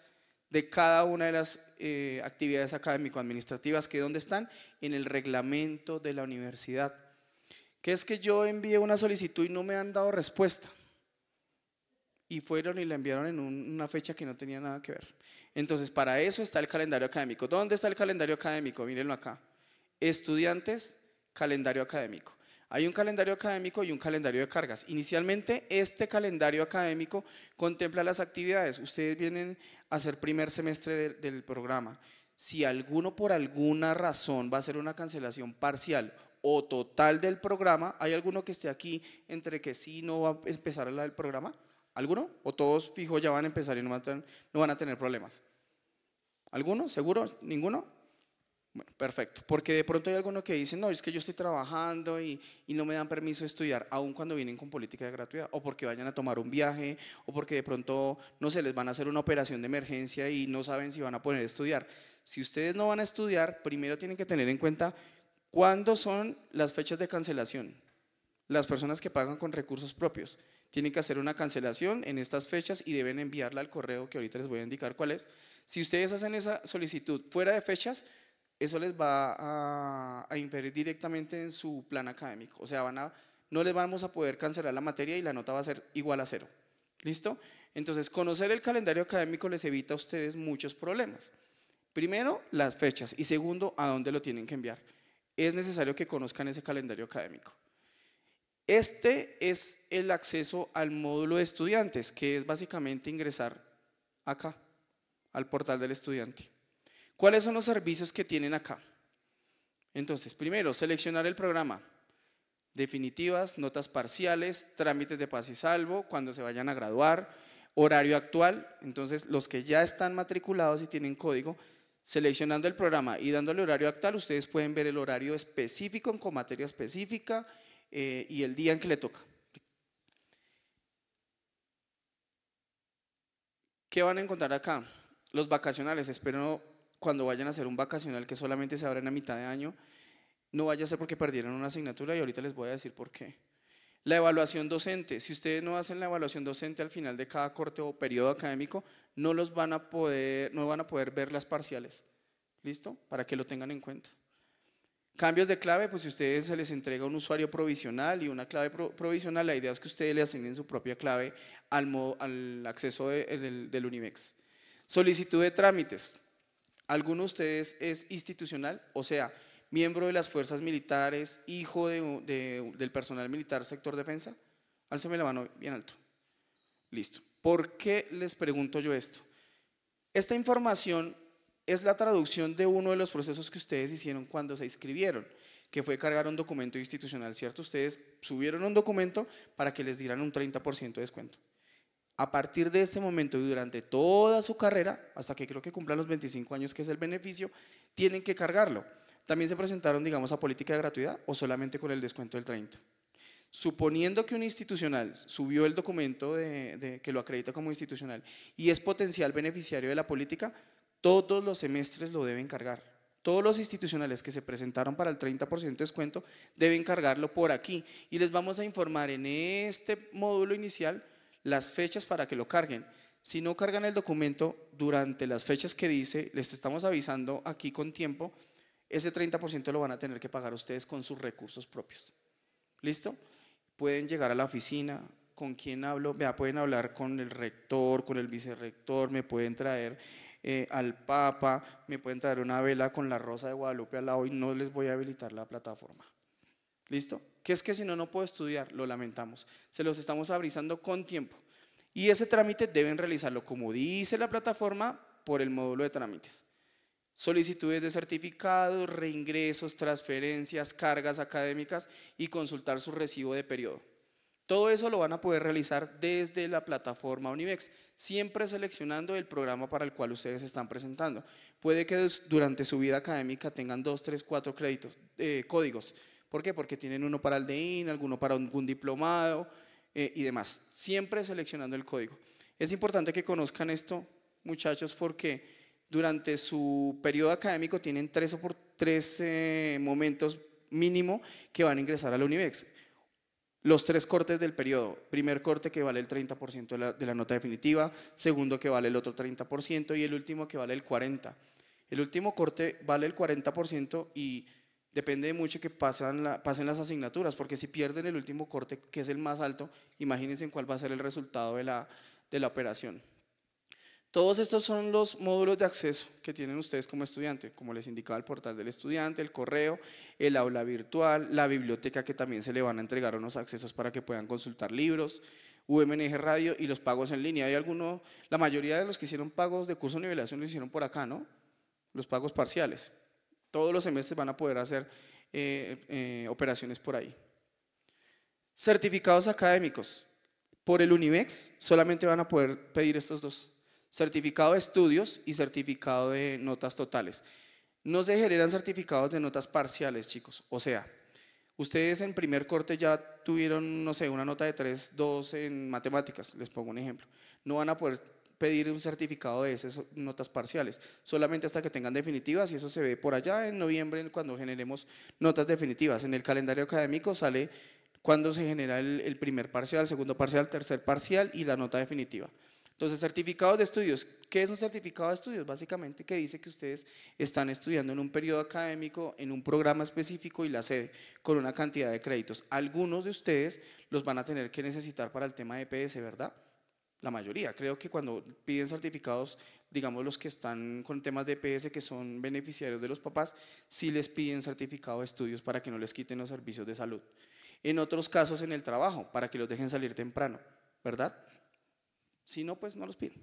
de cada una de las eh, actividades académico-administrativas que dónde están en el reglamento de la universidad. Que es que yo envié una solicitud y no me han dado respuesta y fueron y la enviaron en una fecha que no tenía nada que ver. Entonces, para eso está el calendario académico. ¿Dónde está el calendario académico? Mírenlo acá. Estudiantes, calendario académico. Hay un calendario académico y un calendario de cargas. Inicialmente, este calendario académico contempla las actividades. Ustedes vienen a hacer primer semestre del programa. Si alguno por alguna razón va a hacer una cancelación parcial o total del programa, ¿hay alguno que esté aquí entre que sí no va a empezar la del programa? ¿Alguno? ¿O todos fijo ya van a empezar y no van a tener, problemas? ¿Alguno? ¿Seguro? ¿Ninguno? Bueno, perfecto. Porque de pronto hay alguno que dice, no, es que yo estoy trabajando y, no me dan permiso de estudiar, aun cuando vienen con política de gratuidad, o porque vayan a tomar un viaje, o porque de pronto, no se les van a hacer una operación de emergencia y no saben si van a poder estudiar. Si ustedes no van a estudiar, primero tienen que tener en cuenta cuándo son las fechas de cancelación, las personas que pagan con recursos propios tienen que hacer una cancelación en estas fechas y deben enviarla al correo que ahorita les voy a indicar cuál es. Si ustedes hacen esa solicitud fuera de fechas, eso les va a, a directamente en su plan académico. O sea, van a, no les vamos a poder cancelar la materia y la nota va a ser igual a cero. ¿Listo? Entonces, conocer el calendario académico les evita a ustedes muchos problemas. Primero, las fechas y segundo, a dónde lo tienen que enviar. Es necesario que conozcan ese calendario académico. Este es el acceso al módulo de estudiantes, que es básicamente ingresar acá, al portal del estudiante. ¿Cuáles son los servicios que tienen acá? Entonces, primero, seleccionar el programa. Definitivas, notas parciales, trámites de paz y salvo, cuando se vayan a graduar, horario actual. Entonces, los que ya están matriculados y tienen código, seleccionando el programa y dándole horario actual, ustedes pueden ver el horario específico en materia específica, eh, y el día en que le toca. ¿Qué van a encontrar acá? Los vacacionales, espero cuando vayan a hacer un vacacional que solamente se abren a mitad de año, no vaya a ser porque perdieron una asignatura y ahorita les voy a decir por qué. La evaluación docente, si ustedes no hacen la evaluación docente al final de cada corte o periodo académico, no los van a poder, no van a poder ver las parciales. ¿Listo? Para que lo tengan en cuenta. Cambios de clave, pues si ustedes se les entrega un usuario provisional y una clave provisional, la idea es que ustedes le asignen su propia clave al, acceso del, Unimex. Solicitud de trámites. ¿Alguno de ustedes es institucional? O sea, miembro de las fuerzas militares, hijo del personal militar, sector defensa. Álceme la mano bien alto. Listo. ¿Por qué les pregunto yo esto? Esta información es la traducción de uno de los procesos que ustedes hicieron cuando se inscribieron, que fue cargar un documento institucional, ¿cierto? Ustedes subieron un documento para que les dieran un 30% de descuento. A partir de ese momento y durante toda su carrera, hasta que creo que cumplan los 25 años, que es el beneficio, tienen que cargarlo. También se presentaron, digamos, a política de gratuidad o solamente con el descuento del 30%. Suponiendo que un institucional subió el documento que lo acredita como institucional y es potencial beneficiario de la política, todos los semestres lo deben cargar. Todos los institucionales que se presentaron para el 30% de descuento deben cargarlo por aquí y les vamos a informar en este módulo inicial las fechas para que lo carguen. Si no cargan el documento durante las fechas que dice, les estamos avisando aquí con tiempo, ese 30% lo van a tener que pagar ustedes con sus recursos propios. ¿Listo? Pueden llegar a la oficina, con quién hablo, me pueden hablar con el rector, con el vicerrector, me pueden traer eh, al Papa, me pueden traer una vela con la rosa de Guadalupe al lado y no les voy a habilitar la plataforma. ¿Listo? ¿Qué es que si no, no puedo estudiar, lo lamentamos. Se los estamos abrizando con tiempo. Y ese trámite deben realizarlo, como dice la plataforma, por el módulo de trámites. Solicitudes de certificados, reingresos, transferencias, cargas académicas y consultar su recibo de periodo. Todo eso lo van a poder realizar desde la plataforma Univex, siempre seleccionando el programa para el cual ustedes se están presentando. Puede que durante su vida académica tengan dos, tres, cuatro créditos, eh, códigos. ¿Por qué? Porque tienen uno para el DIN, alguno para algún diplomado eh, y demás. Siempre seleccionando el código. Es importante que conozcan esto, muchachos, porque durante su periodo académico tienen tres, o por, tres eh, momentos mínimo que van a ingresar al Univex los tres cortes del periodo. Primer corte que vale el 30% de la, nota definitiva, segundo que vale el otro 30% y el último que vale el 40%. El último corte vale el 40% y depende mucho que pasen, las asignaturas, porque si pierden el último corte, que es el más alto, imagínense cuál va a ser el resultado de la operación. Todos estos son los módulos de acceso que tienen ustedes como estudiante, como les indicaba el portal del estudiante, el correo, el aula virtual, la biblioteca que también se le van a entregar unos accesos para que puedan consultar libros, UMNG Radio y los pagos en línea. Hay alguno, la mayoría de los que hicieron pagos de curso de nivelación lo hicieron por acá, ¿no? Los pagos parciales. Todos los semestres van a poder hacer eh, eh, operaciones por ahí. Certificados académicos. Por el UNIVEX solamente van a poder pedir estos dos certificado de estudios y certificado de notas totales. No se generan certificados de notas parciales, chicos. O sea, ustedes en primer corte ya tuvieron, no sé, una nota de 3, 2 en matemáticas, les pongo un ejemplo. No van a poder pedir un certificado de esas notas parciales, solamente hasta que tengan definitivas y eso se ve por allá en noviembre cuando generemos notas definitivas. En el calendario académico sale cuando se genera el, primer parcial, el segundo parcial, tercer parcial y la nota definitiva. Entonces, certificados de estudios. ¿Qué es un certificado de estudios? Básicamente que dice que ustedes están estudiando en un periodo académico, en un programa específico y la sede, con una cantidad de créditos. Algunos de ustedes los van a tener que necesitar para el tema de EPS, ¿verdad? La mayoría. Creo que cuando piden certificados, digamos los que están con temas de EPS, que son beneficiarios de los papás, sí les piden certificado de estudios para que no les quiten los servicios de salud. En otros casos, en el trabajo, para que los dejen salir temprano, ¿verdad? Si no, pues no los piden.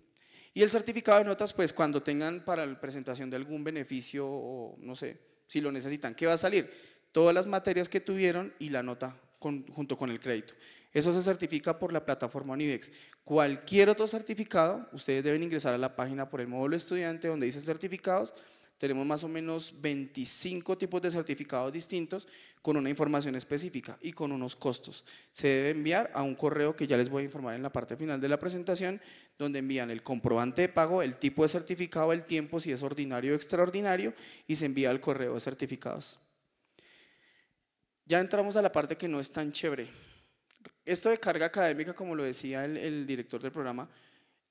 Y el certificado de notas, pues cuando tengan para la presentación de algún beneficio o no sé, si lo necesitan, ¿qué va a salir? Todas las materias que tuvieron y la nota junto con el crédito. Eso se certifica por la plataforma Univex. Cualquier otro certificado, ustedes deben ingresar a la página por el módulo estudiante donde dice certificados tenemos más o menos 25 tipos de certificados distintos con una información específica y con unos costos. Se debe enviar a un correo que ya les voy a informar en la parte final de la presentación, donde envían el comprobante de pago, el tipo de certificado, el tiempo, si es ordinario o extraordinario, y se envía al correo de certificados. Ya entramos a la parte que no es tan chévere. Esto de carga académica, como lo decía el, el director del programa,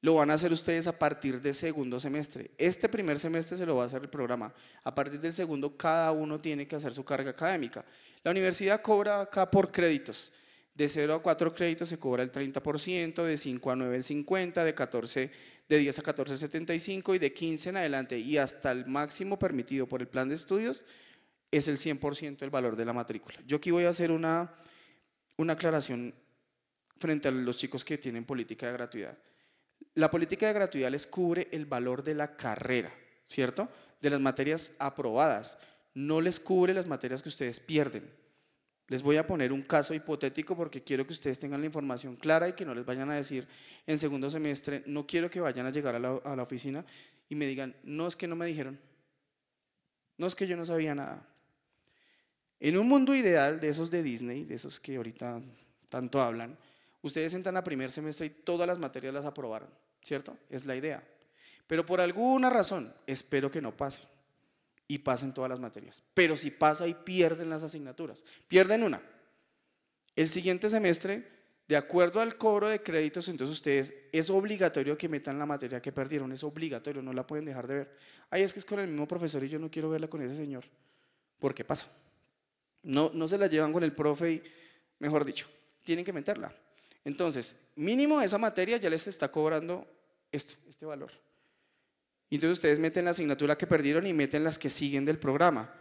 lo van a hacer ustedes a partir del segundo semestre. Este primer semestre se lo va a hacer el programa. A partir del segundo, cada uno tiene que hacer su carga académica. La universidad cobra acá por créditos. De 0 a 4 créditos se cobra el 30%, de 5 a 9 el 50%, de, 14, de 10 a 14 el 75% y de 15 en adelante y hasta el máximo permitido por el plan de estudios es el 100% el valor de la matrícula. Yo aquí voy a hacer una, una aclaración frente a los chicos que tienen política de gratuidad la política de gratuidad les cubre el valor de la carrera, ¿cierto? De las materias aprobadas. No les cubre las materias que ustedes pierden. Les voy a poner un caso hipotético porque quiero que ustedes tengan la información clara y que no les vayan a decir en segundo semestre, no quiero que vayan a llegar a la, oficina y me digan, no es que no me dijeron, no es que yo no sabía nada. En un mundo ideal de esos de Disney, de esos que ahorita tanto hablan, Ustedes entran a primer semestre y todas las materias las aprobaron, ¿cierto? Es la idea. Pero por alguna razón, espero que no pase y pasen todas las materias. Pero si pasa y pierden las asignaturas, pierden una. El siguiente semestre, de acuerdo al cobro de créditos, entonces ustedes es obligatorio que metan la materia que perdieron, es obligatorio, no la pueden dejar de ver. Ay, es que es con el mismo profesor y yo no quiero verla con ese señor. ¿Por qué pasa? No, no se la llevan con el profe y, mejor dicho, tienen que meterla. Entonces, mínimo esa materia ya les está cobrando esto, este valor. entonces ustedes meten la asignatura que perdieron y meten las que siguen del programa.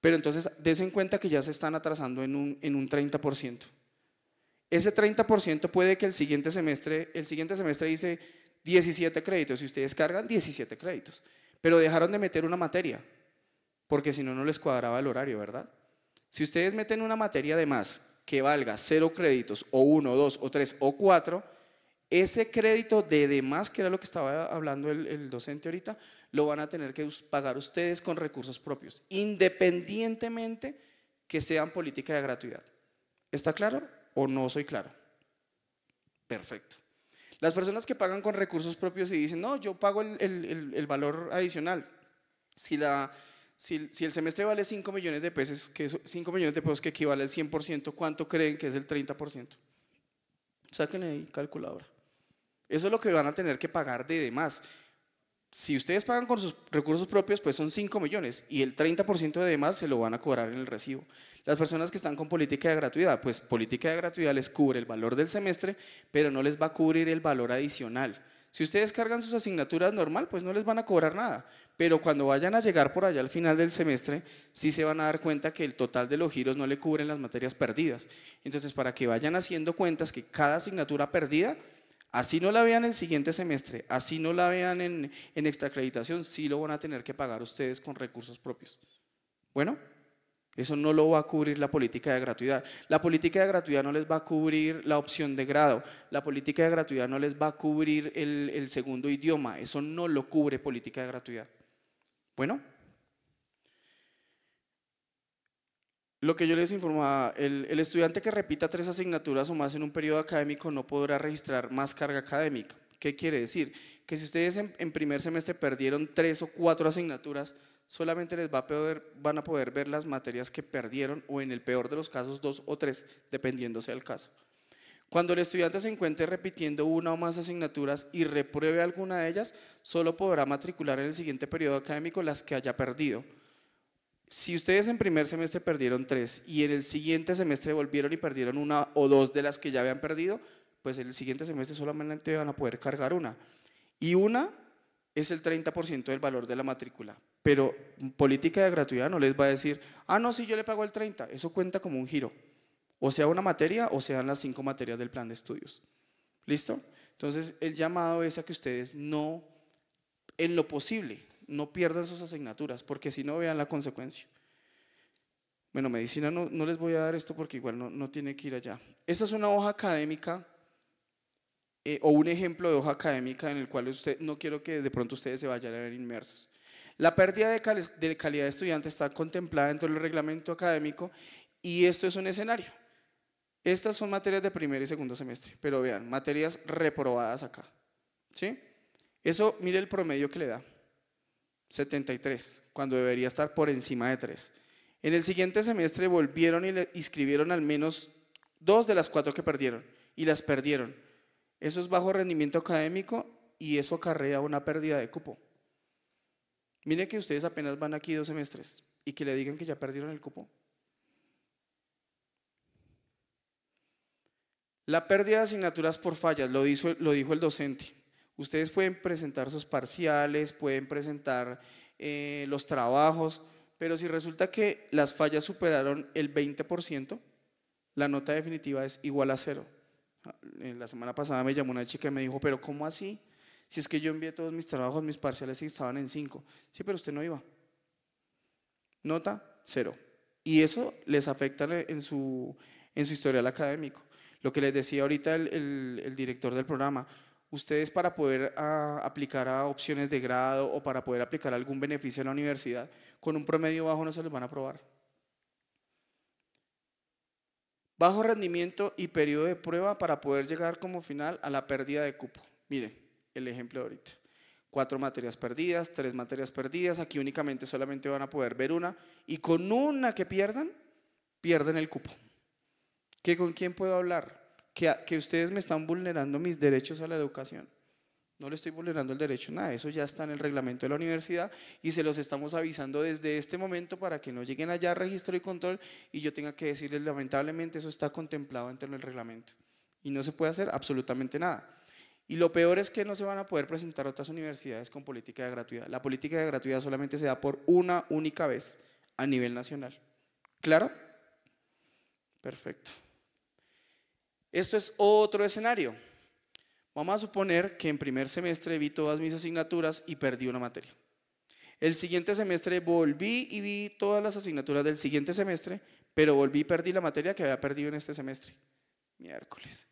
Pero entonces des en cuenta que ya se están atrasando en un, en un 30%. Ese 30% puede que el siguiente semestre, el siguiente semestre dice 17 créditos y ustedes cargan 17 créditos. Pero dejaron de meter una materia, porque si no, no les cuadraba el horario, ¿verdad? Si ustedes meten una materia de más que valga cero créditos o uno, dos o tres o cuatro, ese crédito de demás, que era lo que estaba hablando el, docente ahorita, lo van a tener que pagar ustedes con recursos propios, independientemente que sean política de gratuidad. ¿Está claro o no soy claro? Perfecto. Las personas que pagan con recursos propios y dicen, no, yo pago el valor adicional. Si la si, el semestre vale 5 millones de pesos, que 5 millones de pesos que equivale al 100%, ¿cuánto creen que es el 30%? sáquenle ahí calculadora. Eso es lo que van a tener que pagar de demás. Si ustedes pagan con sus recursos propios, pues son 5 millones y el 30% de demás se lo van a cobrar en el recibo. Las personas que están con política de gratuidad, pues política de gratuidad les cubre el valor del semestre, pero no les va a cubrir el valor adicional. Si ustedes cargan sus asignaturas normal, pues no les van a cobrar nada, pero cuando vayan a llegar por allá al final del semestre, sí se van a dar cuenta que el total de los giros no le cubren las materias perdidas. Entonces, para que vayan haciendo cuentas que cada asignatura perdida, así no la vean el siguiente semestre, así no la vean en, en extracreditación, sí lo van a tener que pagar ustedes con recursos propios. Bueno, eso no lo va a cubrir la política de gratuidad. La política de gratuidad no les va a cubrir la opción de grado. La política de gratuidad no les va a cubrir el, el segundo idioma. Eso no lo cubre política de gratuidad. Bueno, lo que yo les informaba, ah, el, estudiante que repita tres asignaturas o más en un periodo académico no podrá registrar más carga académica. ¿Qué quiere decir? Que si ustedes en, primer semestre perdieron tres o cuatro asignaturas, solamente les va a poder, van a poder ver las materias que perdieron o en el peor de los casos dos o tres, dependiéndose del caso. Cuando el estudiante se encuentre repitiendo una o más asignaturas y repruebe alguna de ellas, solo podrá matricular en el siguiente periodo académico las que haya perdido. Si ustedes en primer semestre perdieron tres y en el siguiente semestre volvieron y perdieron una o dos de las que ya habían perdido, pues en el siguiente semestre solamente van a poder cargar una. Y una es el 30% del valor de la matrícula. Pero política de gratuidad no les va a decir, ah, no, si yo le pago el 30, eso cuenta como un giro o sea una materia o sean las cinco materias del plan de estudios. ¿Listo? Entonces, el llamado es a que ustedes no, en lo posible, no pierdan sus asignaturas, porque si no, vean la consecuencia. Bueno, medicina no, no les voy a dar esto porque igual no, no tiene que ir allá. Esta es una hoja académica eh, o un ejemplo de hoja académica en el cual usted, no quiero que de pronto ustedes se vayan a ver inmersos. La pérdida de, de calidad de estudiante está contemplada dentro del reglamento académico y esto es un escenario. Estas son materias de primer y segundo semestre, pero vean, materias reprobadas acá. ¿Sí? Eso, mire el promedio que le da. 73, cuando debería estar por encima de 3. En el siguiente semestre volvieron y le inscribieron al menos dos de las cuatro que perdieron y las perdieron. Eso es bajo rendimiento académico y eso acarrea una pérdida de cupo. Mire que ustedes apenas van aquí dos semestres y que le digan que ya perdieron el cupo. La pérdida de asignaturas por fallas, lo, dijo el docente. Ustedes pueden presentar sus parciales, pueden presentar eh, los trabajos, pero si resulta que las fallas superaron el 20%, la nota definitiva es igual a cero. Ah, eh, la semana pasada me llamó una chica y me dijo, pero ¿cómo así? Si es que yo envié todos mis trabajos, mis parciales y estaban en cinco. Sí, pero usted no iba. Nota, cero. Y eso les afecta en su, en su historial académico. Lo que les decía ahorita el, director del programa, ustedes para poder ah, aplicar a opciones de grado o para poder aplicar algún beneficio en la universidad, con un promedio bajo no se los van a aprobar. Bajo rendimiento y periodo de prueba para poder llegar como final a la pérdida de cupo. Miren, el ejemplo de ahorita. Cuatro materias perdidas, tres materias perdidas, aquí únicamente solamente van a poder ver una y con una que pierdan, pierden el cupo. ¿Que con quién puedo hablar? Que, ustedes me están vulnerando mis derechos a la educación. No le estoy vulnerando el derecho, a nada, eso ya está en el reglamento de la universidad y se los estamos avisando desde este momento para que no lleguen allá a registro y control y yo tenga que decirles, lamentablemente eso está contemplado dentro del reglamento y no se puede hacer absolutamente nada. Y lo peor es que no se van a poder presentar otras universidades con política de gratuidad. La política de gratuidad solamente se da por una única vez a nivel nacional. ¿Claro? Perfecto. Esto es otro escenario. Vamos a suponer que en primer semestre vi todas mis asignaturas y perdí una materia. El siguiente semestre volví y vi todas las asignaturas del siguiente semestre, pero volví y perdí la materia que había perdido en este semestre. Miércoles.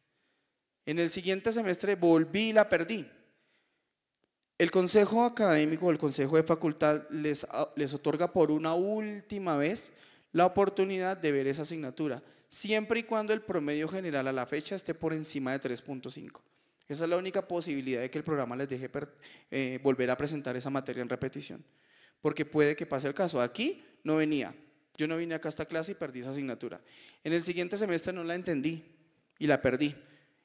En el siguiente semestre volví y la perdí. El consejo académico, el consejo de facultad les, les otorga por una última vez la oportunidad de ver esa asignatura siempre y cuando el promedio general a la fecha esté por encima de 3.5. Esa es la única posibilidad de que el programa les deje eh, volver a presentar esa materia en repetición. Porque puede que pase el caso. Aquí no venía. Yo no vine acá a esta clase y perdí esa asignatura. En el siguiente semestre no la entendí y la perdí.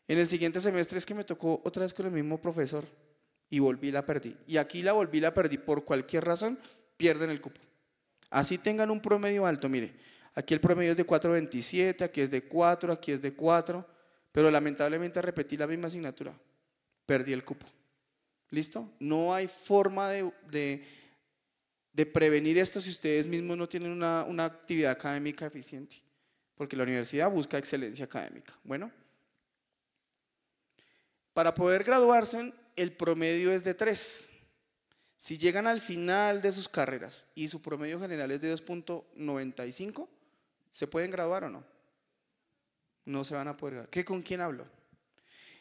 En el siguiente semestre es que me tocó otra vez con el mismo profesor y volví la perdí. Y aquí la volví la perdí por cualquier razón, pierden el cupo. Así tengan un promedio alto, mire, Aquí el promedio es de 4.27, aquí es de 4, aquí es de 4, pero lamentablemente repetí la misma asignatura. Perdí el cupo. ¿Listo? No hay forma de, prevenir esto si ustedes mismos no tienen una, una actividad académica eficiente, porque la universidad busca excelencia académica. Bueno, para poder graduarse, el promedio es de 3. Si llegan al final de sus carreras y su promedio general es de 2.95, ¿Se pueden graduar o no? No se van a poder graduar. ¿Qué con quién hablo?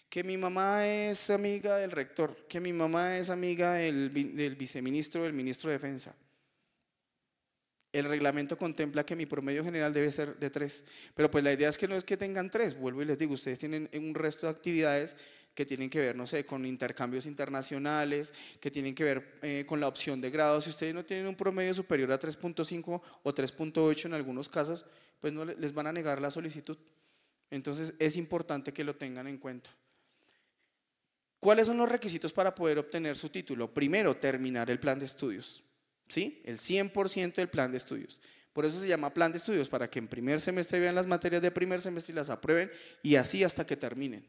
Que mi mamá es amiga del rector, que mi mamá es amiga del, del viceministro, del ministro de Defensa. El reglamento contempla que mi promedio general debe ser de tres, pero pues la idea es que no es que tengan tres, vuelvo y les digo, ustedes tienen un resto de actividades que tienen que ver, no sé, con intercambios internacionales, que tienen que ver eh, con la opción de grado. Si ustedes no tienen un promedio superior a 3.5 o 3.8 en algunos casos, pues no les van a negar la solicitud. Entonces es importante que lo tengan en cuenta. ¿Cuáles son los requisitos para poder obtener su título? Primero, terminar el plan de estudios, ¿sí? El 100% del plan de estudios. Por eso se llama plan de estudios, para que en primer semestre vean las materias de primer semestre y las aprueben y así hasta que terminen.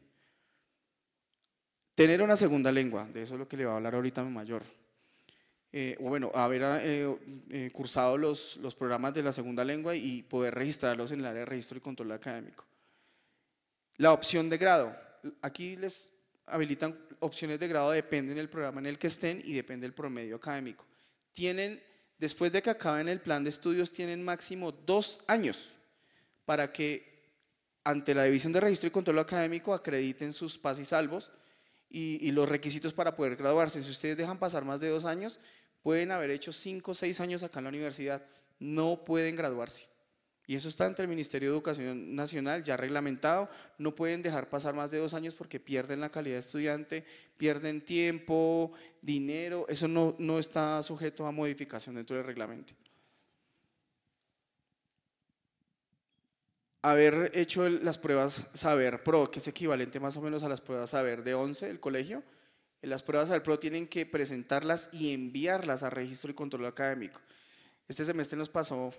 Tener una segunda lengua, de eso es lo que le va a hablar ahorita mi mayor. Eh, o bueno, haber eh, eh, cursado los, los, programas de la segunda lengua y poder registrarlos en el área de registro y control académico. La opción de grado. Aquí les habilitan opciones de grado, depende del programa en el que estén y depende del promedio académico. Tienen, después de que acaben el plan de estudios, tienen máximo dos años para que ante la División de Registro y Control Académico acrediten sus PAS y salvos y, los requisitos para poder graduarse. Si ustedes dejan pasar más de dos años, pueden haber hecho cinco o seis años acá en la universidad, no pueden graduarse. Y eso está entre el Ministerio de Educación Nacional, ya reglamentado. No pueden dejar pasar más de dos años porque pierden la calidad de estudiante, pierden tiempo, dinero. Eso no, no está sujeto a modificación dentro del reglamento. haber hecho las pruebas Saber Pro, que es equivalente más o menos a las pruebas Saber de 11 del colegio, eh, las pruebas Saber Pro tienen que presentarlas y enviarlas a registro y control académico. Este semestre nos pasó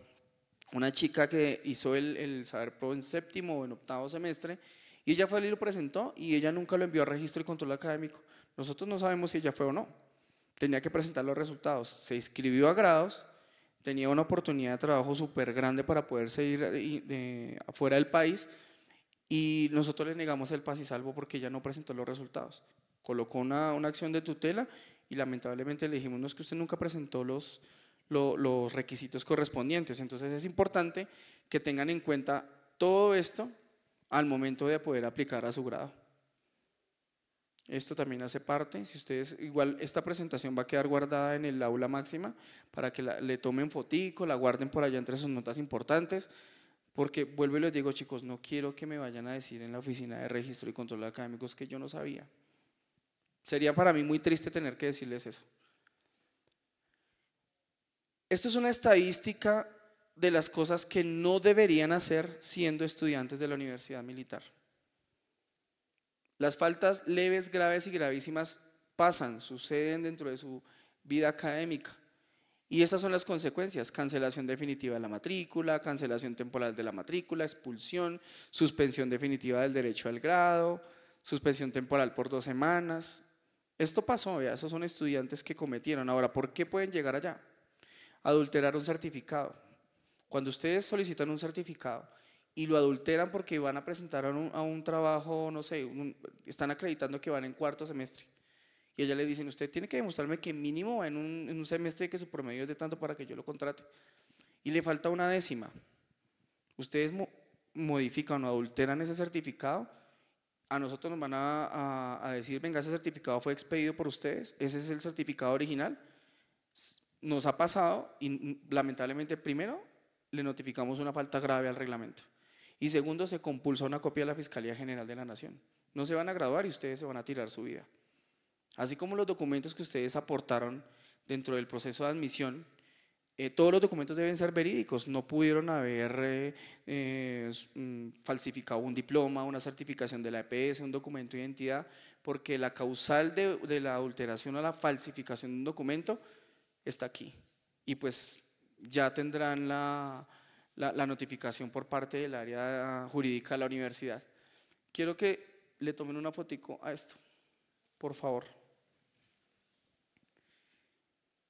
una chica que hizo el, Saber Pro en séptimo o en octavo semestre y ella fue y lo presentó y ella nunca lo envió a registro y control académico. Nosotros no sabemos si ella fue o no. Tenía que presentar los resultados. Se inscribió a grados tenía una oportunidad de trabajo súper grande para poder seguir de, afuera del país y nosotros le negamos el pas y salvo porque ella no presentó los resultados. Colocó una, acción de tutela y lamentablemente le dijimos, no es que usted nunca presentó los, los requisitos correspondientes. Entonces es importante que tengan en cuenta todo esto al momento de poder aplicar a su grado. Esto también hace parte, si ustedes, igual esta presentación va a quedar guardada en el aula máxima para que le tomen fotico, la guarden por allá entre sus notas importantes, porque vuelvo y les digo chicos, no quiero que me vayan a decir en la oficina de registro y control académicos que yo no sabía. Sería para mí muy triste tener que decirles eso. Esto es una estadística de las cosas que no deberían hacer siendo estudiantes de la universidad militar. Las faltas leves, graves y gravísimas pasan, suceden dentro de su vida académica. Y estas son las consecuencias, cancelación definitiva de la matrícula, cancelación temporal de la matrícula, expulsión, suspensión definitiva del derecho al grado, suspensión temporal por dos semanas. Esto pasó, ya. esos son estudiantes que cometieron. Ahora, ¿por qué pueden llegar allá? Adulterar un certificado. Cuando ustedes solicitan un certificado, y lo adulteran porque van a presentar a un, trabajo, no sé, están acreditando que van en cuarto semestre. Y ella le dicen, usted tiene que demostrarme que mínimo va en un, semestre que su promedio es de tanto para que yo lo contrate. Y le falta una décima. Ustedes modifican o adulteran ese certificado. A nosotros nos van a decir, venga, ese certificado fue expedido por ustedes. Ese es el certificado original. Nos ha pasado y lamentablemente primero le notificamos una falta grave al reglamento. Y segundo, se compulsó una copia de la Fiscalía General de la Nación. No se van a graduar y ustedes se van a tirar su vida. Así como los documentos que ustedes aportaron dentro del proceso de admisión, eh, todos los documentos deben ser verídicos. No pudieron haber eh, eh, mm, falsificado un diploma, una certificación de la EPS, un documento de identidad, porque la causal de, la alteración o la falsificación de un documento está aquí. Y pues ya tendrán la, la, notificación por parte del área jurídica de la universidad. Quiero que le tomen una fotico a esto, por favor.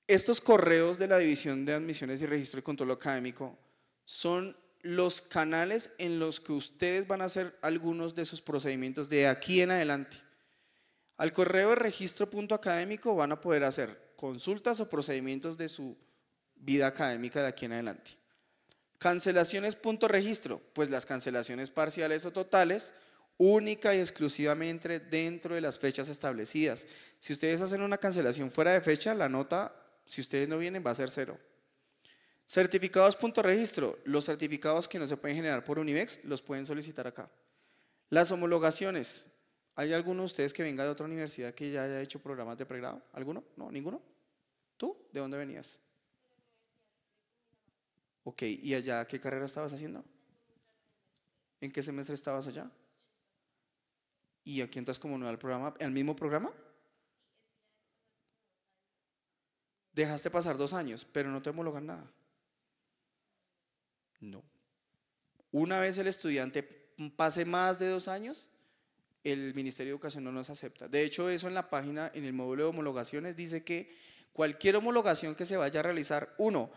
Estos correos de la División de Admisiones y Registro y Control Académico son los canales en los que ustedes van a hacer algunos de sus procedimientos de aquí en adelante. Al correo de académico van a poder hacer consultas o procedimientos de su vida académica de aquí en adelante. Cancelaciones punto registro, pues las cancelaciones parciales o totales única y exclusivamente dentro de las fechas establecidas. Si ustedes hacen una cancelación fuera de fecha, la nota, si ustedes no vienen, va a ser cero. Certificados punto registro, los certificados que no se pueden generar por Univex los pueden solicitar acá. Las homologaciones, ¿hay alguno de ustedes que venga de otra universidad que ya haya hecho programas de pregrado? ¿Alguno? ¿No? ¿Ninguno? ¿Tú? ¿De dónde venías? Ok, ¿y allá qué carrera estabas haciendo? ¿En qué semestre estabas allá? ¿Y aquí entras como nuevo al programa? ¿Al mismo programa? Dejaste pasar dos años, pero no te homologan nada. No. Una vez el estudiante pase más de dos años, el Ministerio de Educación no nos acepta. De hecho, eso en la página, en el módulo de homologaciones, dice que cualquier homologación que se vaya a realizar, uno,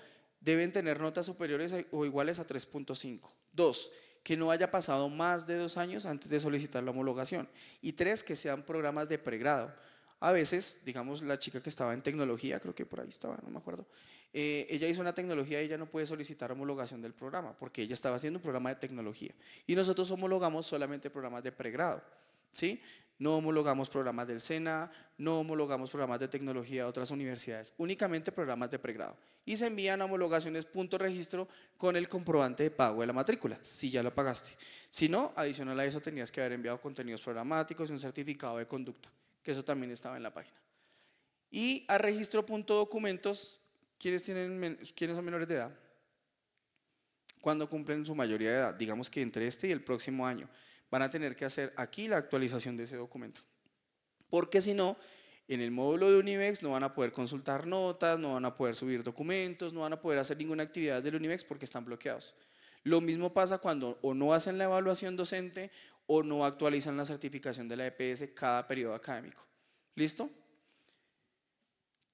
deben tener notas superiores o iguales a 3.5. Dos, que no haya pasado más de dos años antes de solicitar la homologación. Y tres, que sean programas de pregrado. A veces, digamos, la chica que estaba en tecnología, creo que por ahí estaba, no me acuerdo, eh, ella hizo una tecnología y ella no puede solicitar homologación del programa, porque ella estaba haciendo un programa de tecnología. Y nosotros homologamos solamente programas de pregrado, ¿sí? No homologamos programas del SENA, no homologamos programas de tecnología de otras universidades, únicamente programas de pregrado y se envían a registro con el comprobante de pago de la matrícula, si ya lo pagaste. Si no, adicional a eso tenías que haber enviado contenidos programáticos y un certificado de conducta, que eso también estaba en la página. Y a registro.documentos, quienes tienen, quienes son menores de edad? Cuando cumplen su mayoría de edad, digamos que entre este y el próximo año, van a tener que hacer aquí la actualización de ese documento. Porque si no, en el módulo de Univex no van a poder consultar notas, no van a poder subir documentos, no van a poder hacer ninguna actividad del Univex porque están bloqueados. Lo mismo pasa cuando o no hacen la evaluación docente o no actualizan la certificación de la EPS cada periodo académico. ¿Listo?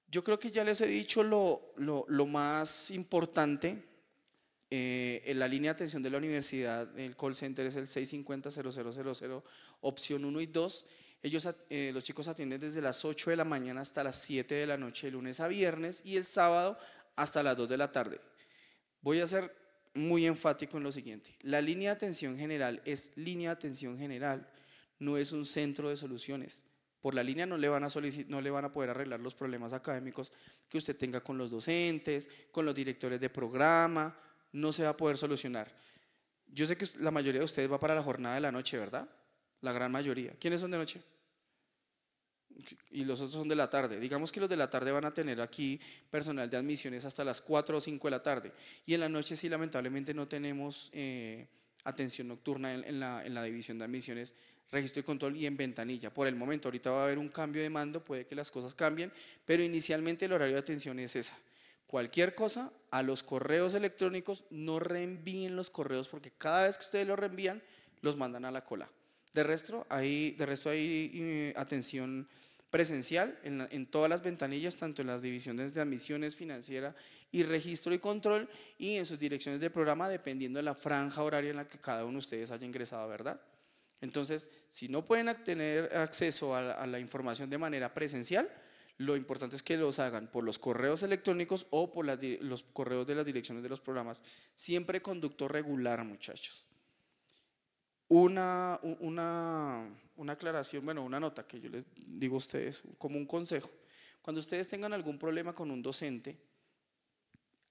Yo creo que ya les he dicho lo, lo, lo más importante. Eh, en la línea de atención de la universidad, el call center es el 650-0000, opción 1 y 2. Ellos, eh, los chicos atienden desde las 8 de la mañana hasta las 7 de la noche, de lunes a viernes, y el sábado hasta las 2 de la tarde. Voy a ser muy enfático en lo siguiente. La línea de atención general es línea de atención general, no es un centro de soluciones. Por la línea no le, van a no le van a poder arreglar los problemas académicos que usted tenga con los docentes, con los directores de programa, no se va a poder solucionar. Yo sé que la mayoría de ustedes va para la jornada de la noche, ¿verdad? La gran mayoría. ¿Quiénes son de noche? Y los otros son de la tarde. Digamos que los de la tarde van a tener aquí personal de admisiones hasta las 4 o 5 de la tarde. Y en la noche sí, lamentablemente, no tenemos eh, atención nocturna en, la, en la división de admisiones registro y control y en ventanilla. Por el momento, ahorita va a haber un cambio de mando, puede que las cosas cambien, pero inicialmente el horario de atención es esa. Cualquier cosa, a los correos electrónicos no reenvíen los correos porque cada vez que ustedes los reenvían, los mandan a la cola. De resto, hay, de resto hay eh, atención presencial en, todas las ventanillas, tanto en las divisiones de admisiones financiera y registro y control y en sus direcciones de programa, dependiendo de la franja horaria en la que cada uno de ustedes haya ingresado, ¿verdad? Entonces, si no pueden tener acceso a la, información de manera presencial, lo importante es que los hagan por los correos electrónicos o por las, los correos de las direcciones de los programas. Siempre conducto regular, muchachos una, una, aclaración, bueno, una nota que yo les digo a ustedes como un consejo. Cuando ustedes tengan algún problema con un docente,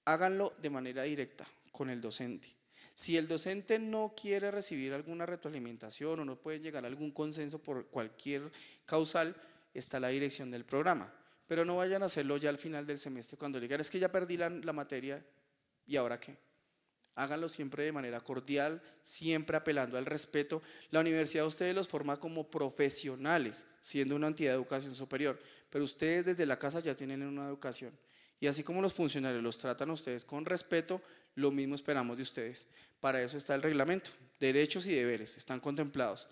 háganlo de manera directa con el docente. Si el docente no quiere recibir alguna retroalimentación o no puede llegar a algún consenso por cualquier causal, está la dirección del programa. Pero no vayan a hacerlo ya al final del semestre cuando digan, es que ya perdí la materia y ahora qué. Háganlo siempre de manera cordial, siempre apelando al respeto. La universidad a ustedes los forma como profesionales, siendo una entidad de educación superior, pero ustedes desde la casa ya tienen una educación. Y así como los funcionarios los tratan a ustedes con respeto, lo mismo esperamos de ustedes. Para eso está el reglamento. Derechos y deberes están contemplados.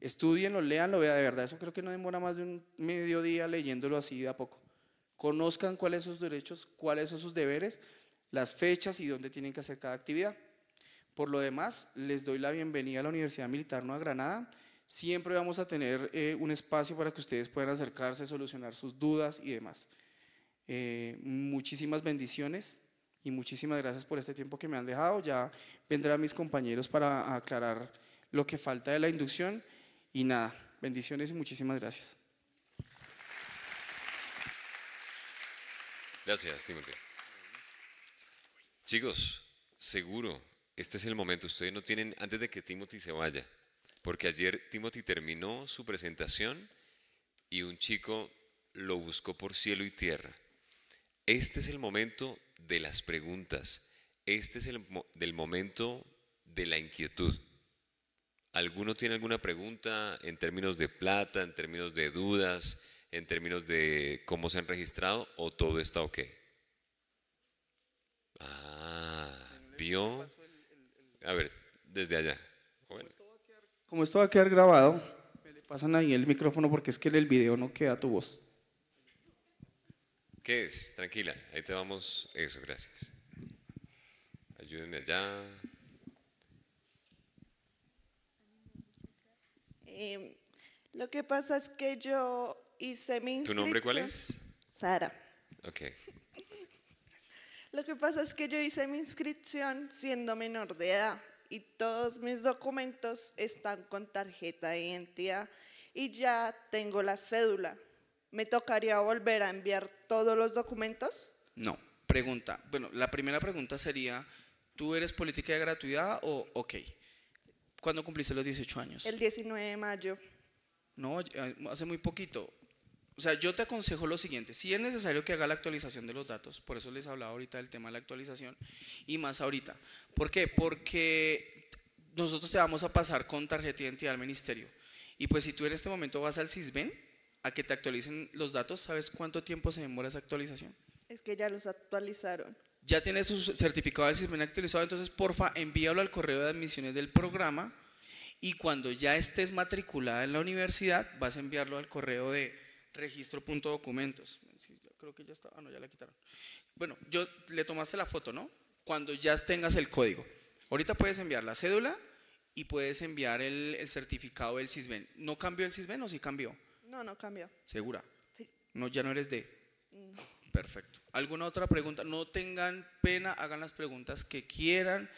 Estudienlo, leanlo, vea de verdad. Eso creo que no demora más de un mediodía leyéndolo así de a poco. Conozcan cuáles son sus derechos, cuáles son sus deberes las fechas y dónde tienen que hacer cada actividad. Por lo demás, les doy la bienvenida a la Universidad Militar Nueva Granada. Siempre vamos a tener eh, un espacio para que ustedes puedan acercarse, solucionar sus dudas y demás. Eh, muchísimas bendiciones y muchísimas gracias por este tiempo que me han dejado. Ya vendrán mis compañeros para aclarar lo que falta de la inducción. Y nada, bendiciones y muchísimas gracias. Gracias, Chicos, seguro, este es el momento. Ustedes no tienen, antes de que Timothy se vaya, porque ayer Timothy terminó su presentación y un chico lo buscó por cielo y tierra. Este es el momento de las preguntas. Este es el del momento de la inquietud. ¿Alguno tiene alguna pregunta en términos de plata, en términos de dudas, en términos de cómo se han registrado o todo está ok? Ah, vio. A ver, desde allá. Como esto va a quedar grabado, le pasan ahí el micrófono porque es que en el video no queda tu voz. ¿Qué es? Tranquila, ahí te vamos. Eso, gracias. Ayúdenme allá. Em, lo que pasa es que yo hice mi inscripción. ¿Tu nombre cuál es? Sara. Ok. Lo que pasa es que yo hice mi inscripción siendo menor de edad y todos mis documentos están con tarjeta de identidad y ya tengo la cédula. ¿Me tocaría volver a enviar todos los documentos? No. Pregunta. Bueno, la primera pregunta sería, ¿tú eres política de gratuidad o ok? ¿Cuándo cumpliste los 18 años? El 19 de mayo. No, hace muy poquito. O sea, yo te aconsejo lo siguiente, si es necesario que haga la actualización de los datos, por eso les hablaba ahorita del tema de la actualización y más ahorita. ¿Por qué? Porque nosotros te vamos a pasar con tarjeta de identidad al ministerio. Y pues si tú en este momento vas al CISBEN a que te actualicen los datos, ¿sabes cuánto tiempo se demora esa actualización? Es que ya los actualizaron. Ya tienes su certificado del CISBEN actualizado, entonces porfa, envíalo al correo de admisiones del programa y cuando ya estés matriculada en la universidad, vas a enviarlo al correo de registro.documentos. Yo creo que ya está, ah, no, ya la quitaron. Bueno, yo le tomaste la foto, ¿no? Cuando ya tengas el código. Ahorita puedes enviar la cédula y puedes enviar el, certificado del CISBEN. ¿No cambió el CISBEN o sí cambió? No, no cambió. ¿Segura? Sí. No, ya no eres de? Mm. Perfecto. ¿Alguna otra pregunta? No tengan pena, hagan las preguntas que quieran.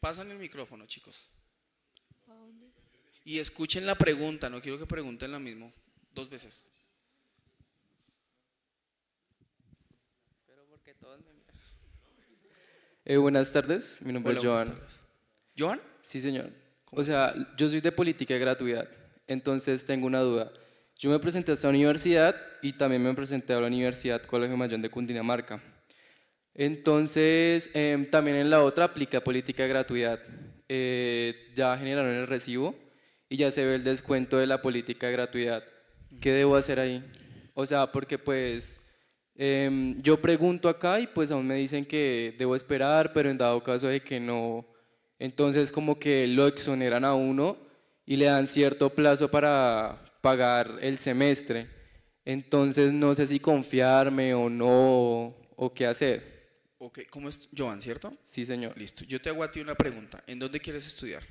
Pasan el micrófono, chicos. Y escuchen la pregunta, no quiero que pregunten la mismo dos veces. Eh, buenas tardes, mi nombre es Joan. ¿Joan? Sí, señor. O sea, yo soy de política de gratuidad, entonces tengo una duda. Yo me presenté a esta universidad y también me presenté a la Universidad Colegio Mayor de Cundinamarca. Entonces, em, también en la otra aplica política de gratuidad. Eh, ya generaron el recibo y ya se ve el descuento de la política de gratuidad. ¿Qué debo hacer ahí? O sea, porque pues em, yo pregunto acá y pues aún me dicen que debo esperar, pero en dado caso de que no, entonces como que lo exoneran a uno y le dan cierto plazo para pagar el semestre. Entonces no sé si confiarme o no, o qué hacer. ¿cómo es Joan, cierto? Sí, señor. Listo. Yo te hago a ti una pregunta. ¿En dónde quieres estudiar?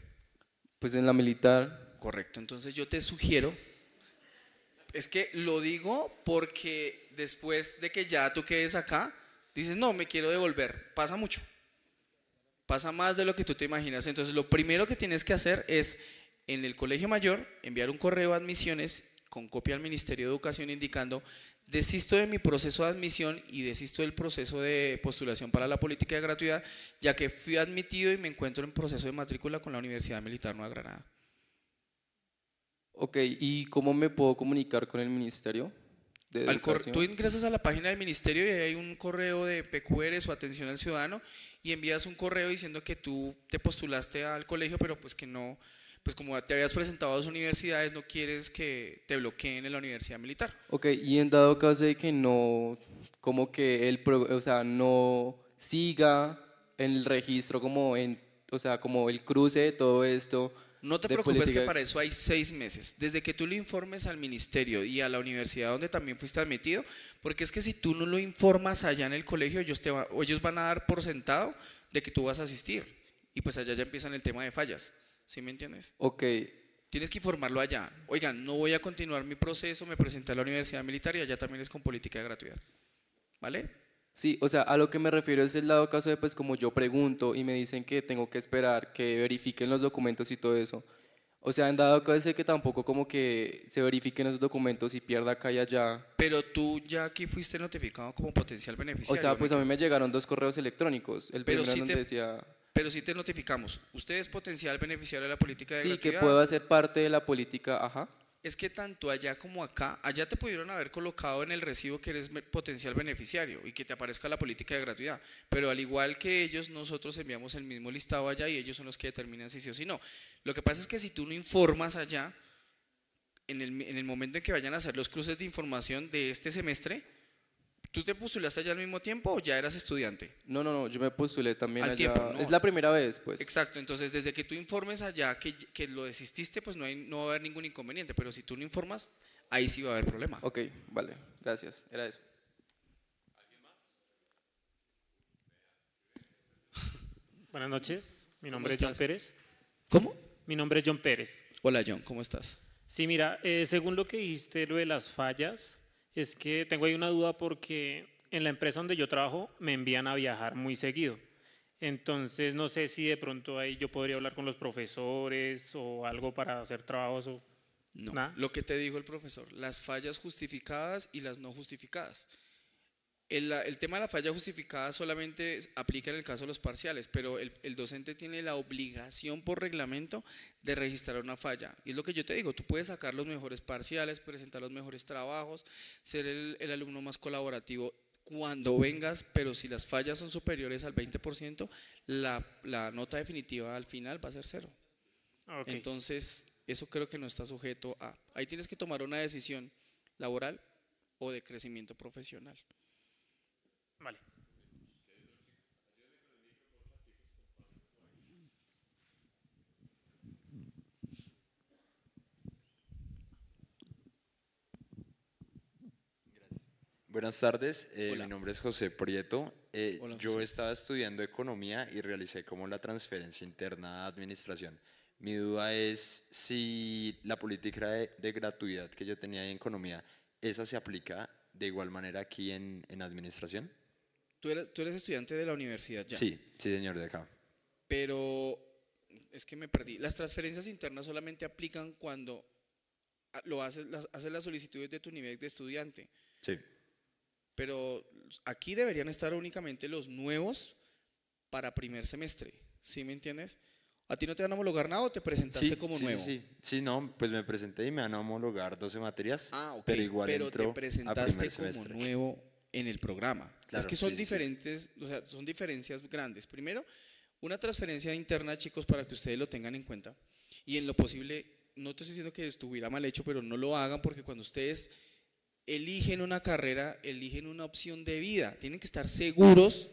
Pues en la militar correcto. Entonces yo te sugiero, es que lo digo porque después de que ya tú quedes acá, dices, no, me quiero devolver. Pasa mucho. Pasa más de lo que tú te imaginas. Entonces lo primero que tienes que hacer es en el colegio mayor enviar un correo a admisiones con copia al Ministerio de Educación indicando desisto de mi proceso de admisión y desisto del proceso de postulación para la política de gratuidad, ya que fui admitido y me encuentro en proceso de matrícula con la Universidad Militar Nueva Granada. Ok, ¿y cómo me puedo comunicar con el ministerio? tú ingresas a la página del ministerio y hay un correo de PQR o atención al ciudadano y envías un correo diciendo que tú te postulaste al colegio, pero pues que no, pues como te habías presentado a dos universidades, no quieres que te bloqueen en la universidad militar. Ok, y en dado caso de que no, como que el, o sea, no siga el registro como en, o sea, como el cruce de todo esto, no te preocupes que para eso hay seis meses, desde que tú le informes al ministerio y a la universidad donde también fuiste admitido, porque es que si tú no lo informas allá en el colegio, ellos, te ellos van a dar por sentado de que tú vas a asistir. Y pues allá ya empiezan el tema de fallas, ¿sí me entiendes? Ok. Tienes que informarlo allá. Oigan, no voy a continuar mi proceso, me presenté a la universidad militar y allá también es con política de gratuidad. ¿Vale? Sí, o sea, a lo que me refiero es el lado caso de, pues como yo pregunto y me dicen que tengo que esperar, que verifiquen los documentos y todo eso. O sea, han dado caso de que tampoco como que se verifiquen esos documentos y pierda acá y allá. Pero tú ya aquí fuiste notificado como potencial beneficiario. O sea, pues a mí me llegaron dos correos electrónicos. El pero primero te, decía... Pero sí te notificamos. Usted es potencial beneficiario de la política de Sí, que puedo hacer parte de la política, ajá es que tanto allá como acá, allá te pudieron haber colocado en el recibo que eres potencial beneficiario y que te aparezca la política de gratuidad, pero al igual que ellos, nosotros enviamos el mismo listado allá y ellos son los que determinan si sí o si no. Lo que pasa es que si tú no informas allá, en el, en el momento en que vayan a hacer los cruces de información de este semestre, ¿Tú te postulaste allá al mismo tiempo o ya eras estudiante? No, no, no, yo me postulé también al allá. Es la primera vez, pues. Exacto, entonces desde que tú informes allá que, lo desististe, pues no, hay, no va a haber ningún inconveniente, pero si tú no informas, ahí sí va a haber problema. Ok, vale, gracias, era eso. ¿Alguien más? Buenas noches, mi nombre es John Pérez. ¿Cómo? Mi nombre es John Pérez. Hola John, ¿cómo estás? Sí, mira, eh, según lo que dijiste, lo de las fallas, es que tengo ahí una duda porque en la empresa donde yo trabajo me envían a viajar muy seguido. Entonces no sé si de pronto ahí yo podría hablar con los profesores o algo para hacer trabajos o no. Lo que te dijo el profesor, las fallas justificadas y las no justificadas. El, tema de la falla justificada solamente aplica en el caso de los parciales, pero el, docente tiene la obligación por reglamento de registrar una falla. Y es lo que yo te digo, tú puedes sacar los mejores parciales, presentar los mejores trabajos, ser el, alumno más colaborativo cuando vengas, pero si las fallas son superiores al 20%, la, nota definitiva al final va a ser cero. Ah, Entonces, eso creo que no está sujeto a... Ahí tienes que tomar una decisión laboral o de crecimiento profesional. Buenas tardes, eh, mi nombre es José Prieto. Eh, yo estaba estudiando economía y realicé como la transferencia interna a administración. Mi duda es si la política de, gratuidad que yo tenía en economía, ¿esa se aplica de igual manera aquí en, administración? ¿Tú eres, ¿Tú eres, estudiante de la universidad ya? Sí, sí señor, de acá. Pero es que me perdí. Las transferencias internas solamente aplican cuando lo haces, haces las solicitudes de tu nivel de estudiante. Sí. Pero aquí deberían estar únicamente los nuevos para primer semestre, ¿sí me entiendes? ¿A ti no te van a homologar nada o te presentaste como nuevo? Sí, sí, no, pues me presenté y me van a homologar 12 materias, ah, pero igual pero te presentaste como nuevo en el programa. Claro, es que son diferentes, o sea, son diferencias grandes. Primero, una transferencia interna, chicos, para que ustedes lo tengan en cuenta y en lo posible, no te estoy diciendo que estuviera mal hecho, pero no lo hagan porque cuando ustedes eligen una carrera, eligen una opción de vida. Tienen que estar seguros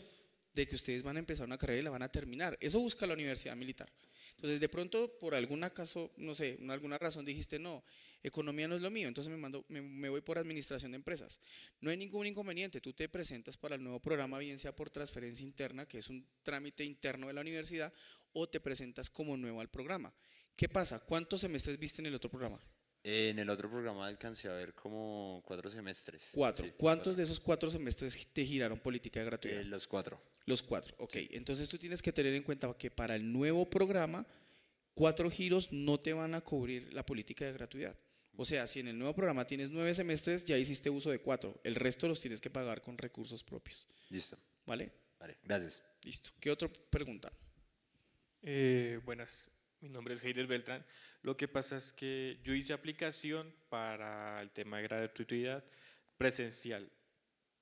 de que ustedes van a empezar una carrera y la van a terminar. Eso busca la universidad militar. Entonces, de pronto, por alguna caso, no sé, alguna razón dijiste, no, economía no es lo mío, entonces me, mando, me, voy por administración de empresas. No hay ningún inconveniente, tú te presentas para el nuevo programa, bien sea por transferencia interna, que es un trámite interno de la universidad, o te presentas como nuevo al programa. ¿Qué pasa? ¿Cuántos semestres viste en el otro programa? En el otro programa alcancé a ver como cuatro semestres. Cuatro. ¿Cuántos de esos cuatro semestres te giraron política de gratuidad? Eh, los cuatro. Los cuatro, ok. Entonces tú tienes que tener en cuenta que para el nuevo programa, cuatro giros no te van a cubrir la política de gratuidad. O sea, si en el nuevo programa tienes nueve semestres, ya hiciste uso de cuatro. El resto los tienes que pagar con recursos propios. Listo. ¿Vale? Vale, gracias. Listo. ¿Qué otra pregunta? Eh, buenas. Mi nombre es Heider Beltrán. Lo que pasa es que yo hice aplicación para el tema de gratuidad presencial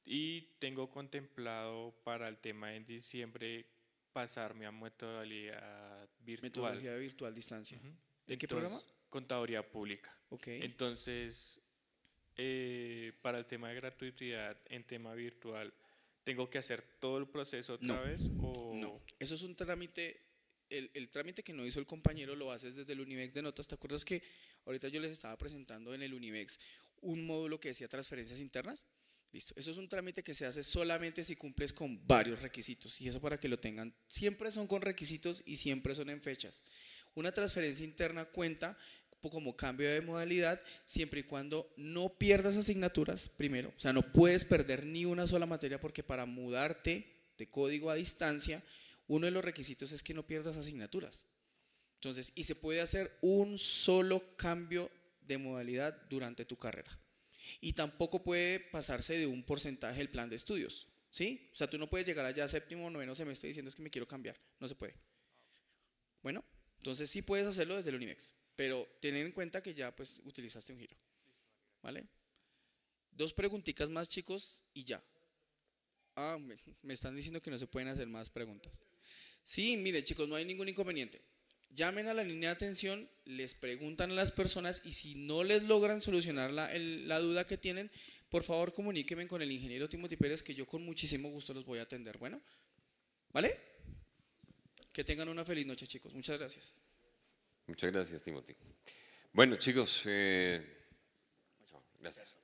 y tengo contemplado para el tema en diciembre pasarme a metodología virtual. Metodología virtual, distancia. ¿De qué programa? Contaduría pública. Ok. Entonces, eh, para el tema de gratuidad en tema virtual, ¿tengo que hacer todo el proceso otra vez? O? No, eso es un trámite el, trámite que no hizo el compañero lo haces desde el Univex de notas. ¿Te acuerdas que ahorita yo les estaba presentando en el Univex un módulo que decía transferencias internas? Listo, eso es un trámite que se hace solamente si cumples con varios requisitos y eso para que lo tengan. Siempre son con requisitos y siempre son en fechas. Una transferencia interna cuenta como cambio de modalidad siempre y cuando no pierdas asignaturas primero, o sea, no puedes perder ni una sola materia porque para mudarte de código a distancia uno de los requisitos es que no pierdas asignaturas. Entonces, y se puede hacer un solo cambio de modalidad durante tu carrera. Y tampoco puede pasarse de un porcentaje del plan de estudios. ¿Sí? O sea, tú no puedes llegar allá a séptimo o noveno semestre diciendo es que me quiero cambiar. No se puede. Bueno, entonces sí puedes hacerlo desde el Unimex, pero tener en cuenta que ya pues utilizaste un giro. ¿Vale? Dos preguntitas más, chicos, y ya. Ah, me están diciendo que no se pueden hacer más preguntas. Sí, mire chicos, no hay ningún inconveniente. Llamen a la línea de atención, les preguntan a las personas y si no les logran solucionar la, duda que tienen, por favor comuníquenme con el ingeniero Timothy Pérez que yo con muchísimo gusto los voy a atender. Bueno, ¿vale? Que tengan una feliz noche chicos. Muchas gracias. Muchas gracias Timothy. Bueno chicos, eh, gracias.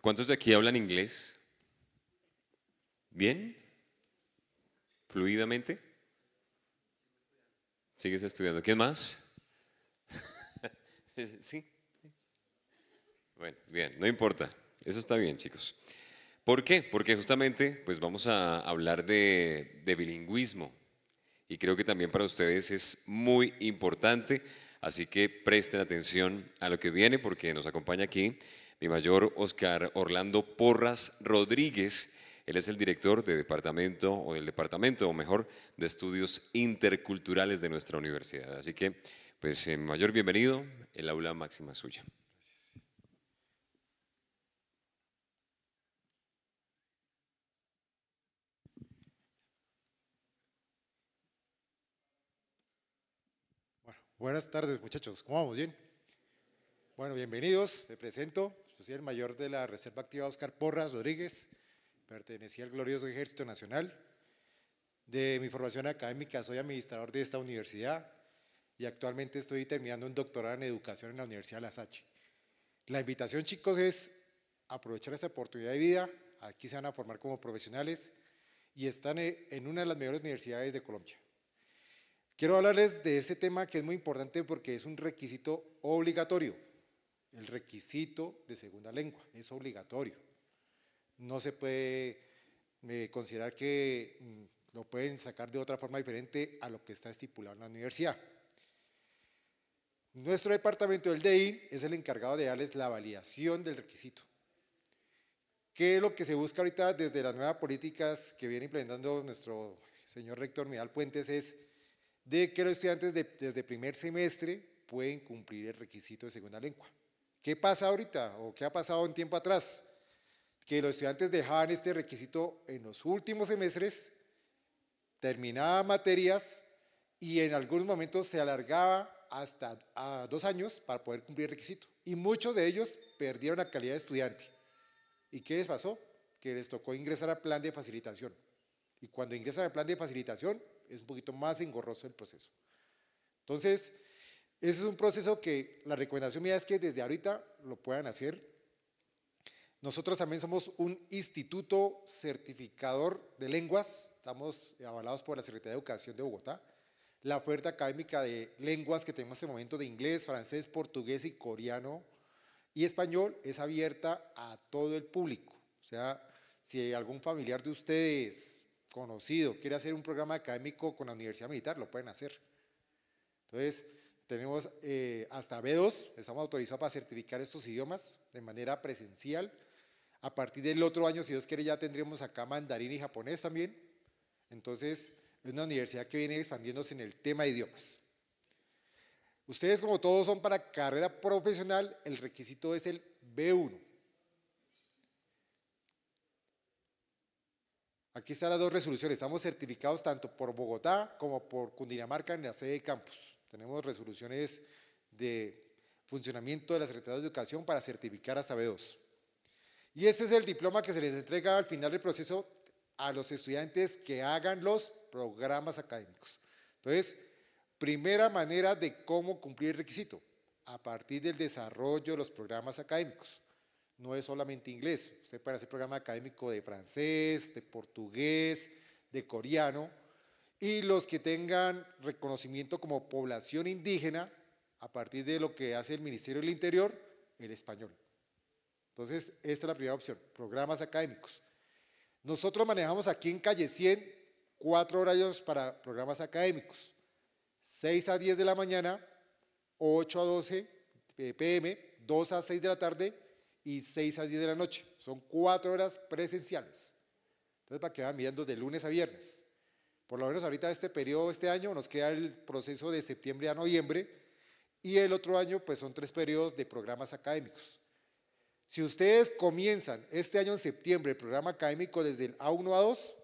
¿Cuántos de aquí hablan inglés? ¿Bien? fluidamente? Sigues estudiando. ¿Quién más? ¿Sí? Bueno, bien, no importa. Eso está bien, chicos. ¿Por qué? Porque justamente pues vamos a hablar de, de bilingüismo y creo que también para ustedes es muy importante, así que presten atención a lo que viene porque nos acompaña aquí mi mayor Oscar Orlando Porras Rodríguez, él es el director de departamento, o del departamento, o mejor, de estudios interculturales de nuestra universidad. Así que, pues, eh, mayor bienvenido, el aula máxima suya. buenas tardes, muchachos. ¿Cómo vamos? ¿Bien? Bueno, bienvenidos. Me presento. soy el mayor de la Reserva Activa Oscar Porras Rodríguez. Pertenecía al glorioso Ejército Nacional. De mi formación académica soy administrador de esta universidad y actualmente estoy terminando un doctorado en educación en la Universidad de La Salle. La invitación, chicos, es aprovechar esta oportunidad de vida. Aquí se van a formar como profesionales y están e, en una de las mejores universidades de Colombia. Quiero hablarles de este tema que es muy importante porque es un requisito obligatorio, el requisito de segunda lengua, es obligatorio no se puede eh, considerar que mm, lo pueden sacar de otra forma diferente a lo que está estipulado en la universidad. Nuestro departamento del DEI es el encargado de darles la validación del requisito. ¿Qué es lo que se busca ahorita desde las nuevas políticas que viene implementando nuestro señor rector Miguel Puentes? Es de que los estudiantes desde primer semestre pueden cumplir el requisito de segunda lengua. ¿Qué pasa ahorita o qué ha pasado un tiempo atrás? que los estudiantes dejaban este requisito en los últimos semestres, terminaban materias y en algunos momentos se alargaba hasta a dos años para poder cumplir el requisito. Y muchos de ellos perdieron la calidad de estudiante. ¿Y qué les pasó? Que les tocó ingresar al plan de facilitación. Y cuando ingresan al plan de facilitación es un poquito más engorroso el proceso. Entonces, ese es un proceso que la recomendación mía es que desde ahorita lo puedan hacer nosotros también somos un instituto certificador de lenguas, estamos avalados por la Secretaría de Educación de Bogotá. La oferta académica de lenguas que tenemos en este momento de inglés, francés, portugués y coreano y español es abierta a todo el público. O sea, si algún familiar de ustedes, conocido, quiere hacer un programa académico con la Universidad Militar, lo pueden hacer. Entonces, tenemos eh, hasta B2, estamos autorizados para certificar estos idiomas de manera presencial a partir del otro año, si Dios quiere, ya tendríamos acá mandarín y japonés también. Entonces, es una universidad que viene expandiéndose en el tema de idiomas. Ustedes, como todos, son para carrera profesional, el requisito es el B1. Aquí están las dos resoluciones. Estamos certificados tanto por Bogotá como por Cundinamarca en la sede de campus. Tenemos resoluciones de funcionamiento de la Secretaría de Educación para certificar hasta B2. Y este es el diploma que se les entrega al final del proceso a los estudiantes que hagan los programas académicos. Entonces, primera manera de cómo cumplir el requisito, a partir del desarrollo de los programas académicos. No es solamente inglés, se puede hacer programa académico de francés, de portugués, de coreano, y los que tengan reconocimiento como población indígena, a partir de lo que hace el Ministerio del Interior, el español. Entonces, esta es la primera opción, programas académicos. Nosotros manejamos aquí en Calle 100 cuatro horarios para programas académicos, 6 a 10 de la mañana, 8 a 12 pm, 2 a 6 de la tarde y 6 a 10 de la noche. Son cuatro horas presenciales. Entonces, para que van mirando de lunes a viernes. Por lo menos ahorita este periodo, este año, nos queda el proceso de septiembre a noviembre y el otro año, pues son tres periodos de programas académicos. Si ustedes comienzan este año en septiembre el programa académico desde el A1 a 2,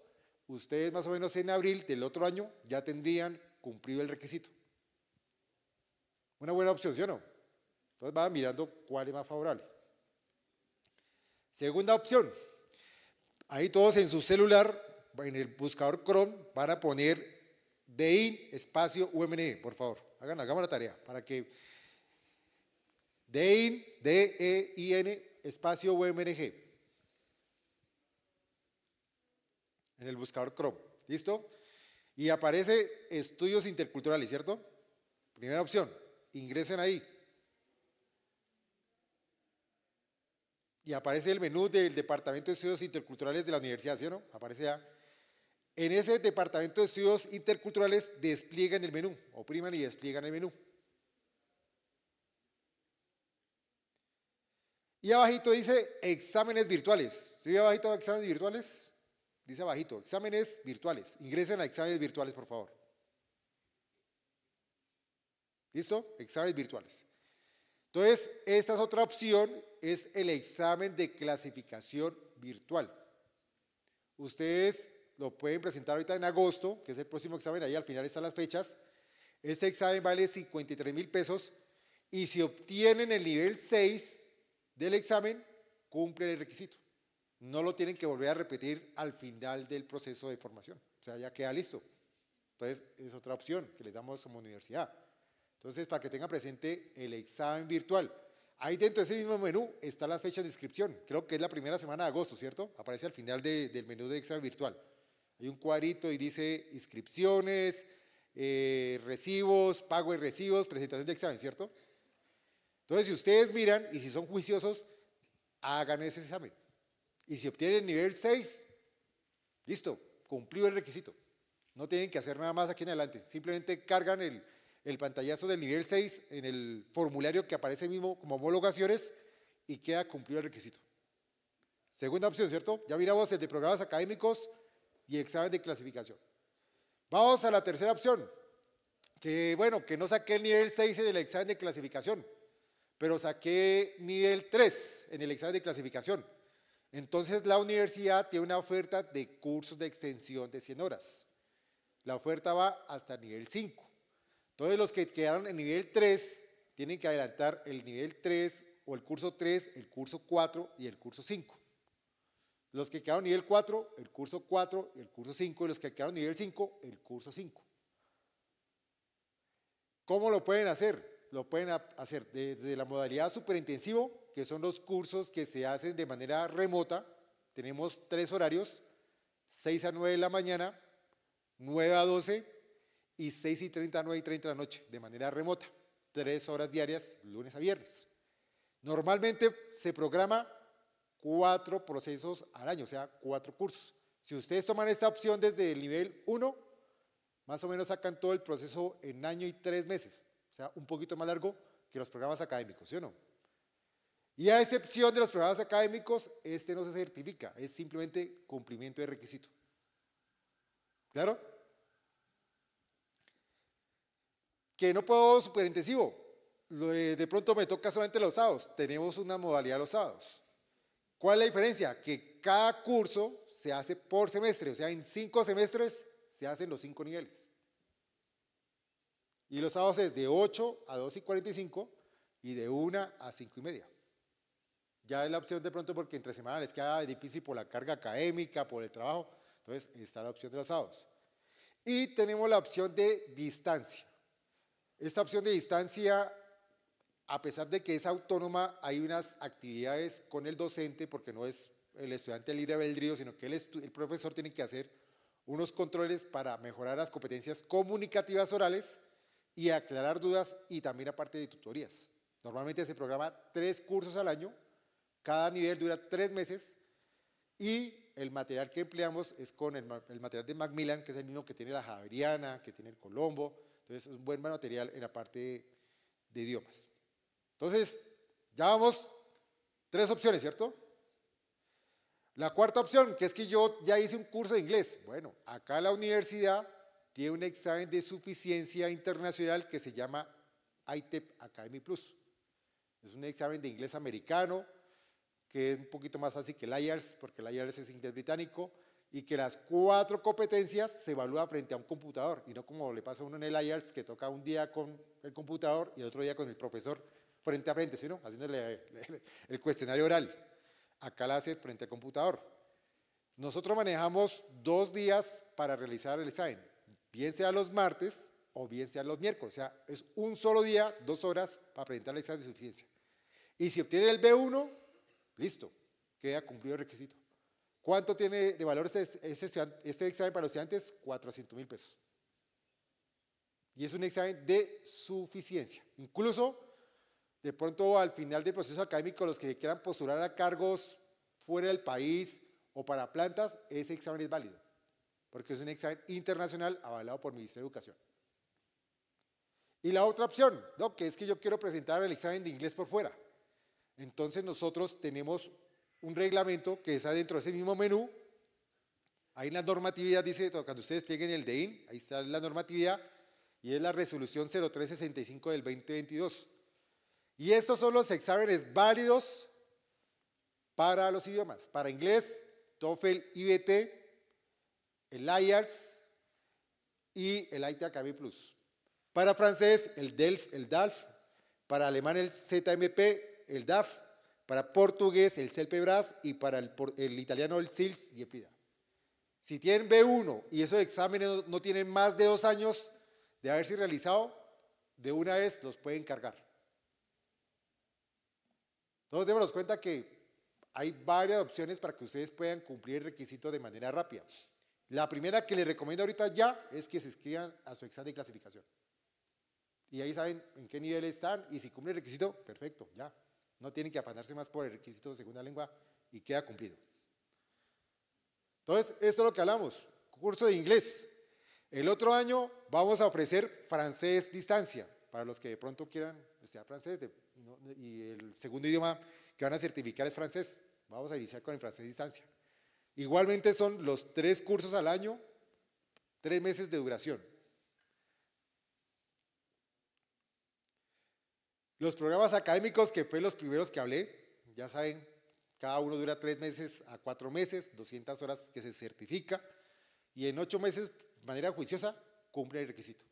ustedes más o menos en abril del otro año ya tendrían cumplido el requisito. Una buena opción, ¿sí o no? Entonces van mirando cuál es más favorable. Segunda opción. Ahí todos en su celular, en el buscador Chrome, van a poner DEIN espacio UMNE, por favor. Hagan, hagamos la tarea para que DEIN, D-E-I-N, e, espacio WMNG, En el buscador Chrome. ¿Listo? Y aparece estudios interculturales, ¿cierto? Primera opción, ingresen ahí. Y aparece el menú del Departamento de Estudios Interculturales de la Universidad, ¿sí o no? Aparece ya. En ese Departamento de Estudios Interculturales despliegan el menú, opriman y despliegan el menú. Y abajito dice exámenes virtuales. ¿Sí abajito exámenes virtuales? Dice abajito, exámenes virtuales. Ingresen a exámenes virtuales, por favor. ¿Listo? Exámenes virtuales. Entonces, esta es otra opción, es el examen de clasificación virtual. Ustedes lo pueden presentar ahorita en agosto, que es el próximo examen, ahí al final están las fechas. Este examen vale 53 mil pesos y si obtienen el nivel 6, del examen cumple el requisito. No lo tienen que volver a repetir al final del proceso de formación. O sea, ya queda listo. Entonces, es otra opción que les damos como universidad. Entonces, para que tengan presente el examen virtual. Ahí dentro de ese mismo menú están las fechas de inscripción. Creo que es la primera semana de agosto, ¿cierto? Aparece al final del menú de examen virtual. Hay un cuadrito y dice inscripciones, eh, recibos, pago de recibos, presentación de examen, ¿cierto? Entonces, si ustedes miran y si son juiciosos, hagan ese examen. Y si obtienen nivel 6, listo, cumplió el requisito. No tienen que hacer nada más aquí en adelante. Simplemente cargan el, pantallazo del nivel 6 en el formulario que aparece mismo como homologaciones y queda cumplido el requisito. Segunda opción, ¿cierto? Ya miramos el de programas académicos y examen de clasificación. Vamos a la tercera opción, que bueno, que no saqué el nivel 6 en el examen de clasificación pero saqué nivel 3 en el examen de clasificación. Entonces la universidad tiene una oferta de cursos de extensión de 100 horas. La oferta va hasta nivel 5. Entonces los que quedaron en nivel 3 tienen que adelantar el nivel 3 o el curso 3, el curso 4 y el curso 5. Los que quedaron nivel 4, el curso 4 y el curso 5. Y los que quedaron nivel 5, el curso 5. ¿Cómo lo pueden hacer? lo pueden hacer desde la modalidad superintensivo, que son los cursos que se hacen de manera remota. Tenemos tres horarios, 6 a 9 de la mañana, 9 a 12 y 6 y 30 a 9 y 30 de la noche, de manera remota. Tres horas diarias, lunes a viernes. Normalmente se programa cuatro procesos al año, o sea, cuatro cursos. Si ustedes toman esta opción desde el nivel 1, más o menos sacan todo el proceso en año y tres meses o sea, un poquito más largo que los programas académicos, ¿sí o no? Y a excepción de los programas académicos, este no se certifica, es simplemente cumplimiento de requisito. ¿Claro? Que no puedo superintensivo. De pronto me toca solamente los sábados. Tenemos una modalidad los sábados. ¿Cuál es la diferencia? Que cada curso se hace por semestre, o sea, en cinco semestres se hacen los cinco niveles. Y los sábados es de 8 a 2 y 45 y de 1 a 5 y media. Ya es la opción de pronto porque entre semanas les queda difícil por la carga académica, por el trabajo. Entonces está la opción de los sábados. Y tenemos la opción de distancia. Esta opción de distancia, a pesar de que es autónoma, hay unas actividades con el docente porque no es el estudiante libre albedrío, sino que el profesor tiene que hacer unos controles para mejorar las competencias comunicativas orales y aclarar dudas y también aparte de tutorías. Normalmente se programa tres cursos al año, cada nivel dura tres meses y el material que empleamos es con el, material de Macmillan, que es el mismo que tiene la Javeriana, que tiene el Colombo, entonces es un buen material en la parte de, de idiomas. Entonces, ya vamos, tres opciones, ¿cierto? La cuarta opción, que es que yo ya hice un curso de inglés. Bueno, acá en la universidad tiene un examen de suficiencia internacional que se llama ITEP Academy Plus. Es un examen de inglés americano que es un poquito más fácil que el IELTS, porque el IELTS es inglés británico, y que las cuatro competencias se evalúan frente a un computador, y no como le pasa a uno en el IELTS, que toca un día con el computador y el otro día con el profesor frente a frente, sino haciéndole el cuestionario oral. Acá la hace frente al computador. Nosotros manejamos dos días para realizar el examen bien sea los martes o bien sea los miércoles. O sea, es un solo día, dos horas para presentar el examen de suficiencia. Y si obtiene el B1, listo, queda cumplido el requisito. ¿Cuánto tiene de valor este, examen para los estudiantes? 400 mil pesos. Y es un examen de suficiencia. Incluso, de pronto al final del proceso académico, los que quieran postular a cargos fuera del país o para plantas, ese examen es válido porque es un examen internacional avalado por el Ministerio de Educación. Y la otra opción, ¿no? que es que yo quiero presentar el examen de inglés por fuera. Entonces nosotros tenemos un reglamento que está dentro de ese mismo menú. Ahí en la normatividad dice, cuando ustedes lleguen el DEIN, ahí está la normatividad, y es la resolución 0365 del 2022. Y estos son los exámenes válidos para los idiomas, para inglés, TOEFL, IBT, el IELTS y el IT Plus. Para francés, el DELF, el DALF. Para alemán, el ZMP, el DAF. Para portugués, el CELPEBRAS. Y para el, italiano, el SILS y el PIDA. Si tienen B1 y esos exámenes no, tienen más de dos años de haberse realizado, de una vez los pueden cargar. Entonces, démonos cuenta que hay varias opciones para que ustedes puedan cumplir el requisito de manera rápida. La primera que les recomiendo ahorita ya es que se escriban a su examen de clasificación. Y ahí saben en qué nivel están y si cumple el requisito, perfecto, ya. No tienen que apanarse más por el requisito de segunda lengua y queda cumplido. Entonces, esto es lo que hablamos, curso de inglés. El otro año vamos a ofrecer francés distancia, para los que de pronto quieran estudiar francés y el segundo idioma que van a certificar es francés. Vamos a iniciar con el francés distancia. Igualmente son los tres cursos al año, tres meses de duración. Los programas académicos, que fue los primeros que hablé, ya saben, cada uno dura tres meses a cuatro meses, 200 horas que se certifica, y en ocho meses, de manera juiciosa, cumple el requisito.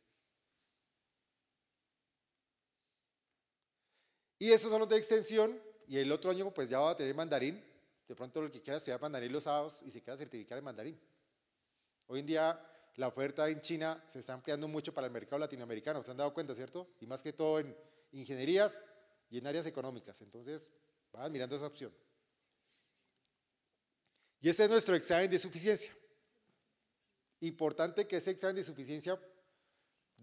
Y esos son los de extensión, y el otro año pues ya va a tener mandarín, de pronto el que quiera estudiar mandarín los sábados y se quiera certificar en mandarín. Hoy en día la oferta en China se está ampliando mucho para el mercado latinoamericano, se han dado cuenta, ¿cierto? Y más que todo en ingenierías y en áreas económicas. Entonces, van mirando esa opción. Y este es nuestro examen de suficiencia. Importante que ese examen de suficiencia,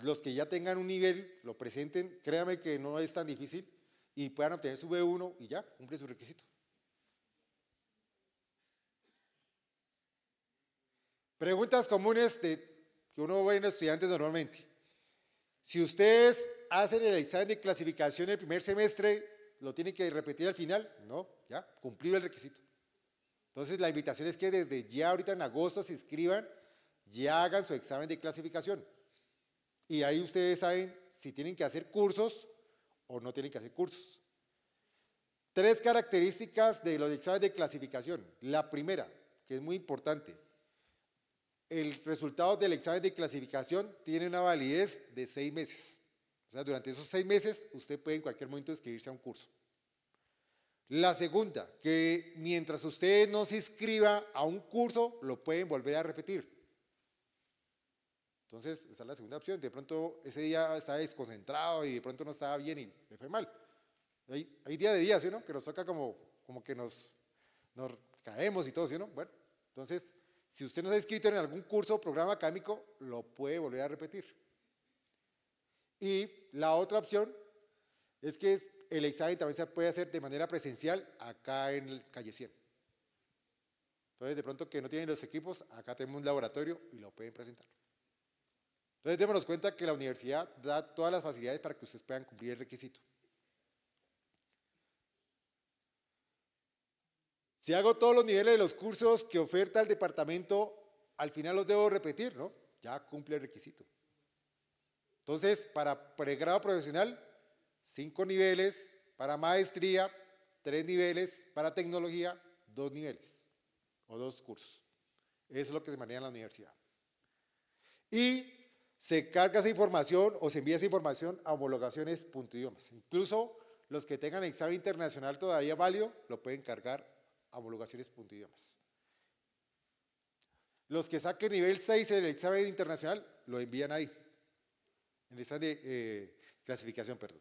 los que ya tengan un nivel, lo presenten, Créanme que no es tan difícil, y puedan obtener su B1 y ya, cumple su requisito. Preguntas comunes de, que uno ve en estudiantes normalmente. Si ustedes hacen el examen de clasificación el primer semestre, ¿lo tienen que repetir al final? No, ya, cumplido el requisito. Entonces, la invitación es que desde ya, ahorita en agosto, se inscriban, ya hagan su examen de clasificación. Y ahí ustedes saben si tienen que hacer cursos o no tienen que hacer cursos. Tres características de los exámenes de clasificación. La primera, que es muy importante, el resultado del examen de clasificación tiene una validez de seis meses. O sea, durante esos seis meses usted puede en cualquier momento inscribirse a un curso. La segunda, que mientras usted no se inscriba a un curso, lo pueden volver a repetir. Entonces, esa es la segunda opción. De pronto ese día está desconcentrado y de pronto no estaba bien y le fue mal. Hay, días de día, ¿sí no? Que nos toca como, como que nos, caemos y todo, ¿sí no? Bueno, entonces si usted no se ha inscrito en algún curso o programa académico, lo puede volver a repetir. Y la otra opción es que el examen también se puede hacer de manera presencial acá en el Calle 100. Entonces, de pronto que no tienen los equipos, acá tenemos un laboratorio y lo pueden presentar. Entonces, démonos cuenta que la universidad da todas las facilidades para que ustedes puedan cumplir el requisito. Si hago todos los niveles de los cursos que oferta el departamento, al final los debo repetir, ¿no? Ya cumple el requisito. Entonces, para pregrado profesional, cinco niveles, para maestría, tres niveles, para tecnología, dos niveles o dos cursos. Eso es lo que se maneja en la universidad. Y se carga esa información o se envía esa información a homologaciones.idiomas. Incluso los que tengan examen internacional todavía válido, lo pueden cargar homologaciones punto idiomas. Los que saquen nivel 6 en el examen internacional lo envían ahí, en el examen de eh, clasificación, perdón.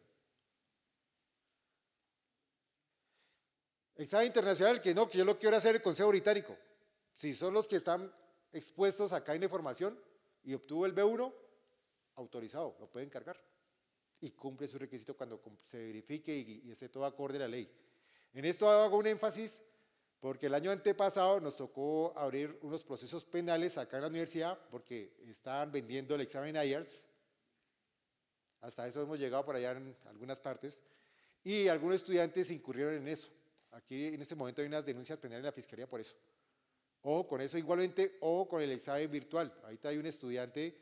Examen internacional que no, que yo lo quiero hacer el Consejo Británico. Si son los que están expuestos acá en la información y obtuvo el B1, autorizado, lo pueden cargar y cumple su requisito cuando se verifique y, esté todo acorde a la ley. En esto hago un énfasis porque el año antepasado nos tocó abrir unos procesos penales acá en la universidad porque estaban vendiendo el examen IELTS. Hasta eso hemos llegado por allá en algunas partes. Y algunos estudiantes incurrieron en eso. Aquí en este momento hay unas denuncias penales en la Fiscalía por eso. O con eso igualmente, o con el examen virtual. Ahorita hay un estudiante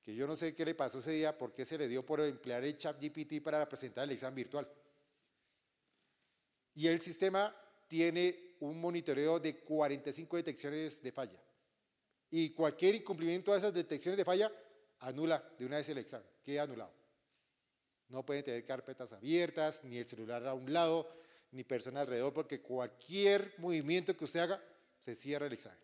que yo no sé qué le pasó ese día, por qué se le dio por emplear el chat GPT para presentar el examen virtual. Y el sistema tiene un monitoreo de 45 detecciones de falla. Y cualquier incumplimiento a esas detecciones de falla anula de una vez el examen, queda anulado. No pueden tener carpetas abiertas, ni el celular a un lado, ni persona alrededor, porque cualquier movimiento que usted haga, se cierra el examen.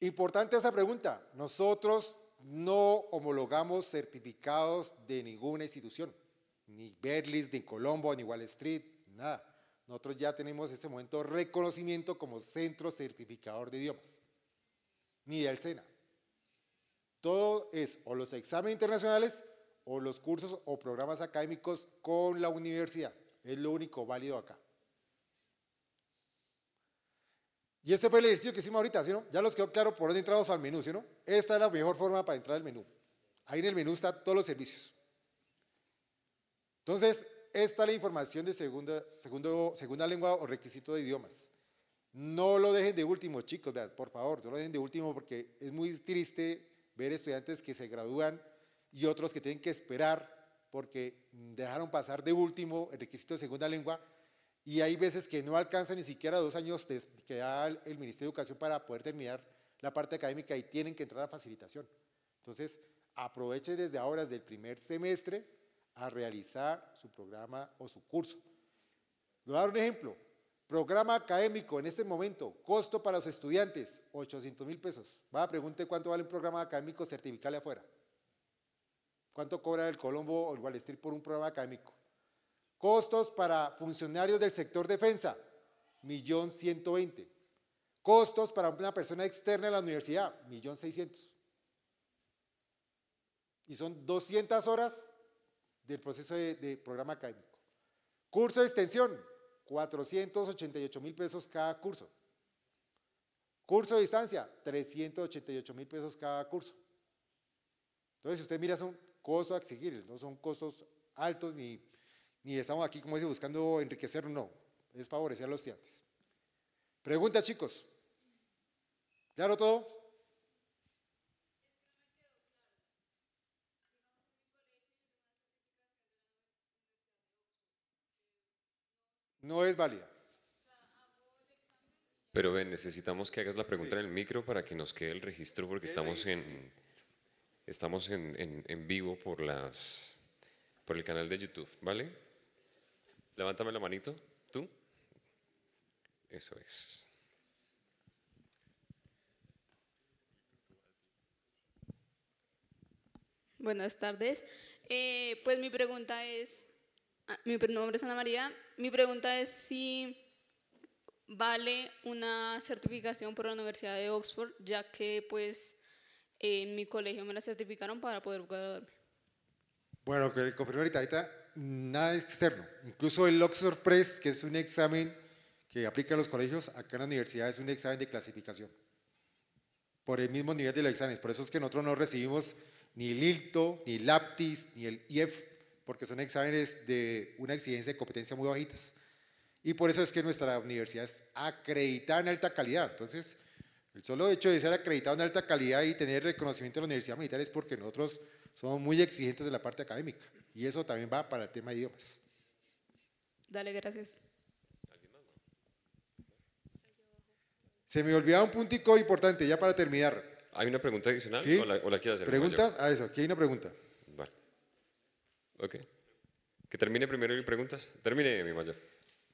Importante esa pregunta. Nosotros no homologamos certificados de ninguna institución ni Berlis, ni Colombo, ni Wall Street, nada. Nosotros ya tenemos ese momento reconocimiento como centro certificador de idiomas, ni del SENA. Todo es o los exámenes internacionales o los cursos o programas académicos con la universidad. Es lo único válido acá. Y este fue el ejercicio que hicimos ahorita, ¿sí no? Ya los quedó claro por dónde entramos al menú, ¿sí no? Esta es la mejor forma para entrar al menú. Ahí en el menú están todos los servicios. Entonces, esta es la información de segunda, segunda lengua o requisito de idiomas. No lo dejen de último, chicos, por favor, no lo dejen de último porque es muy triste ver estudiantes que se gradúan y otros que tienen que esperar porque dejaron pasar de último el requisito de segunda lengua y hay veces que no alcanzan ni siquiera dos años que da el Ministerio de Educación para poder terminar la parte académica y tienen que entrar a facilitación. Entonces, aprovechen desde ahora, desde el primer semestre, a realizar su programa o su curso. Voy a dar un ejemplo. Programa académico en este momento, costo para los estudiantes, 800 mil pesos. Va, pregunte cuánto vale un programa académico certificable afuera. ¿Cuánto cobra el Colombo o el Wall Street por un programa académico? Costos para funcionarios del sector defensa, 120. Costos para una persona externa de la universidad, 1.600.000. Y son 200 horas del proceso de, programa académico. Curso de extensión, 488 mil pesos cada curso. Curso de distancia, 388 mil pesos cada curso. Entonces, si usted mira, son costos a exigir, no son costos altos ni, ni estamos aquí, como dice, buscando enriquecer, no, es favorecer a los estudiantes. Pregunta, chicos. ¿Claro todo? no es válida. Pero ven, necesitamos que hagas la pregunta en el micro para que nos quede el registro porque estamos en estamos en, en, vivo por las por el canal de YouTube, ¿vale? Levántame la manito, tú. Eso es. Buenas tardes. Eh, pues mi pregunta es, Ah, mi nombre es Ana María. Mi pregunta es si vale una certificación por la Universidad de Oxford, ya que pues en mi colegio me la certificaron para poder graduarme. Bueno, que le ahorita, ahorita nada externo. Incluso el Oxford Press, que es un examen que aplica a los colegios, acá en la universidad es un examen de clasificación. Por el mismo nivel de los exámenes. Por eso es que nosotros no recibimos ni el ILTO, ni el LAPTIS, ni el IEF, porque son exámenes de una exigencia de competencia muy bajitas. Y por eso es que nuestra universidad es acreditada en alta calidad. Entonces, el solo hecho de ser acreditado en alta calidad y tener reconocimiento de la Universidad Militar es porque nosotros somos muy exigentes de la parte académica. Y eso también va para el tema de idiomas. Dale, gracias. Se me olvidaba un puntico importante, ya para terminar. ¿Hay una pregunta adicional ¿Sí? o, la, o hacer? Preguntas, a ah, eso, aquí hay una pregunta. Ok. Que termine primero y preguntas. Termine, mi mayor.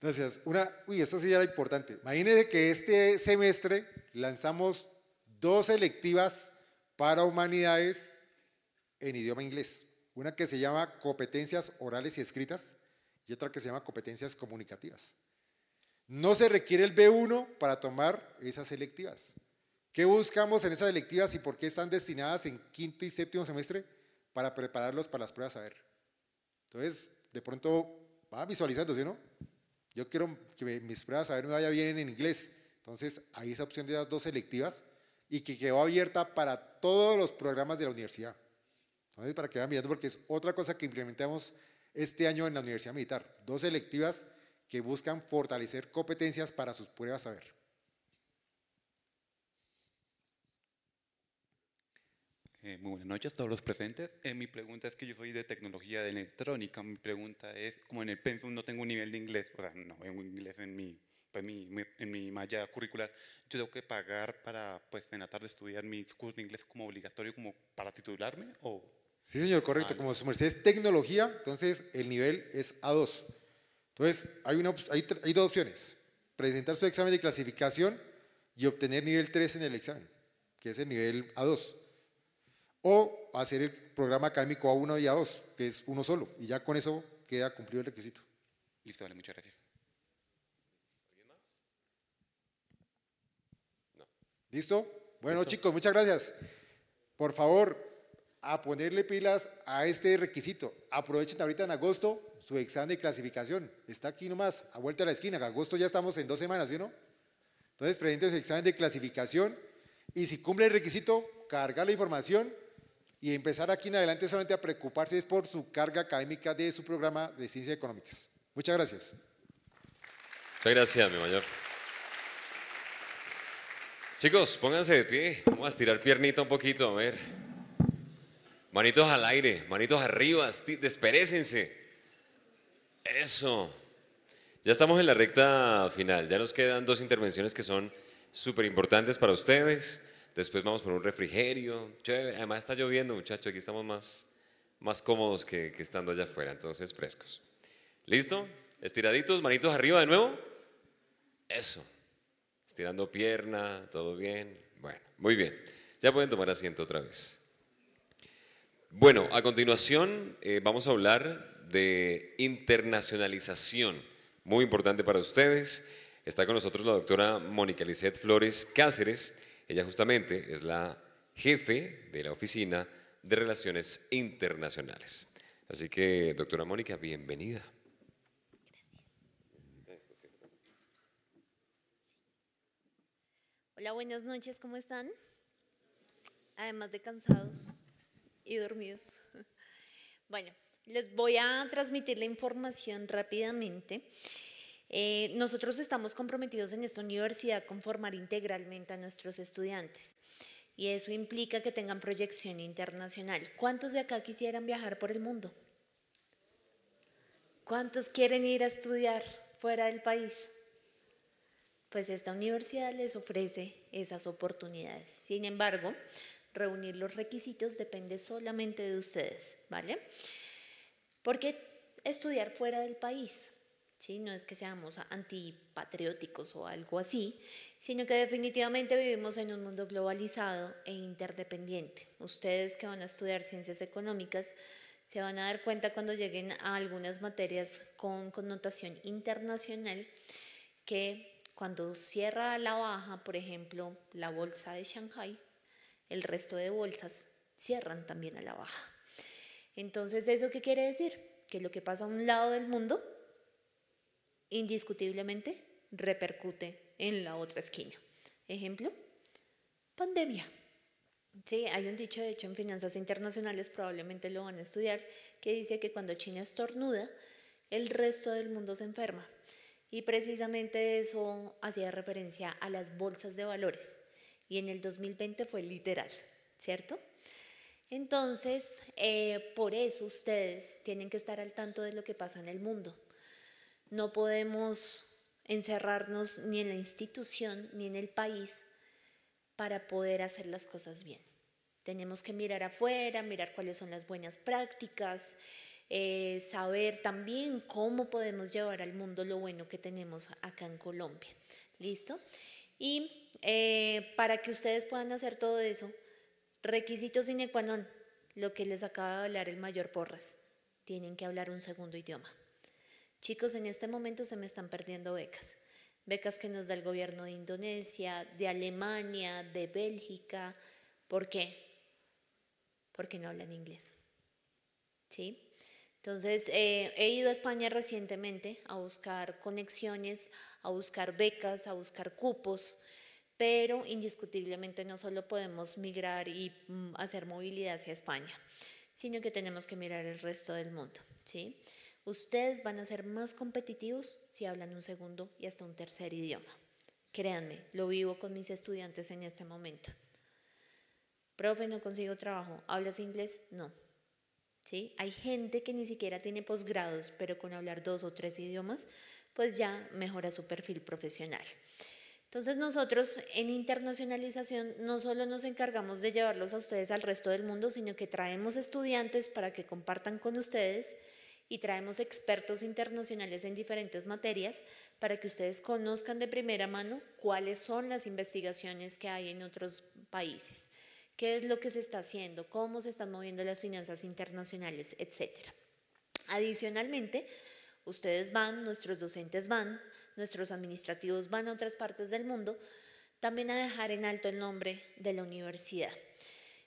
Gracias. Una, uy, esta sí era importante. Imagínense que este semestre lanzamos dos electivas para humanidades en idioma inglés. Una que se llama competencias orales y escritas y otra que se llama competencias comunicativas. No se requiere el B1 para tomar esas electivas. ¿Qué buscamos en esas electivas y por qué están destinadas en quinto y séptimo semestre? Para prepararlos para las pruebas a ver. Entonces, de pronto va visualizando, no? Yo quiero que mis pruebas de saber me vaya bien en inglés. Entonces, hay esa opción de las dos selectivas y que quedó abierta para todos los programas de la universidad. Entonces, para que vayan mirando, porque es otra cosa que implementamos este año en la Universidad Militar. Dos selectivas que buscan fortalecer competencias para sus pruebas de saber. Eh, muy buenas noches a todos los presentes. Eh, mi pregunta es que yo soy de tecnología de electrónica. Mi pregunta es, como en el pensum no tengo un nivel de inglés, o sea, no tengo inglés en mi, pues, en mi malla curricular, yo tengo que pagar para, pues, en la tarde estudiar mi curso de inglés como obligatorio, como para titularme, o... Sí, señor, correcto. Ah, como su merced es tecnología, entonces el nivel es A2. Entonces, hay, una, hay, hay dos opciones. Presentar su examen de clasificación y obtener nivel 3 en el examen, que es el nivel A2 o hacer el programa académico A1 y A2, que es uno solo, y ya con eso queda cumplido el requisito. Listo, vale, muchas gracias. ¿Alguien más? No. ¿Listo? Bueno, chicos, muchas gracias. Por favor, a ponerle pilas a este requisito. Aprovechen ahorita en agosto su examen de clasificación. Está aquí nomás, a vuelta de la esquina. En agosto ya estamos en dos semanas, ¿sí no? Entonces, presenten su examen de clasificación y si cumple el requisito, cargar la información y empezar aquí en adelante solamente a preocuparse es por su carga académica de su programa de ciencias económicas. Muchas gracias. Muchas gracias, mi mayor. Chicos, pónganse de pie. Vamos a estirar piernita un poquito, a ver. Manitos al aire, manitos arriba, desperécense. Eso. Ya estamos en la recta final. Ya nos quedan dos intervenciones que son súper importantes para ustedes. Después vamos por un refrigerio, Además está lloviendo, muchachos, aquí estamos más, más cómodos que, estando allá afuera, entonces frescos. ¿Listo? Estiraditos, manitos arriba de nuevo. Eso. Estirando pierna, todo bien. Bueno, muy bien. Ya pueden tomar asiento otra vez. Bueno, a continuación eh, vamos a hablar de internacionalización, muy importante para ustedes. Está con nosotros la doctora Mónica Lizeth Flores Cáceres. Ella justamente es la jefe de la Oficina de Relaciones Internacionales. Así que, doctora Mónica, bienvenida. Hola, buenas noches, ¿cómo están? Además de cansados y dormidos. Bueno, les voy a transmitir la información rápidamente. Eh, nosotros estamos comprometidos en esta universidad con formar integralmente a nuestros estudiantes y eso implica que tengan proyección internacional. ¿Cuántos de acá quisieran viajar por el mundo? ¿Cuántos quieren ir a estudiar fuera del país? Pues esta universidad les ofrece esas oportunidades. Sin embargo, reunir los requisitos depende solamente de ustedes, ¿vale? Porque estudiar fuera del país no es que seamos antipatrióticos o algo así, sino que definitivamente vivimos en un mundo globalizado e interdependiente. Ustedes que van a estudiar ciencias económicas se van a dar cuenta cuando lleguen a algunas materias con connotación internacional que cuando cierra la baja, por ejemplo, la bolsa de Shanghai, el resto de bolsas cierran también a la baja. Entonces, ¿eso qué quiere decir? Que lo que pasa a un lado del mundo indiscutiblemente repercute en la otra esquina. Ejemplo, pandemia. Sí, hay un dicho, de hecho, en finanzas internacionales, probablemente lo van a estudiar, que dice que cuando China estornuda, el resto del mundo se enferma. Y precisamente eso hacía referencia a las bolsas de valores. Y en el 2020 fue literal, ¿cierto? Entonces, eh, por eso ustedes tienen que estar al tanto de lo que pasa en el mundo. No podemos encerrarnos ni en la institución ni en el país para poder hacer las cosas bien. Tenemos que mirar afuera, mirar cuáles son las buenas prácticas, eh, saber también cómo podemos llevar al mundo lo bueno que tenemos acá en Colombia. ¿Listo? Y eh, para que ustedes puedan hacer todo eso, requisitos sine qua non, lo que les acaba de hablar el mayor Porras, tienen que hablar un segundo idioma. Chicos, en este momento se me están perdiendo becas. Becas que nos da el gobierno de Indonesia, de Alemania, de Bélgica. ¿Por qué? Porque no hablan inglés. ¿Sí? Entonces, eh, he ido a España recientemente a buscar conexiones, a buscar becas, a buscar cupos, pero indiscutiblemente no solo podemos migrar y mm, hacer movilidad hacia España, sino que tenemos que mirar el resto del mundo. ¿sí? Ustedes van a ser más competitivos si hablan un segundo y hasta un tercer idioma. Créanme, lo vivo con mis estudiantes en este momento. Profe, no consigo trabajo. ¿Hablas inglés? No. ¿Sí? Hay gente que ni siquiera tiene posgrados, pero con hablar dos o tres idiomas, pues ya mejora su perfil profesional. Entonces nosotros en internacionalización no solo nos encargamos de llevarlos a ustedes al resto del mundo, sino que traemos estudiantes para que compartan con ustedes y traemos expertos internacionales en diferentes materias para que ustedes conozcan de primera mano cuáles son las investigaciones que hay en otros países, qué es lo que se está haciendo, cómo se están moviendo las finanzas internacionales, etc. Adicionalmente, ustedes van, nuestros docentes van, nuestros administrativos van a otras partes del mundo, también a dejar en alto el nombre de la universidad.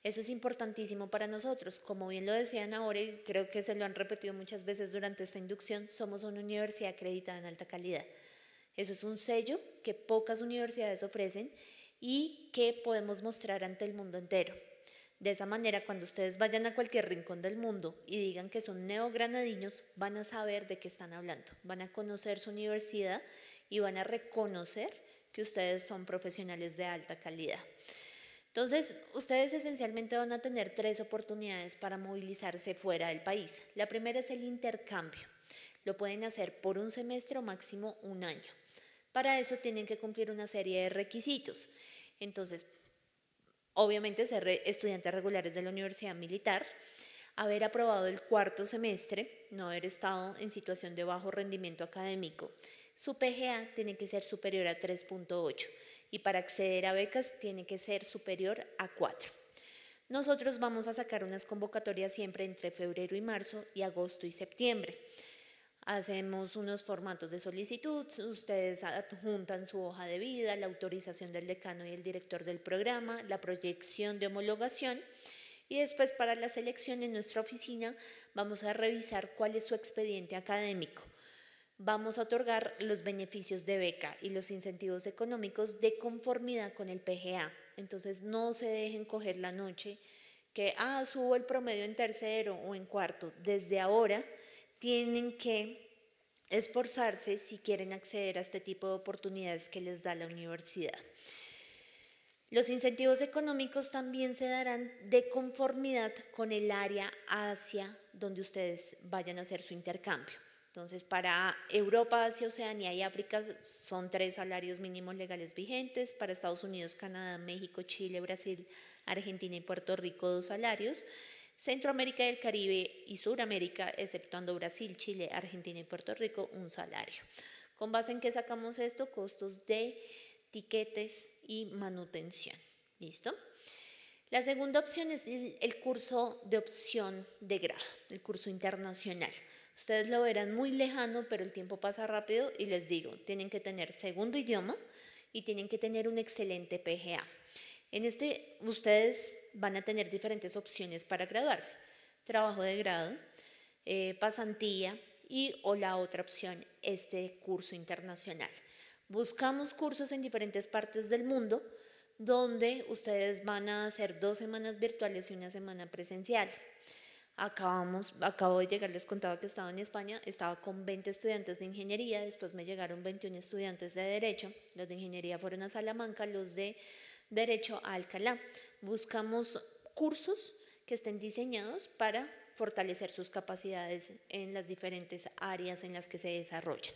Eso es importantísimo para nosotros. Como bien lo decían ahora y creo que se lo han repetido muchas veces durante esta inducción, somos una universidad acreditada en alta calidad. Eso es un sello que pocas universidades ofrecen y que podemos mostrar ante el mundo entero. De esa manera, cuando ustedes vayan a cualquier rincón del mundo y digan que son neogranadiños, van a saber de qué están hablando, van a conocer su universidad y van a reconocer que ustedes son profesionales de alta calidad. Entonces, ustedes esencialmente van a tener tres oportunidades para movilizarse fuera del país. La primera es el intercambio. Lo pueden hacer por un semestre o máximo un año. Para eso tienen que cumplir una serie de requisitos. Entonces, obviamente ser estudiantes regulares de la Universidad Militar, haber aprobado el cuarto semestre, no haber estado en situación de bajo rendimiento académico. Su PGA tiene que ser superior a 3.8 y para acceder a becas tiene que ser superior a cuatro. Nosotros vamos a sacar unas convocatorias siempre entre febrero y marzo y agosto y septiembre. Hacemos unos formatos de solicitud, ustedes adjuntan su hoja de vida, la autorización del decano y el director del programa, la proyección de homologación y después para la selección en nuestra oficina vamos a revisar cuál es su expediente académico vamos a otorgar los beneficios de beca y los incentivos económicos de conformidad con el PGA. Entonces no se dejen coger la noche que, ah, subo el promedio en tercero o en cuarto. Desde ahora tienen que esforzarse si quieren acceder a este tipo de oportunidades que les da la universidad. Los incentivos económicos también se darán de conformidad con el área hacia donde ustedes vayan a hacer su intercambio. Entonces, para Europa, Asia, Oceanía y África son tres salarios mínimos legales vigentes, para Estados Unidos, Canadá, México, Chile, Brasil, Argentina y Puerto Rico dos salarios, Centroamérica y el Caribe y Suramérica, exceptuando Brasil, Chile, Argentina y Puerto Rico, un salario. ¿Con base en qué sacamos esto? Costos de tiquetes y manutención. ¿Listo? La segunda opción es el curso de opción de grado, el curso internacional. Ustedes lo verán muy lejano, pero el tiempo pasa rápido y les digo, tienen que tener segundo idioma y tienen que tener un excelente PGA. En este ustedes van a tener diferentes opciones para graduarse. Trabajo de grado, eh, pasantía y o la otra opción, este curso internacional. Buscamos cursos en diferentes partes del mundo donde ustedes van a hacer dos semanas virtuales y una semana presencial acabo de llegar, les contaba que estaba en España, estaba con 20 estudiantes de ingeniería, después me llegaron 21 estudiantes de derecho, los de ingeniería fueron a Salamanca, los de derecho a Alcalá. Buscamos cursos que estén diseñados para fortalecer sus capacidades en las diferentes áreas en las que se desarrolla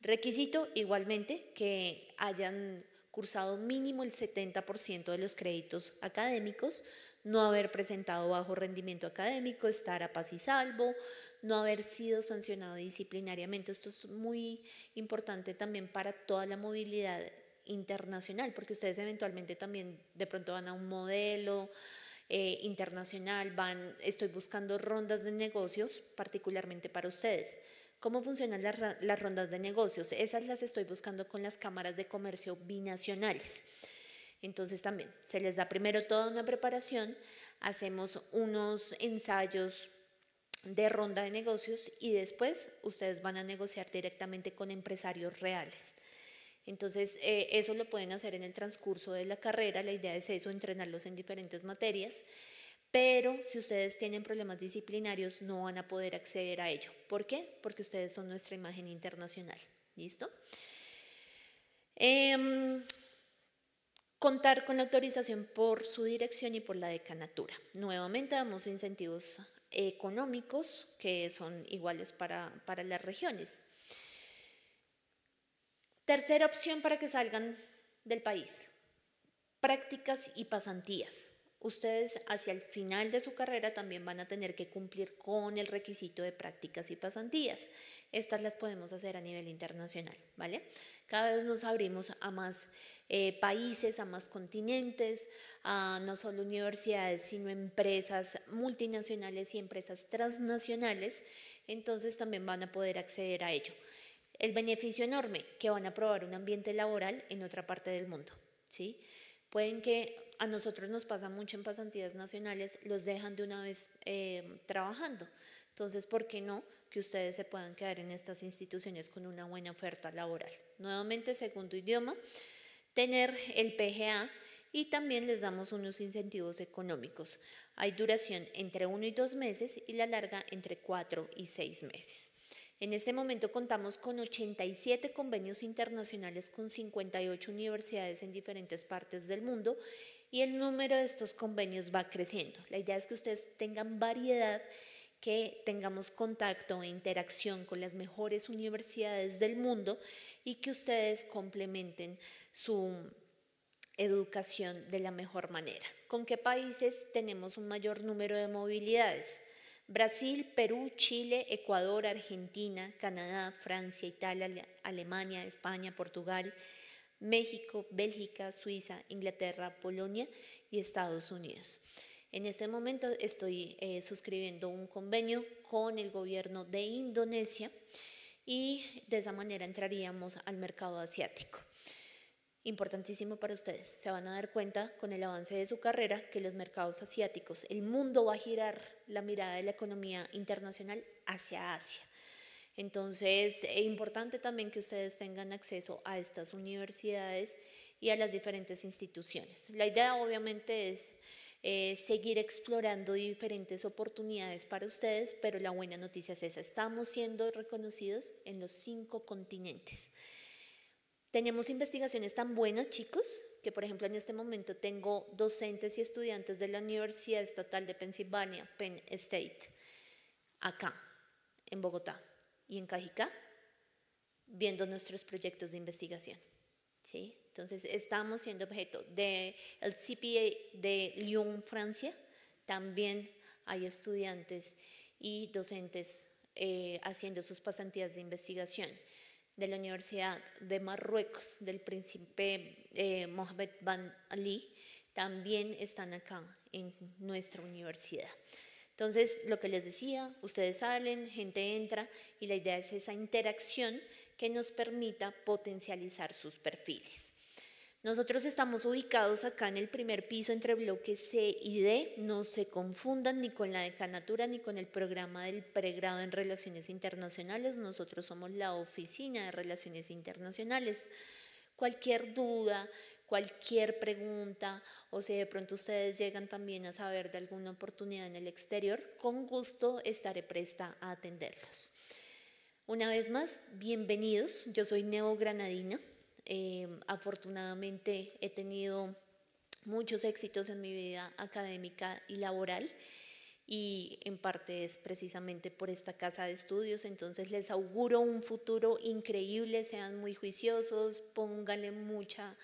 Requisito igualmente que hayan cursado mínimo el 70% de los créditos académicos, no haber presentado bajo rendimiento académico, estar a paz y salvo, no haber sido sancionado disciplinariamente. Esto es muy importante también para toda la movilidad internacional, porque ustedes eventualmente también de pronto van a un modelo eh, internacional, van, estoy buscando rondas de negocios particularmente para ustedes. ¿Cómo funcionan las, las rondas de negocios? Esas las estoy buscando con las cámaras de comercio binacionales. Entonces también se les da primero toda una preparación, hacemos unos ensayos de ronda de negocios y después ustedes van a negociar directamente con empresarios reales. Entonces, eh, eso lo pueden hacer en el transcurso de la carrera, la idea es eso, entrenarlos en diferentes materias, pero si ustedes tienen problemas disciplinarios no van a poder acceder a ello. ¿Por qué? Porque ustedes son nuestra imagen internacional. ¿Listo? Em, contar con la autorización por su dirección y por la decanatura. Nuevamente damos incentivos eh, económicos que son iguales para, para las regiones. Tercera opción para que salgan del país, prácticas y pasantías. Ustedes hacia el final de su carrera también van a tener que cumplir con el requisito de prácticas y pasantías. Estas las podemos hacer a nivel internacional, ¿vale? Cada vez nos abrimos a más eh, países, a más continentes, a no solo universidades, sino empresas multinacionales y empresas transnacionales, entonces también van a poder acceder a ello. El beneficio enorme, que van a probar un ambiente laboral en otra parte del mundo. ¿sí? Pueden que a nosotros nos pasa mucho en pasantías nacionales, los dejan de una vez eh, trabajando. Entonces, ¿por qué no que ustedes se puedan quedar en estas instituciones con una buena oferta laboral? Nuevamente, segundo idioma, tener el PGA y también les damos unos incentivos económicos. Hay duración entre uno y dos meses y la larga entre cuatro y seis meses. En este momento contamos con 87 convenios internacionales con 58 universidades en diferentes partes del mundo y el número de estos convenios va creciendo. La idea es que ustedes tengan variedad que tengamos contacto e interacción con las mejores universidades del mundo y que ustedes complementen su educación de la mejor manera. ¿Con qué países tenemos un mayor número de movilidades? Brasil, Perú, Chile, Ecuador, Argentina, Canadá, Francia, Italia, Alemania, España, Portugal, México, Bélgica, Suiza, Inglaterra, Polonia y Estados Unidos. En este momento estoy eh, suscribiendo un convenio con el gobierno de Indonesia y de esa manera entraríamos al mercado asiático. Importantísimo para ustedes, se van a dar cuenta con el avance de su carrera que los mercados asiáticos, el mundo va a girar la mirada de la economía internacional hacia Asia. Entonces, es importante también que ustedes tengan acceso a estas universidades y a las diferentes instituciones. La idea obviamente es eh, seguir explorando diferentes oportunidades para ustedes, pero la buena noticia es esa, estamos siendo reconocidos en los cinco continentes. Tenemos investigaciones tan buenas, chicos, que por ejemplo en este momento tengo docentes y estudiantes de la Universidad Estatal de Pensilvania, Penn State, acá, en Bogotá y en Cajicá, viendo nuestros proyectos de investigación. ¿sí? Entonces estamos siendo objeto del CPA de Lyon, Francia. También hay estudiantes y docentes eh, haciendo sus pasantías de investigación de la Universidad de Marruecos, del príncipe eh, Mohamed Ban Ali, también están acá en nuestra universidad. Entonces, lo que les decía, ustedes salen, gente entra y la idea es esa interacción que nos permita potencializar sus perfiles. Nosotros estamos ubicados acá en el primer piso entre bloques C y D. No se confundan ni con la decanatura ni con el programa del pregrado en Relaciones Internacionales. Nosotros somos la Oficina de Relaciones Internacionales. Cualquier duda, cualquier pregunta o si de pronto ustedes llegan también a saber de alguna oportunidad en el exterior, con gusto estaré presta a atenderlos. Una vez más, bienvenidos. Yo soy Neo Granadina, em, afortunadamente he tenido muchos éxitos en mi vida académica y laboral y en parte es precisamente por esta casa de estudios, entonces les auguro un futuro increíble, sean muy juiciosos, pónganle mucha,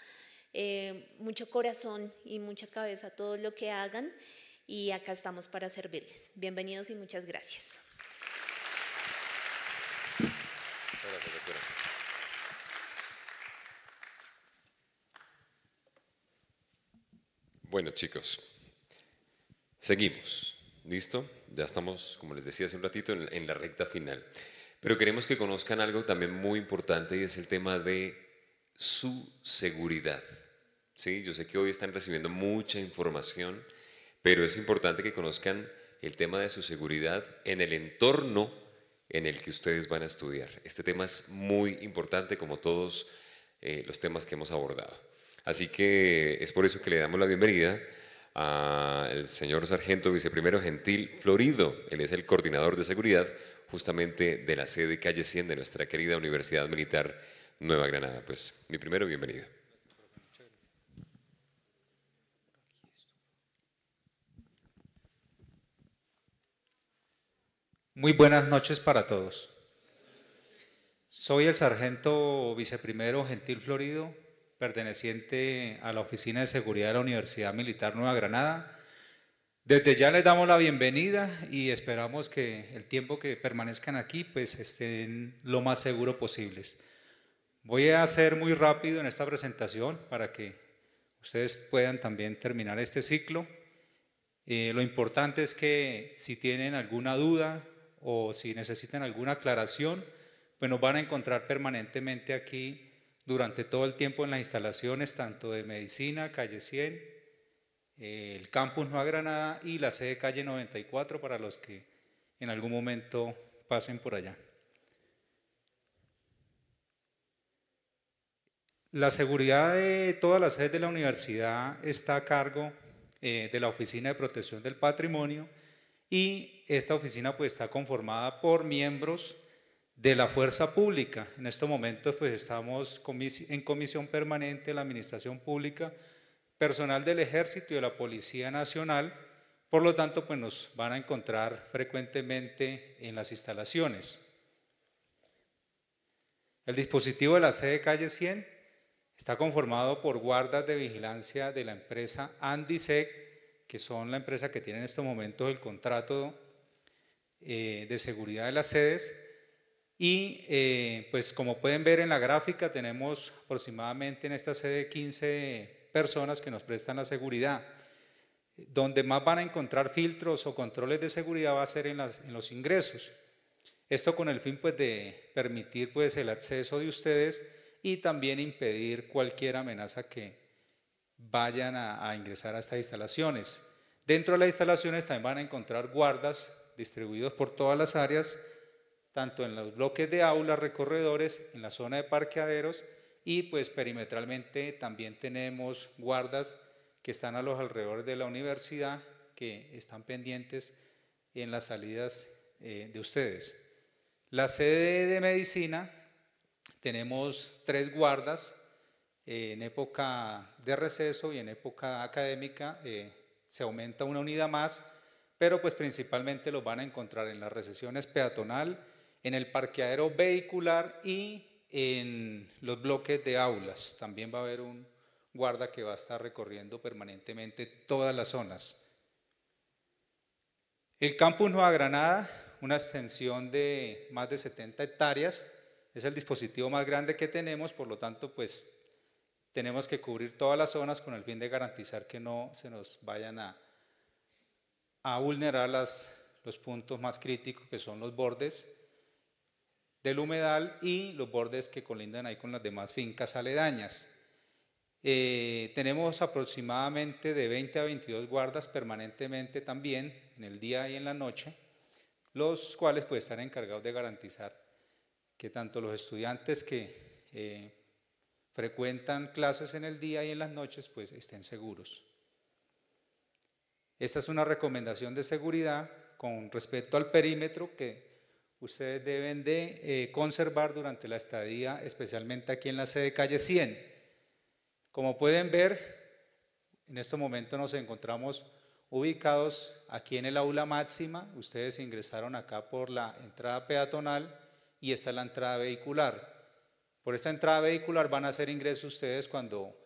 em, mucho corazón y mucha cabeza a todo lo que hagan y acá estamos para servirles. Bienvenidos y muchas gracias. Bueno, chicos, seguimos. ¿Listo? Ya estamos, como les decía hace un ratito, en, la recta final. Pero queremos que conozcan algo también muy importante y es el tema de su seguridad. ¿Sí? Yo sé que hoy están recibiendo mucha información, pero es importante que conozcan el tema de su seguridad en el entorno en el que ustedes van a estudiar. Este tema es muy importante como todos eh, los temas que hemos abordado. Así que es por eso que le damos la bienvenida al señor sargento viceprimero Gentil Florido. Él es el coordinador de seguridad justamente de la sede calle 100 de nuestra querida Universidad Militar Nueva Granada. Pues mi primero bienvenido. Muy buenas noches para todos. Soy el sargento viceprimero Gentil Florido, perteneciente a la Oficina de Seguridad de la Universidad Militar Nueva Granada. Desde ya les damos la bienvenida y esperamos que el tiempo que permanezcan aquí pues estén lo más seguro posibles. Voy a ser muy rápido en esta presentación para que ustedes puedan también terminar este ciclo. Eh, lo importante es que si tienen alguna duda, o si necesitan alguna aclaración, pues nos van a encontrar permanentemente aquí durante todo el tiempo en las instalaciones, tanto de Medicina, Calle 100, el Campus Nueva Granada y la sede Calle 94 para los que en algún momento pasen por allá. La seguridad de todas las sedes de la universidad está a cargo eh, de la Oficina de Protección del Patrimonio, y esta oficina pues está conformada por miembros de la fuerza pública. En estos momentos pues estamos en comisión permanente de la administración pública, personal del ejército y de la Policía Nacional, por lo tanto pues nos van a encontrar frecuentemente en las instalaciones. El dispositivo de la sede calle 100 está conformado por guardas de vigilancia de la empresa Andisec, que son la empresa que tiene en estos momentos el contrato eh, de seguridad de las sedes. Y eh, pues como pueden ver en la gráfica, tenemos aproximadamente en esta sede 15 personas que nos prestan la seguridad. Donde más van a encontrar filtros o controles de seguridad va a ser en, las, en los ingresos. Esto con el fin pues, de permitir pues, el acceso de ustedes y también impedir cualquier amenaza que, vayan a, ingresar a estas instalaciones. Dentro de las instalaciones también van a encontrar guardas distribuidos por todas las áreas, tanto en los bloques de aulas, recorredores, en la zona de parqueaderos y pues perimetralmente también tenemos guardas que están a los alrededores de la universidad que están pendientes en las salidas eh, de ustedes. La sede de medicina tenemos tres guardas eh, en época de receso y en época académica eh, se aumenta una unidad más, pero pues principalmente los van a encontrar en las recesiones peatonal, en el parqueadero vehicular y en los bloques de aulas. También va a haber un guarda que va a estar recorriendo permanentemente todas las zonas. El campus Nueva Granada, una extensión de más de 70 hectáreas, es el dispositivo más grande que tenemos, por lo tanto, pues tenemos que cubrir todas las zonas con el fin de garantizar que no se nos vayan a, a vulnerar los puntos más críticos que son los bordes del humedal y los bordes que colindan ahí con las demás fincas aledañas. Eh, tenemos aproximadamente de 20 a 22 guardas permanentemente también en el día y en la noche, los cuales pues están encargados de garantizar que tanto los estudiantes que eh, frecuentan clases en el día y en las noches, pues estén seguros. Esta es una recomendación de seguridad con respecto al perímetro que ustedes deben de eh, conservar durante la estadía, especialmente aquí en la sede calle 100. Como pueden ver, en este momento nos encontramos ubicados aquí en el aula máxima. Ustedes ingresaron acá por la entrada peatonal y esta es la entrada vehicular. Por esta entrada vehicular van a hacer ingreso ustedes cuando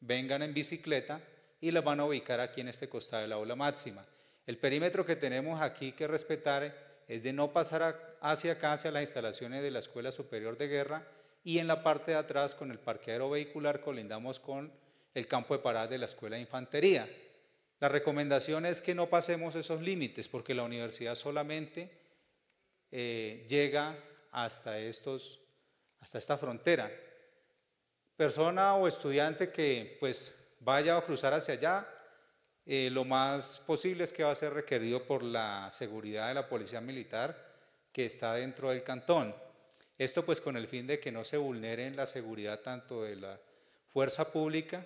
vengan en bicicleta y las van a ubicar aquí en este costado de la ola máxima. El perímetro que tenemos aquí que respetar es de no pasar hacia acá, hacia las instalaciones de la Escuela Superior de Guerra y en la parte de atrás con el parqueadero vehicular colindamos con el campo de parada de la Escuela de Infantería. La recomendación es que no pasemos esos límites porque la universidad solamente eh, llega hasta estos hasta esta frontera. Persona o estudiante que pues vaya a cruzar hacia allá, eh, lo más posible es que va a ser requerido por la seguridad de la policía militar que está dentro del cantón. Esto pues con el fin de que no se vulneren la seguridad tanto de la fuerza pública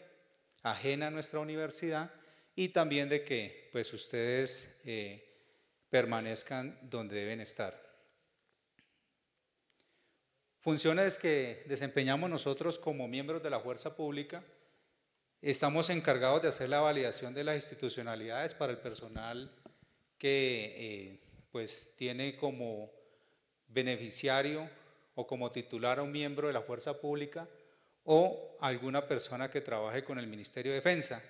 ajena a nuestra universidad y también de que pues ustedes eh, permanezcan donde deben estar funciones que desempeñamos nosotros como miembros de la fuerza pública, estamos encargados de hacer la validación de las institucionalidades para el personal que eh, pues tiene como beneficiario o como titular a un miembro de la fuerza pública o alguna persona que trabaje con el Ministerio de Defensa.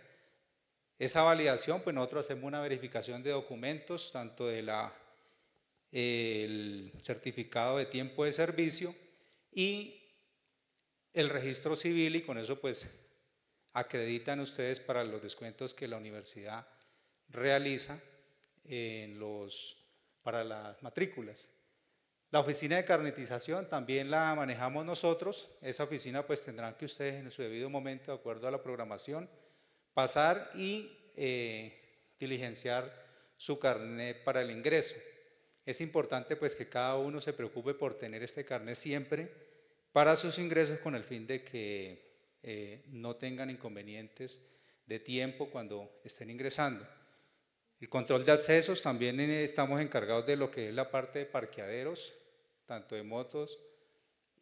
Esa validación, pues nosotros hacemos una verificación de documentos, tanto de certificado de tiempo de servicio, y el registro civil y con eso pues acreditan ustedes para los descuentos que la universidad realiza en para las matrículas. La oficina de carnetización también la manejamos nosotros. Esa oficina pues tendrán que ustedes en su debido momento, de acuerdo a la programación, pasar y eh, diligenciar su carnet para el ingreso. Es importante pues que cada uno se preocupe por tener este carnet siempre para sus ingresos con el fin de que eh, no tengan inconvenientes de tiempo cuando estén ingresando. El control de accesos, también eh, estamos encargados de lo que es la parte de parqueaderos, tanto de motos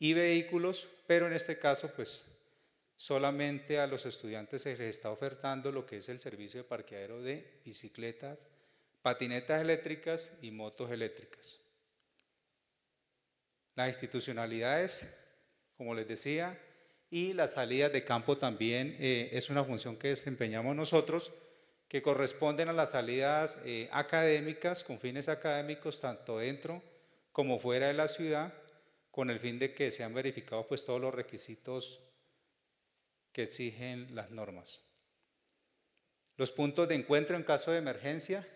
y vehículos, pero en este caso pues solamente a los estudiantes se les está ofertando lo que es el servicio de parqueadero de bicicletas, patinetas eléctricas y motos eléctricas. Las institucionalidades como les decía, y las salidas de campo también eh, es una función que desempeñamos nosotros, que corresponden a las salidas eh, académicas, con fines académicos, tanto dentro como fuera de la ciudad, con el fin de que sean verificados pues, todos los requisitos que exigen las normas. Los puntos de encuentro en caso de emergencia,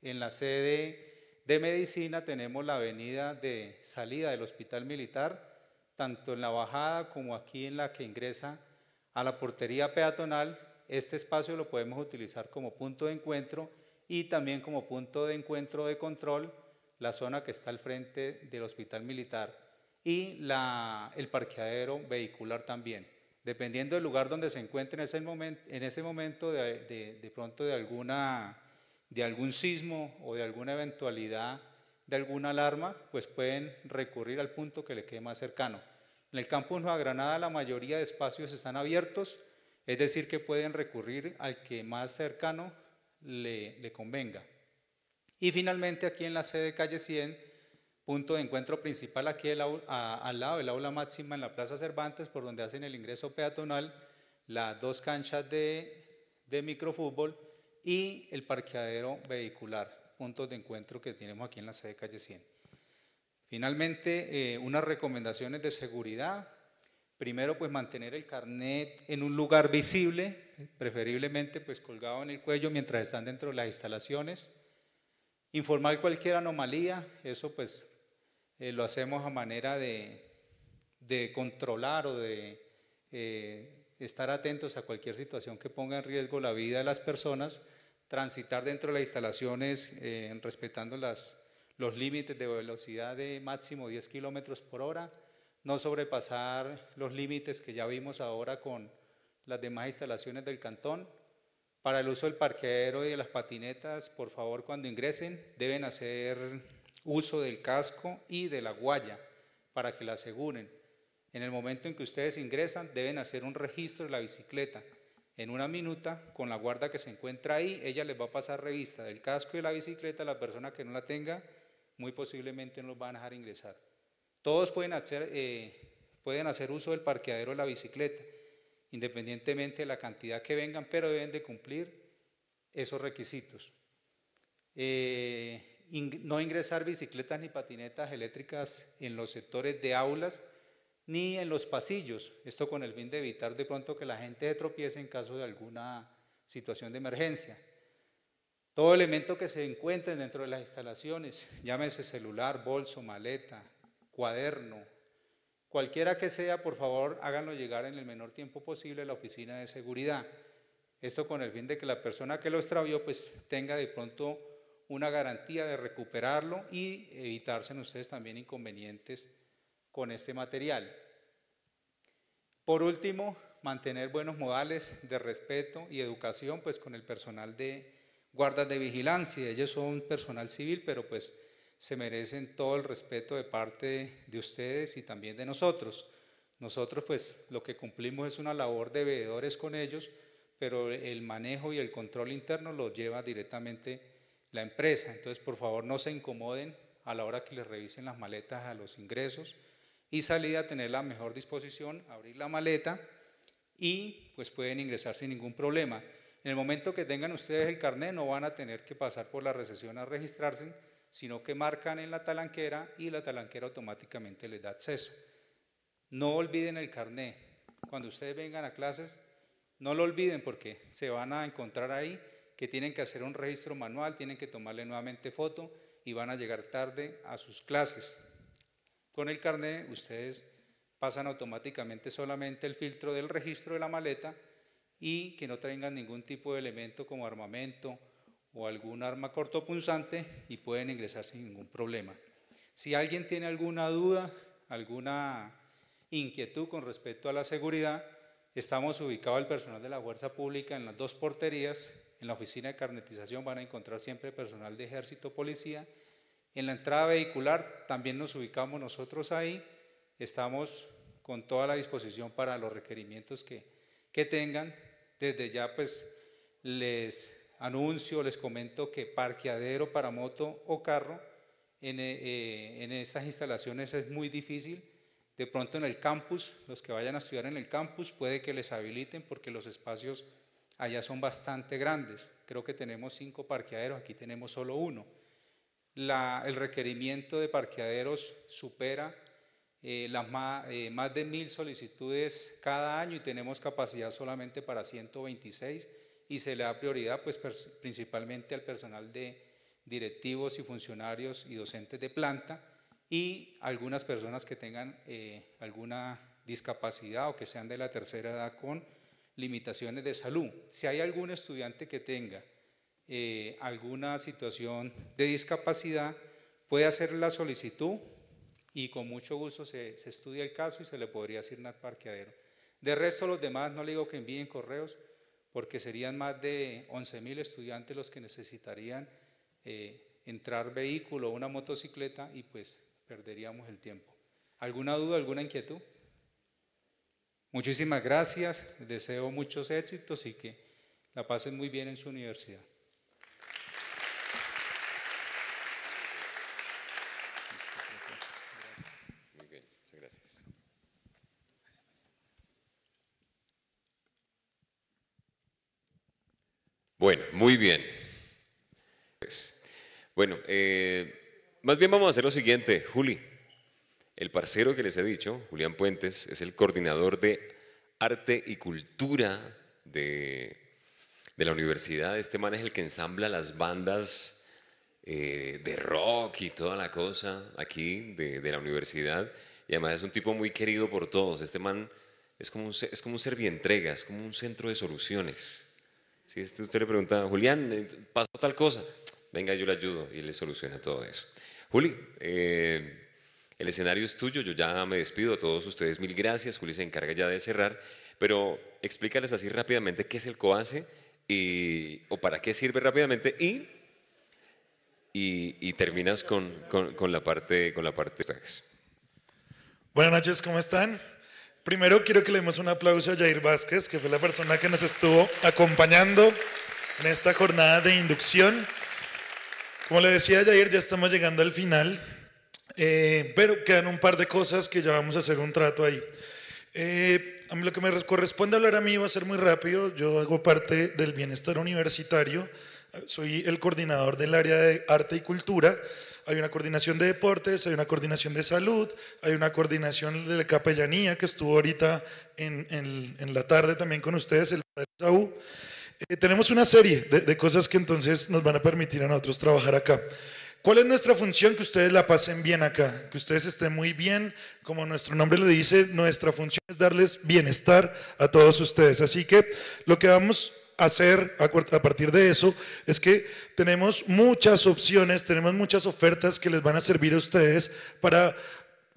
en la sede de medicina tenemos la avenida de salida del Hospital Militar, tanto en la bajada como aquí en la que ingresa a la portería peatonal, este espacio lo podemos utilizar como punto de encuentro y también como punto de encuentro de control la zona que está al frente del hospital militar y el parqueadero vehicular también. Dependiendo del lugar donde se encuentre en ese, momento, de, pronto de, de algún sismo o de alguna eventualidad de alguna alarma, pues pueden recurrir al punto que le quede más cercano. En el campus Nueva Granada la mayoría de espacios están abiertos, es decir, que pueden recurrir al que más cercano le, convenga. Y finalmente aquí en la sede calle 100, punto de encuentro principal aquí al lado del aula máxima en la Plaza Cervantes, por donde hacen el ingreso peatonal, las dos canchas de microfútbol y el parqueadero vehicular puntos de encuentro que tenemos aquí en la sede Calle 100. Finalmente, eh, unas recomendaciones de seguridad. Primero, pues mantener el carnet en un lugar visible, preferiblemente pues colgado en el cuello mientras están dentro de las instalaciones. Informar cualquier anomalía, eso pues eh, lo hacemos a manera de, controlar o de eh, estar atentos a cualquier situación que ponga en riesgo la vida de las personas transitar dentro de las instalaciones eh, respetando las, los límites de velocidad de máximo 10 kilómetros por hora, no sobrepasar los límites que ya vimos ahora con las demás instalaciones del cantón. Para el uso del parqueadero y de las patinetas, por favor, cuando ingresen, deben hacer uso del casco y de la guaya para que la aseguren. En el momento en que ustedes ingresan, deben hacer un registro de la bicicleta en una minuta con la guarda que se encuentra ahí, ella les va a pasar revista del casco y de la bicicleta, la persona que no la tenga muy posiblemente no los van a dejar ingresar. Todos pueden hacer, eh, pueden hacer uso del parqueadero de la bicicleta, independientemente de la cantidad que vengan, pero deben de cumplir esos requisitos. Eh, no ingresar bicicletas ni patinetas eléctricas en los sectores de aulas, ni en los pasillos. Esto con el fin de evitar de pronto que la gente tropiece en caso de alguna situación de emergencia. Todo elemento que se encuentre dentro de las instalaciones, llámese celular, bolso, maleta, cuaderno, cualquiera que sea, por favor háganlo llegar en el menor tiempo posible a la oficina de seguridad. Esto con el fin de que la persona que lo extravió pues tenga de pronto una garantía de recuperarlo y evitarse en ustedes también inconvenientes con este material. Por último, mantener buenos modales de respeto y educación pues con el personal de guardas de vigilancia. Ellos son personal civil, pero pues se merecen todo el respeto de parte de ustedes y también de nosotros. Nosotros pues lo que cumplimos es una labor de veedores con ellos, pero el manejo y el control interno lo lleva directamente la empresa. Entonces, por favor, no se incomoden a la hora que les revisen las maletas a los ingresos y a tener la mejor disposición, abrir la maleta y pues pueden ingresar sin ningún problema. En el momento que tengan ustedes el carnet no van a tener que pasar por la recesión a registrarse, sino que marcan en la talanquera y la talanquera automáticamente les da acceso. No olviden el carnet. Cuando ustedes vengan a clases, no lo olviden porque se van a encontrar ahí que tienen que hacer un registro manual, tienen que tomarle nuevamente foto y van a llegar tarde a sus clases. Con el carnet ustedes pasan automáticamente solamente el filtro del registro de la maleta y que no tengan ningún tipo de elemento como armamento o algún arma cortopunzante y pueden ingresar sin ningún problema. Si alguien tiene alguna duda, alguna inquietud con respecto a la seguridad, estamos ubicados al personal de la Fuerza Pública en las dos porterías, en la oficina de carnetización van a encontrar siempre personal de ejército, policía en la entrada vehicular también nos ubicamos nosotros ahí, estamos con toda la disposición para los requerimientos que, que tengan. Desde ya pues les anuncio, les comento que parqueadero para moto o carro en, eh, eh, esas en estas instalaciones es muy difícil. De pronto en el campus, los que vayan a estudiar en el campus puede que les habiliten porque los espacios allá son bastante grandes. Creo que tenemos cinco parqueaderos, aquí tenemos solo uno el requerimiento de parqueaderos supera eh, las eh, más, de mil solicitudes cada año y tenemos capacidad solamente para 126 y se le da prioridad pues, principalmente al personal de directivos y funcionarios y docentes de planta y algunas personas que tengan eh, alguna discapacidad o que sean de la tercera edad con limitaciones de salud. Si hay algún estudiante que tenga eh, alguna situación de discapacidad, puede hacer la solicitud y con mucho gusto se, estudia el caso y se le podría asignar parqueadero. De resto, los demás no les digo que envíen correos, porque serían más de 11.000 estudiantes los que necesitarían eh, entrar vehículo o una motocicleta y pues perderíamos el tiempo. ¿Alguna duda, alguna inquietud? Muchísimas gracias, deseo muchos éxitos y que la pasen muy bien en su universidad. Bueno, eh, más bien vamos a hacer lo siguiente, Juli. El parcero que les he dicho, Julián Puentes, es el coordinador de arte y cultura de, la universidad. Este man es el que ensambla las bandas eh, de rock y toda la cosa aquí de, la universidad. Y además es un tipo muy querido por todos. Este man es como un, es como un servientrega, es como un centro de soluciones. Si este, usted le pregunta, Julián, eh, pasó tal cosa, venga, yo le ayudo y le soluciona todo eso. Juli, eh, el escenario es tuyo, yo ya me despido a todos ustedes, mil gracias, Juli se encarga ya de cerrar, pero explícales así rápidamente qué es el COACE y, o para qué sirve rápidamente y, y, terminas con, la parte, con la parte Buenas noches, ¿cómo están? Primero quiero que le demos un aplauso a Jair Vázquez, que fue la persona que nos estuvo acompañando en esta jornada de inducción. Como le decía ayer, ya estamos llegando al final, eh, pero quedan un par de cosas que ya vamos a hacer un trato ahí. Eh, a mí lo que me corresponde hablar a mí va a ser muy rápido. Yo hago parte del bienestar universitario, soy el coordinador del área de arte y cultura. Hay una coordinación de deportes, hay una coordinación de salud, hay una coordinación de la capellanía que estuvo ahorita en, en la tarde también con ustedes, el de la eh, tenemos una serie de, cosas que entonces nos van a permitir a nosotros trabajar acá. ¿Cuál es nuestra función? Que ustedes la pasen bien acá, que ustedes estén muy bien. Como nuestro nombre lo dice, nuestra función es darles bienestar a todos ustedes. Así que lo que vamos a hacer a partir de eso es que tenemos muchas opciones, tenemos muchas ofertas que les van a servir a ustedes para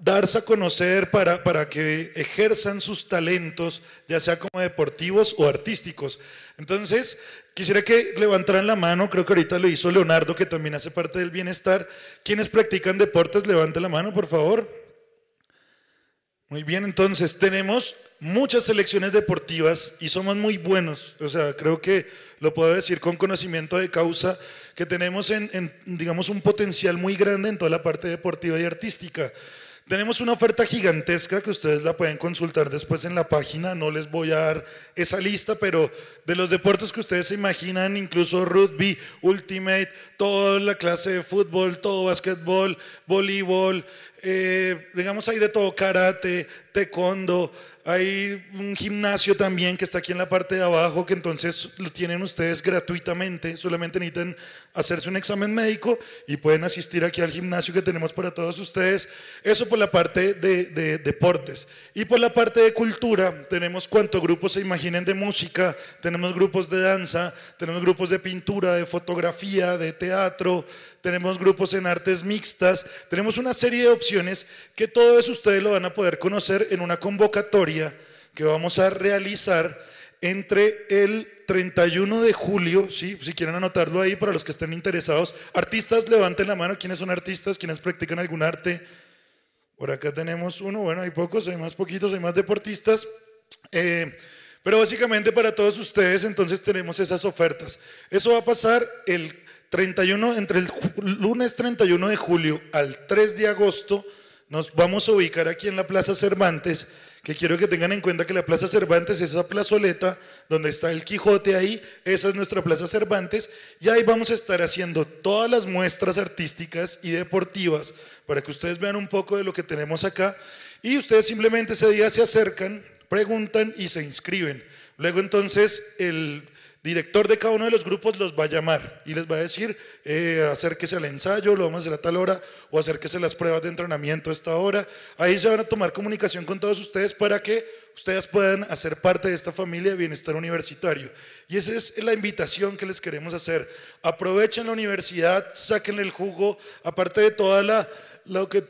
darse a conocer para, para, que ejerzan sus talentos, ya sea como deportivos o artísticos. Entonces, quisiera que levantaran la mano, creo que ahorita lo hizo Leonardo, que también hace parte del bienestar. Quienes practican deportes, levanten la mano, por favor. Muy bien, entonces tenemos muchas selecciones deportivas y somos muy buenos. O sea, creo que lo puedo decir con conocimiento de causa, que tenemos, en digamos, un potencial muy grande en toda la parte deportiva y artística. Tenemos una oferta gigantesca que ustedes la pueden consultar después en la página. No les voy a dar esa lista, pero de los deportes que ustedes se imaginan, incluso rugby, ultimate, toda la clase de fútbol, todo basquetbol, voleibol, eh, digamos hay de todo, karate, taekwondo, hay un gimnasio también que está aquí en la parte de abajo, que entonces lo tienen ustedes gratuitamente, solamente necesitan hacerse un examen médico y pueden asistir aquí al gimnasio que tenemos para todos ustedes. Eso por la parte de, deportes. Y por la parte de cultura, tenemos cuantos grupos se imaginen de música, tenemos grupos de danza, tenemos grupos de pintura, de fotografía, de teatro, tenemos grupos en artes mixtas, tenemos una serie de opciones que todos ustedes lo van a poder conocer en una convocatoria que vamos a realizar entre el 31 de julio, ¿sí? si quieren anotarlo ahí para los que estén interesados. Artistas, levanten la mano. quienes son artistas? quienes practican algún arte? Por acá tenemos uno. Bueno, hay pocos, hay más poquitos, hay más deportistas. Eh, pero básicamente para todos ustedes entonces tenemos esas ofertas. Eso va a pasar el 31, entre el lunes 31 de julio al 3 de agosto. Nos vamos a ubicar aquí en la Plaza Cervantes que quiero que tengan en cuenta que la Plaza Cervantes es esa plazoleta donde está el Quijote ahí, esa es nuestra Plaza Cervantes, y ahí vamos a estar haciendo todas las muestras artísticas y deportivas para que ustedes vean un poco de lo que tenemos acá, y ustedes simplemente ese día se acercan, preguntan y se inscriben. Luego entonces el director de cada uno de los grupos los va a llamar y les va a decir, eh, acérquese al ensayo, lo vamos a hacer a tal hora, o acérquese a las pruebas de entrenamiento a esta hora. Ahí se van a tomar comunicación con todos ustedes para que ustedes puedan hacer parte de esta familia de bienestar universitario. Y esa es la invitación que les queremos hacer. Aprovechen la universidad, sáquenle el jugo, aparte de toda la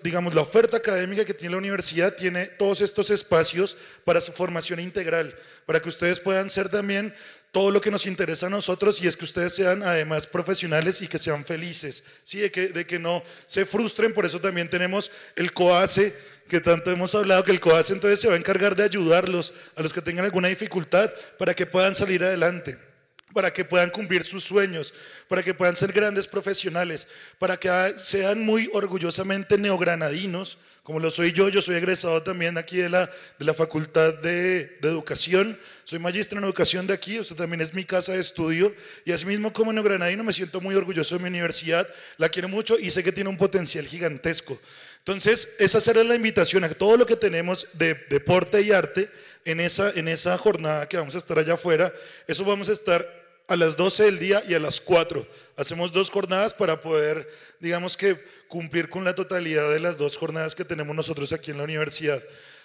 digamos, la oferta académica que tiene la universidad tiene todos estos espacios para su formación integral, para que ustedes puedan ser también todo lo que nos interesa a nosotros y es que ustedes sean además profesionales y que sean felices, ¿sí? de, que, de que no se frustren, por eso también tenemos el COASE, que tanto hemos hablado, que el COASE entonces se va a encargar de ayudarlos a los que tengan alguna dificultad para que puedan salir adelante para que puedan cumplir sus sueños, para que puedan ser grandes profesionales, para que ah, sean muy orgullosamente neogranadinos, como lo soy yo, yo soy egresado también aquí de la, de la Facultad de, Educación, soy magistro en educación de aquí, usted sea, también es mi casa de estudio, y asimismo como neogranadino me siento muy orgulloso de mi universidad, la quiero mucho y sé que tiene un potencial gigantesco. Entonces, esa será la invitación a todo lo que tenemos de deporte y arte en esa, en esa jornada que vamos a estar allá afuera, eso vamos a estar a las 12 del día y a las 4. Hacemos dos jornadas para poder, digamos que, cumplir con la totalidad de las dos jornadas que tenemos nosotros aquí en la universidad.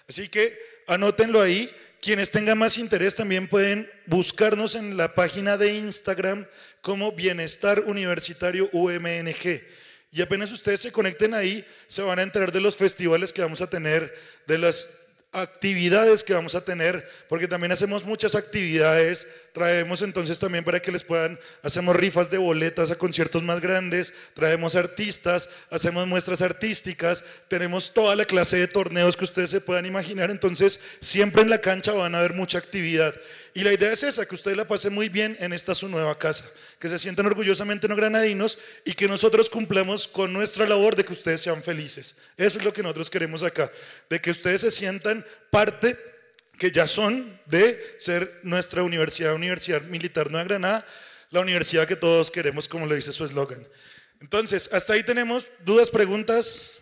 Así que anótenlo ahí. Quienes tengan más interés también pueden buscarnos en la página de Instagram como Bienestar Universitario UMNG. Y apenas ustedes se conecten ahí, se van a enterar de los festivales que vamos a tener, de las actividades que vamos a tener, porque también hacemos muchas actividades Traemos entonces también para que les puedan, hacemos rifas de boletas a conciertos más grandes, traemos artistas, hacemos muestras artísticas, tenemos toda la clase de torneos que ustedes se puedan imaginar, entonces siempre en la cancha van a haber mucha actividad. Y la idea es esa, que ustedes la pasen muy bien en esta su nueva casa, que se sientan orgullosamente no granadinos y que nosotros cumplamos con nuestra labor de que ustedes sean felices. Eso es lo que nosotros queremos acá, de que ustedes se sientan parte que ya son de ser nuestra universidad, Universidad Militar Nueva Granada, la universidad que todos queremos, como le dice su eslogan. Entonces, hasta ahí tenemos dudas, preguntas.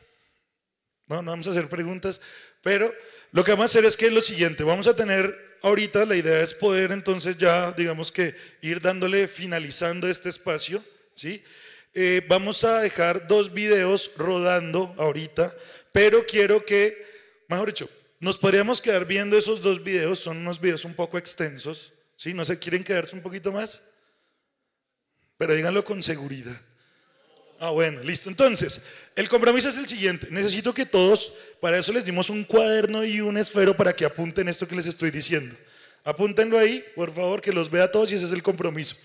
No, no vamos a hacer preguntas, pero lo que vamos a hacer es que es lo siguiente, vamos a tener ahorita, la idea es poder entonces ya, digamos que ir dándole, finalizando este espacio, ¿sí? Eh, vamos a dejar dos videos rodando ahorita, pero quiero que, mejor dicho, nos podríamos quedar viendo esos dos videos, son unos videos un poco extensos, ¿sí? ¿No se quieren quedarse un poquito más? Pero díganlo con seguridad. Ah, bueno, listo. Entonces, el compromiso es el siguiente. Necesito que todos, para eso les dimos un cuaderno y un esfero para que apunten esto que les estoy diciendo. Apúntenlo ahí, por favor, que los vea todos y ese es el compromiso.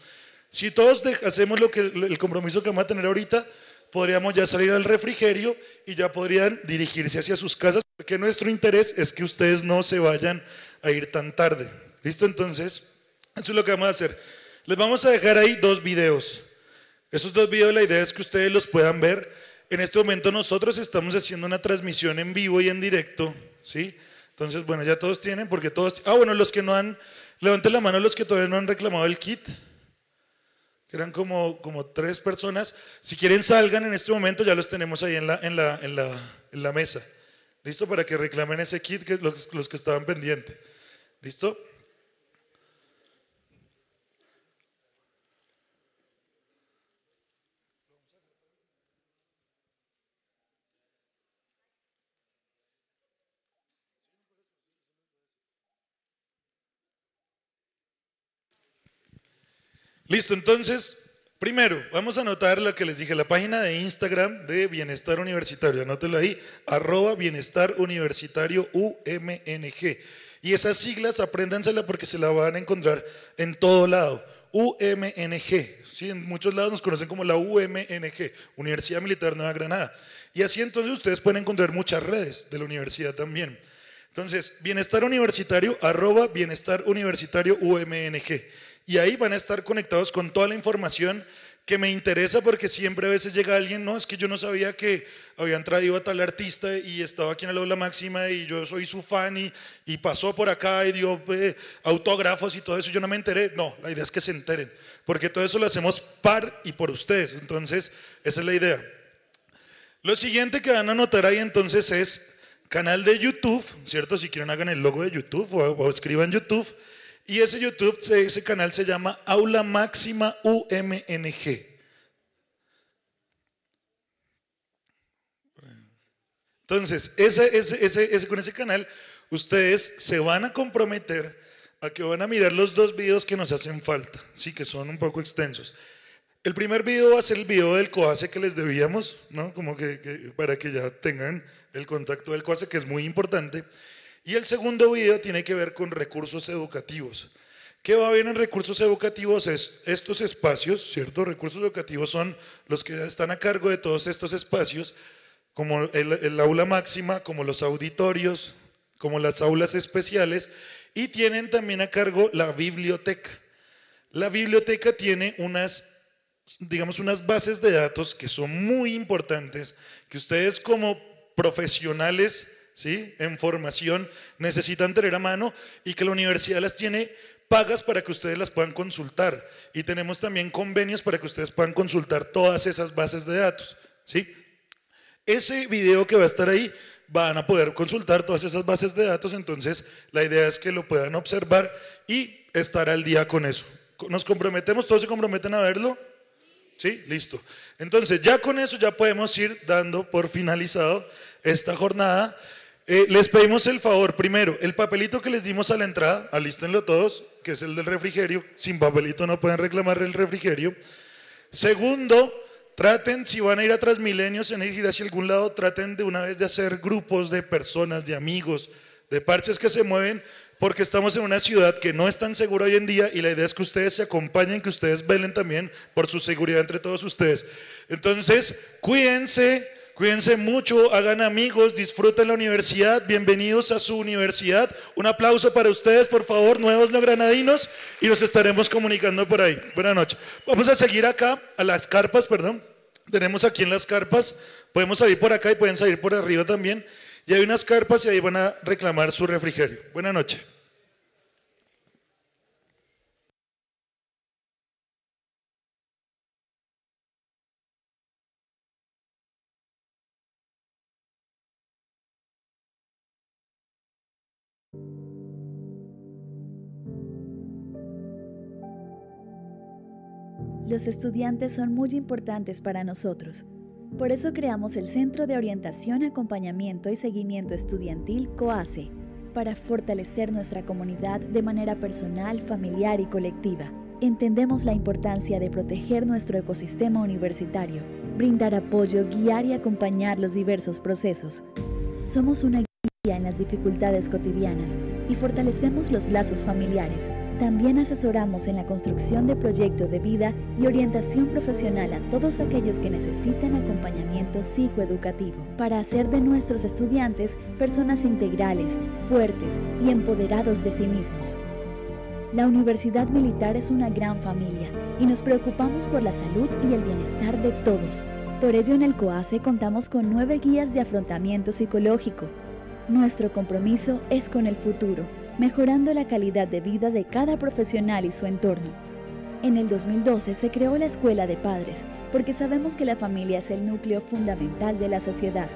Si todos hacemos lo que, el compromiso que vamos a tener ahorita, podríamos ya salir al refrigerio y ya podrían dirigirse hacia sus casas. Porque nuestro interés es que ustedes no se vayan a ir tan tarde. ¿Listo? Entonces, eso es lo que vamos a hacer. Les vamos a dejar ahí dos videos. Esos dos videos, la idea es que ustedes los puedan ver. En este momento nosotros estamos haciendo una transmisión en vivo y en directo, ¿sí? Entonces, bueno, ya todos tienen, porque todos... Ah, bueno, los que no han... Levanten la mano los que todavía no han reclamado el kit. Eran como, como tres personas. Si quieren, salgan en este momento, ya los tenemos ahí en en la mesa. ¿Listo? Para que reclamen ese kit que los, los que estaban pendientes. ¿Listo? Listo, entonces Primero, vamos a anotar lo que les dije, la página de Instagram de Bienestar Universitario, anótelo ahí, arroba Bienestar Universitario UMNG. Y esas siglas, apréndansela porque se la van a encontrar en todo lado. UMNG, ¿sí? en muchos lados nos conocen como la UMNG, Universidad Militar Nueva Granada. Y así entonces ustedes pueden encontrar muchas redes de la universidad también. Entonces, bienestar universitario, arroba bienestar universitario UMNG. Y ahí van a estar conectados con toda la información que me interesa porque siempre a veces llega alguien, no, es que yo no sabía que habían traído a tal artista y estaba aquí en la aula máxima y yo soy su fan y, pasó por acá y dio eh, autógrafos y todo eso, yo no me enteré. No, la idea es que se enteren, porque todo eso lo hacemos par y por ustedes. Entonces, esa es la idea. Lo siguiente que van a notar ahí entonces es canal de YouTube, ¿cierto? Si quieren hagan el logo de YouTube o escriban YouTube. Y ese YouTube, ese canal se llama Aula Máxima UMNG. Entonces, ese, ese, ese, con ese canal, ustedes se van a comprometer a que van a mirar los dos videos que nos hacen falta, sí, que son un poco extensos. El primer video va a ser el video del COACE que les debíamos, ¿no? Como que, para que ya tengan el contacto del COACE, que es muy importante. Y el segundo video tiene que ver con recursos educativos. ¿Qué va a haber en recursos educativos? Es estos espacios, ¿cierto? Recursos educativos son los que están a cargo de todos estos espacios, como el, el aula máxima, como los auditorios, como las aulas especiales, y tienen también a cargo la biblioteca. La biblioteca tiene unas, digamos, unas bases de datos que son muy importantes, que ustedes como profesionales ¿sí? en formación, necesitan tener a mano y que la universidad las tiene pagas para que ustedes las puedan consultar. Y tenemos también convenios para que ustedes puedan consultar todas esas bases de datos. ¿sí? Ese video que va a estar ahí van a poder consultar todas esas bases de datos, entonces la idea es que lo puedan observar y estar al día con eso. ¿Nos comprometemos? ¿Todos se comprometen a verlo? Sí, listo. Entonces ya con eso ya podemos ir dando por finalizado esta jornada. Eh, les pedimos el favor, primero, el papelito que les dimos a la entrada, alístenlo todos, que es el del refrigerio, sin papelito no pueden reclamar el refrigerio. Segundo, traten, si van a ir a Transmilenio, si van a ir hacia algún lado, traten de una vez de hacer grupos de personas, de amigos, de parches que se mueven, porque estamos en una ciudad que no es tan segura hoy en día y la idea es que ustedes se acompañen, que ustedes velen también por su seguridad entre todos ustedes. Entonces, cuídense Cuídense mucho, hagan amigos, disfruten la universidad, bienvenidos a su universidad. Un aplauso para ustedes, por favor, nuevos granadinos, y los estaremos comunicando por ahí. Buenas noches. Vamos a seguir acá, a las carpas, perdón. Tenemos aquí en las carpas, podemos salir por acá y pueden salir por arriba también. Y hay unas carpas y ahí van a reclamar su refrigerio. Buenas noches. los estudiantes son muy importantes para nosotros. Por eso creamos el Centro de Orientación, Acompañamiento y Seguimiento Estudiantil COACE, para fortalecer nuestra comunidad de manera personal, familiar y colectiva. Entendemos la importancia de proteger nuestro ecosistema universitario, brindar apoyo, guiar y acompañar los diversos procesos. Somos una en las dificultades cotidianas y fortalecemos los lazos familiares. También asesoramos en la construcción de proyectos de vida y orientación profesional a todos aquellos que necesitan acompañamiento psicoeducativo para hacer de nuestros estudiantes personas integrales, fuertes y empoderados de sí mismos. La Universidad Militar es una gran familia y nos preocupamos por la salud y el bienestar de todos. Por ello en el COACE contamos con nueve guías de afrontamiento psicológico, nuestro compromiso es con el futuro, mejorando la calidad de vida de cada profesional y su entorno. En el 2012 se creó la Escuela de Padres, porque sabemos que la familia es el núcleo fundamental de la sociedad.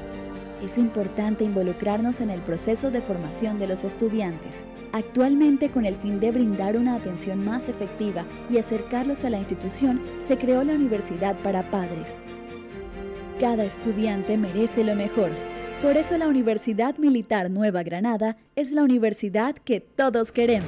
Es importante involucrarnos en el proceso de formación de los estudiantes, Actualmente, con el fin de brindar una atención más efectiva y acercarlos a la institución, se creó la Universidad para Padres. Cada estudiante merece lo mejor. Por eso la Universidad Militar Nueva Granada es la universidad que todos queremos.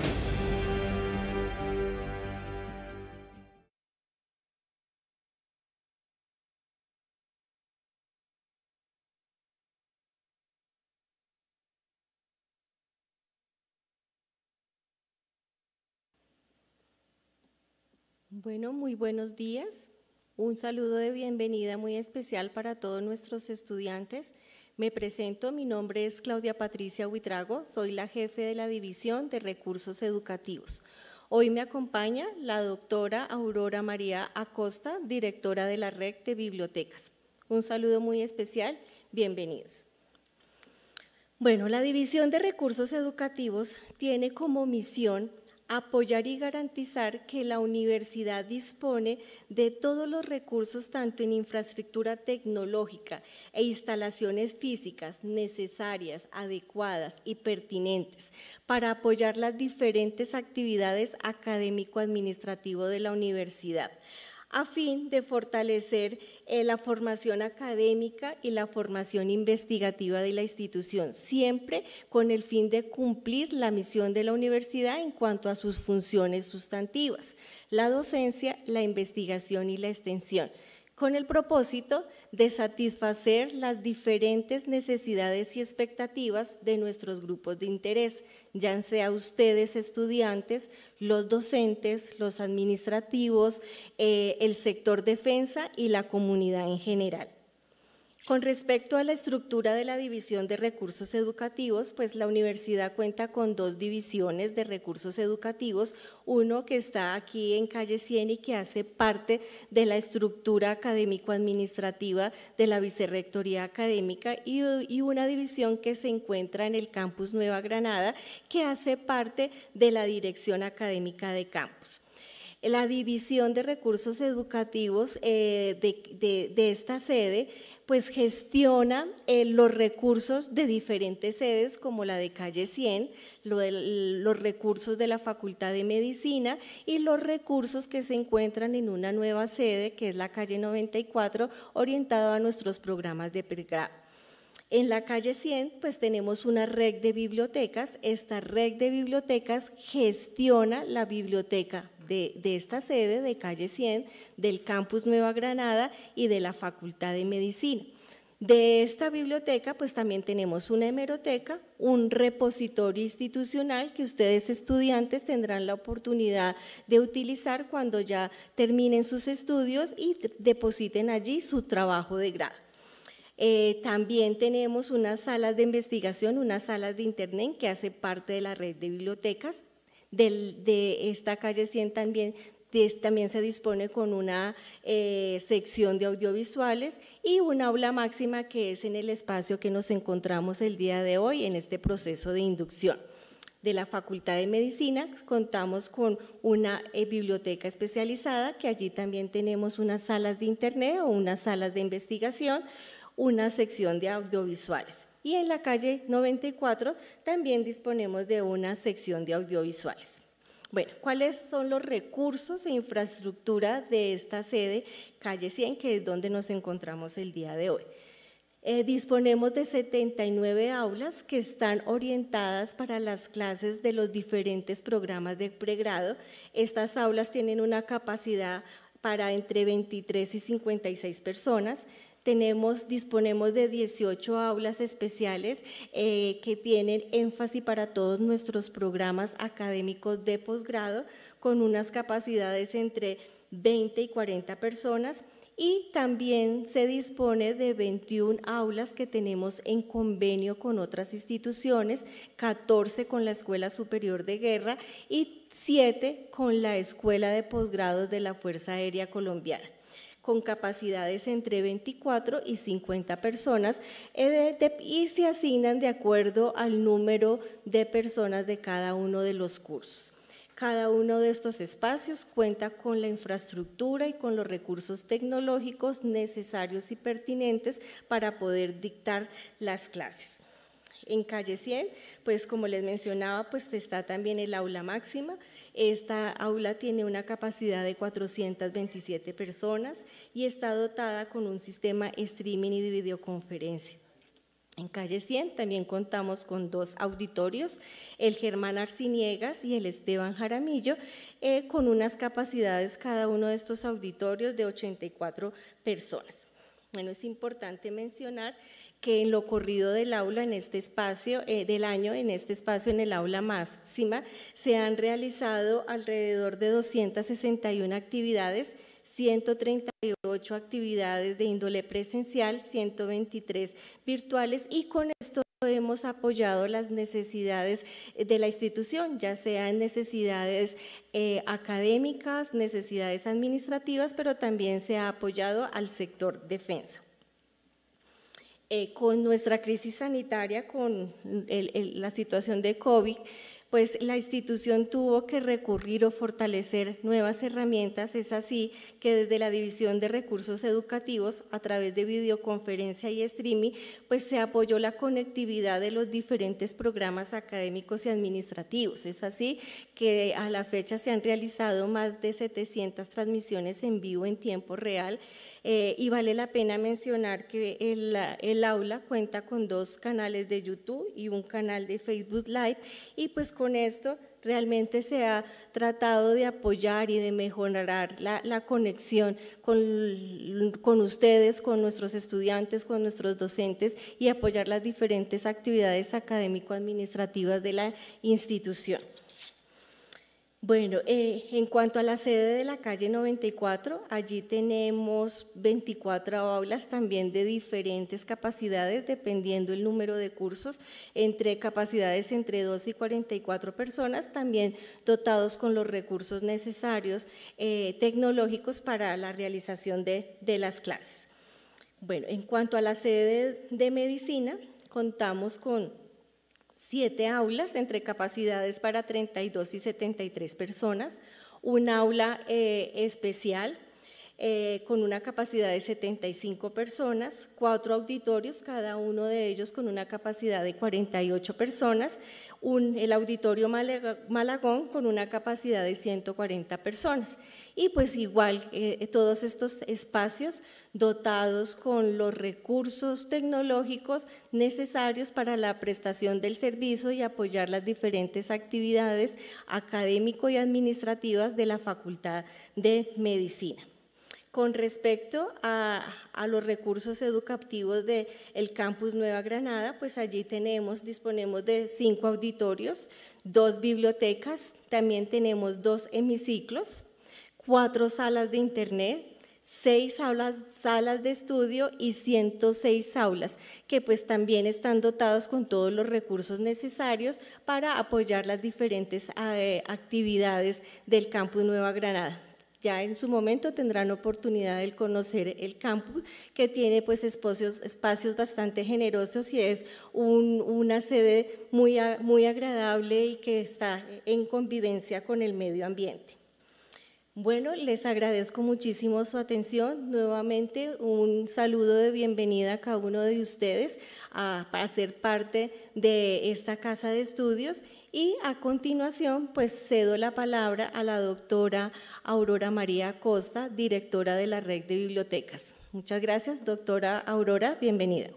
Bueno, muy buenos días. Un saludo de bienvenida muy especial para todos nuestros estudiantes me presento, mi nombre es Claudia Patricia Huitrago, soy la jefe de la División de Recursos Educativos. Hoy me acompaña la doctora Aurora María Acosta, directora de la Red de Bibliotecas. Un saludo muy especial, bienvenidos. Bueno, la División de Recursos Educativos tiene como misión apoyar y garantizar que la universidad dispone de todos los recursos, tanto en infraestructura tecnológica e instalaciones físicas necesarias, adecuadas y pertinentes para apoyar las diferentes actividades académico-administrativo de la universidad a fin de fortalecer eh, la formación académica y la formación investigativa de la institución, siempre con el fin de cumplir la misión de la universidad en cuanto a sus funciones sustantivas, la docencia, la investigación y la extensión con el propósito de satisfacer las diferentes necesidades y expectativas de nuestros grupos de interés, ya sea ustedes estudiantes, los docentes, los administrativos, eh, el sector defensa y la comunidad en general. Con respecto a la estructura de la división de recursos educativos, pues la universidad cuenta con dos divisiones de recursos educativos, uno que está aquí en calle 100 y que hace parte de la estructura académico-administrativa de la Vicerrectoría Académica y, una división que se encuentra en el campus Nueva Granada que hace parte de la Dirección Académica de Campus la división de recursos educativos eh, de, esta sede pues gestiona eh, los recursos de diferentes sedes, como la de Calle 100, los recursos de la Facultad de Medicina y los recursos que se encuentran en una nueva sede, que es la Calle 94, orientado a nuestros programas de pregrado. En la calle 100, pues tenemos una red de bibliotecas. Esta red de bibliotecas gestiona la biblioteca de, esta sede de calle 100, del campus Nueva Granada y de la Facultad de Medicina. De esta biblioteca, pues también tenemos una hemeroteca, un repositorio institucional que ustedes estudiantes tendrán la oportunidad de utilizar cuando ya terminen sus estudios y depositen allí su trabajo de grado. Eh, también tenemos unas salas de investigación, unas salas de internet que hace parte de la red de bibliotecas de, esta calle 100 también, también se dispone con una eh, sección de audiovisuales y una aula máxima que es en el espacio que nos encontramos el día de hoy en este proceso de inducción de la Facultad de Medicina, contamos con una eh, biblioteca especializada, que allí también tenemos unas salas de internet o unas salas de investigación, una sección de audiovisuales y en la calle 94 también disponemos de una sección de audiovisuales. Bueno, ¿cuáles son los recursos e infraestructura de esta sede, calle 100, que es donde nos encontramos el día de hoy? Eh, disponemos de 79 aulas que están orientadas para las clases de los diferentes programas de pregrado. Estas aulas tienen una capacidad para entre 23 y 56 personas disponemos de 18 aulas especiales eh, que tienen énfasis para todos nuestros programas académicos de posgrado con unas capacidades entre 20 y 40 personas y también se dispone de 21 aulas que tenemos en convenio con otras instituciones, 14 con la Escuela Superior de Guerra y 7 con la Escuela de Posgrados de la Fuerza Aérea Colombiana con capacidades entre 24 y 50 personas eh, y se asignan de acuerdo al número de personas de cada uno de los cursos. Cada uno de estos espacios cuenta con la infraestructura y con los recursos tecnológicos necesarios y pertinentes para poder dictar las clases. En calle 100, pues como les mencionaba, pues está también el aula máxima. Esta aula tiene una capacidad de 427 personas y está dotada con un sistema streaming y de videoconferencia. En calle 100 también contamos con dos auditorios, el Germán Arciniegas y el Esteban Jaramillo, eh, con unas capacidades cada uno de estos auditorios de 84 personas. Bueno, es importante mencionar que en lo corrido del aula en este espacio, eh, del año en este espacio en el aula máxima, se han realizado alrededor de 261 actividades, 138 actividades de índole presencial, 123 virtuales y con esto hemos apoyado las necesidades eh, de la institución, ya sean necesidades eh, académicas, necesidades administrativas, pero también se ha apoyado al sector defensa. Eh, con nuestra crisis sanitaria, con la situación de COVID, pues la institución tuvo que recurrir o fortalecer nuevas herramientas. Es así que desde la División de Recursos Educativos, a través de videoconferencia y streaming, pues se apoyó la conectividad de los diferentes programas académicos y administrativos. Es así que a la fecha se han realizado más de 700 transmisiones en vivo en tiempo real eh, y vale la pena mencionar que el, aula cuenta con dos canales de YouTube y un canal de Facebook Live y pues con esto realmente se ha tratado de apoyar y de mejorar la, conexión con, ustedes, con nuestros estudiantes, con nuestros docentes y apoyar las diferentes actividades académico-administrativas de la institución. Bueno, eh, en cuanto a la sede de la calle 94, allí tenemos 24 aulas también de diferentes capacidades, dependiendo el número de cursos, entre capacidades entre 2 y 44 personas, también dotados con los recursos necesarios eh, tecnológicos para la realización de las clases. Bueno, en cuanto a la sede de medicina, contamos con siete aulas entre capacidades para 32 y 73 personas, un aula eh, especial eh, con una capacidad de 75 personas, cuatro auditorios, cada uno de ellos con una capacidad de 48 personas, el auditorio Malagón con una capacidad de 140 personas. Y pues igual eh, eh, todos estos espacios dotados con los recursos tecnológicos necesarios para la prestación del servicio y apoyar las diferentes actividades académico y administrativas de la Facultad de Medicina con respecto a, los recursos educativos del Campus Nueva Granada, pues allí tenemos, disponemos de cinco auditorios, dos bibliotecas, también tenemos dos hemiciclos, cuatro salas de internet, seis salas de estudio y 106 aulas, que pues también están dotados con todos los recursos necesarios para apoyar las diferentes eh, actividades del Campus Nueva Granada. Ya en su momento tendrán oportunidad de conocer el campus, que tiene pues espacios, bastante generosos y es una sede muy agradable y que está en convivencia con el medio ambiente. Bueno, les agradezco muchísimo su atención. Nuevamente un saludo de bienvenida a cada uno de ustedes para ser parte de esta casa de estudios y a continuación pues cedo la palabra a la doctora Aurora María Costa, directora de la Red de Bibliotecas. Muchas gracias, doctora Aurora, bienvenida.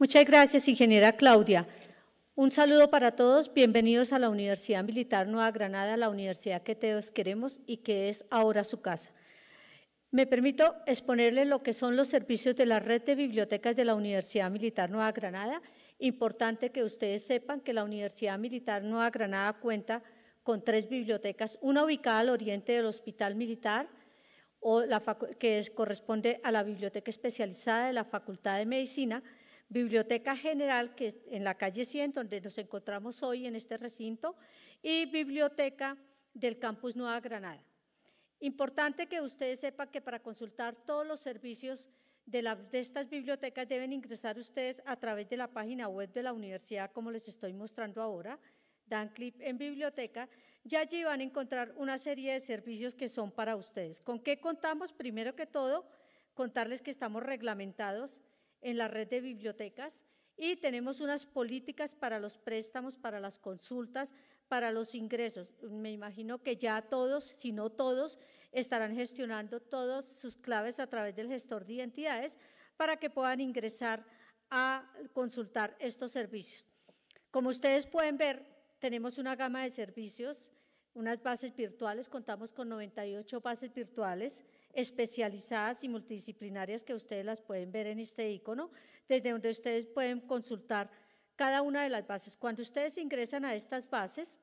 Muchas gracias, ingeniera Claudia. Un saludo para todos, bienvenidos a la Universidad Militar Nueva Granada, la universidad que todos queremos y que es ahora su casa. Me permito exponerle lo que son los servicios de la red de bibliotecas de la Universidad Militar Nueva Granada. Importante que ustedes sepan que la Universidad Militar Nueva Granada cuenta con tres bibliotecas, una ubicada al oriente del Hospital Militar, o que corresponde a la Biblioteca Especializada de la Facultad de Medicina, Biblioteca General, que es en la calle 100, donde nos encontramos hoy en este recinto, y Biblioteca del Campus Nueva Granada. Importante que ustedes sepan que para consultar todos los servicios de, de, estas bibliotecas deben ingresar ustedes a través de la página web de la universidad, como les estoy mostrando ahora, dan clic en biblioteca, y allí van a encontrar una serie de servicios que son para ustedes. ¿Con qué contamos? Primero que todo, contarles que estamos reglamentados en la red de bibliotecas y tenemos unas políticas para los préstamos, para las consultas, para los ingresos. Me imagino que ya todos, si no todos, estarán gestionando todas sus claves a través del gestor de identidades para que puedan ingresar a consultar estos servicios. Como ustedes pueden ver, tenemos una gama de servicios, unas bases virtuales, contamos con 98 bases virtuales, especializadas y multidisciplinarias que ustedes las pueden ver en este icono, desde donde ustedes pueden consultar cada una de las bases. Cuando ustedes ingresan a estas bases,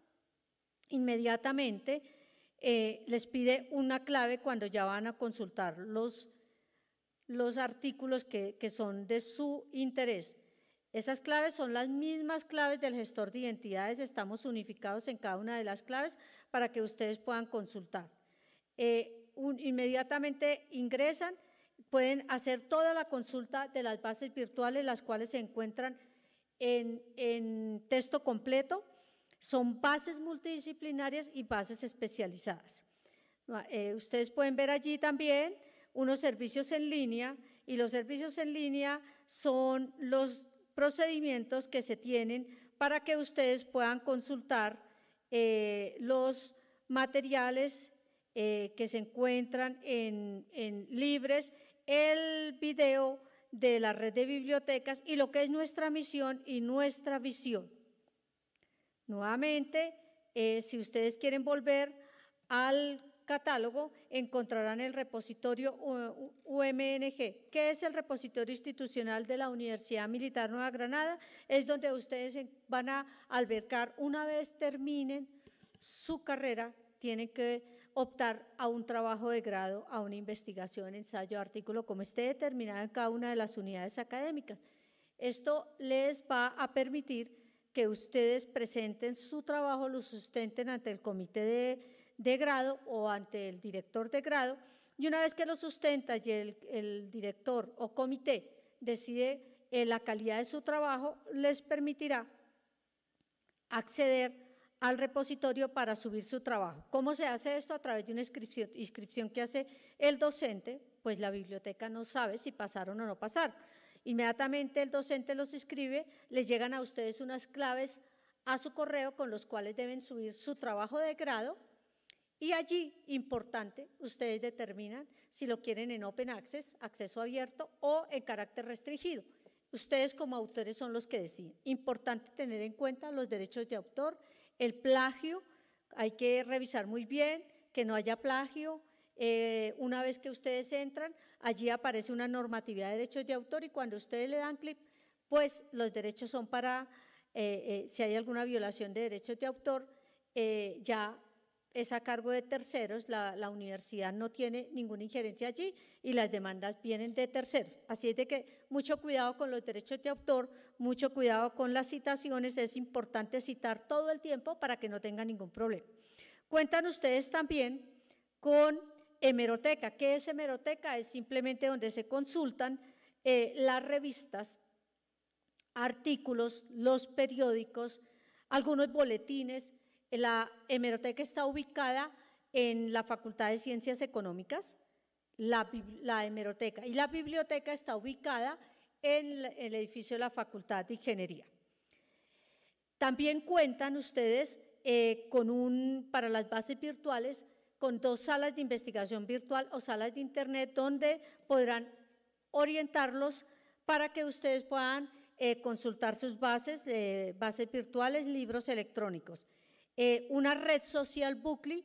inmediatamente eh, les pide una clave cuando ya van a consultar los, los artículos que, que son de su interés. Esas claves son las mismas claves del gestor de identidades, estamos unificados en cada una de las claves para que ustedes puedan consultar. Eh, inmediatamente ingresan, pueden hacer toda la consulta de las bases virtuales, las cuales se encuentran en, texto completo. Son bases multidisciplinarias y bases especializadas. Ah, eh, ustedes pueden ver allí también unos servicios en línea y los servicios en línea son los procedimientos que se tienen para que ustedes puedan consultar eh, los materiales eh, que se encuentran en, libres, el video de la red de bibliotecas y lo que es nuestra misión y nuestra visión. Nuevamente, eh, si ustedes quieren volver al catálogo, encontrarán el repositorio UMNG, que es el repositorio institucional de la Universidad Militar Nueva Granada, es donde ustedes van a albergar una vez terminen su carrera, tienen que optar a un trabajo de grado, a una investigación, ensayo, artículo, como esté determinado en cada una de las unidades académicas. Esto les va a permitir que ustedes presenten su trabajo, lo sustenten ante el comité de, de grado o ante el director de grado, y una vez que lo sustenta y el, el director o comité decide eh, la calidad de su trabajo, les permitirá acceder al repositorio para subir su trabajo. ¿Cómo se hace esto? A través de una inscripción, que hace el docente, pues la biblioteca no sabe si pasaron o no pasar. Inmediatamente el docente los escribe, les llegan a ustedes unas claves a su correo con los cuales deben subir su trabajo de grado y allí, importante, ustedes determinan si lo quieren en Open Access, acceso abierto o en carácter restringido. Ustedes como autores son los que deciden. Importante tener en cuenta los derechos de autor el plagio, hay que revisar muy bien que no haya plagio. Eh, una vez que ustedes entran, allí aparece una normatividad de derechos de autor y cuando ustedes le dan clic, pues los derechos son para, eh, eh, si hay alguna violación de derechos de autor, ya es a cargo de terceros, la, universidad no tiene ninguna injerencia allí y las demandas vienen de terceros. Así es de que mucho cuidado con los derechos de autor, mucho cuidado con las citaciones, es importante citar todo el tiempo para que no tenga ningún problema. Cuentan ustedes también con hemeroteca. ¿Qué es hemeroteca? Es simplemente donde se consultan eh, las revistas, artículos, los periódicos, algunos boletines, la hemeroteca está ubicada en la Facultad de Ciencias Económicas, la, hemeroteca, y la biblioteca está ubicada en el edificio de la Facultad de Ingeniería. También cuentan ustedes eh, con un, para las bases virtuales, con dos salas de investigación virtual o salas de internet donde podrán orientarlos para que ustedes puedan eh, consultar sus bases, eh, bases virtuales, libros electrónicos. Eh, una red social Bookly,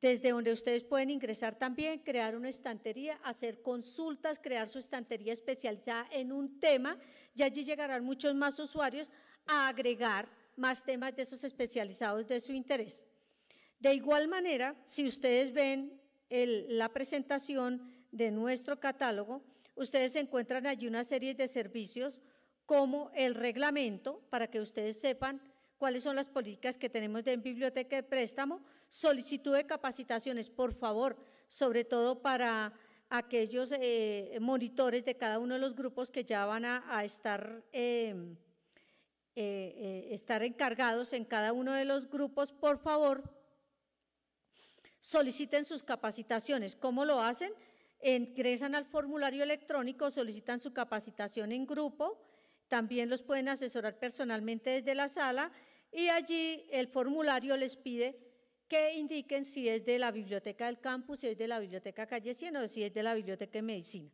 desde donde ustedes pueden ingresar también, crear una estantería, hacer consultas, crear su estantería especializada en un tema y allí llegarán muchos más usuarios a agregar más temas de esos especializados de su interés. De igual manera, si ustedes ven la presentación de nuestro catálogo, ustedes encuentran allí una serie de servicios como el reglamento, para que ustedes sepan cuáles son las políticas que tenemos en biblioteca de préstamo, solicitud de capacitaciones, por favor, sobre todo para aquellos eh, monitores de cada uno de los grupos que ya van a, estar, eh, eh, estar encargados en cada uno de los grupos, por favor, soliciten sus capacitaciones. ¿Cómo lo hacen? Ingresan al formulario electrónico, solicitan su capacitación en grupo, también los pueden asesorar personalmente desde la sala y allí el formulario les pide que indiquen si es de la biblioteca del campus, si es de la biblioteca calle 100 o si es de la biblioteca de medicina,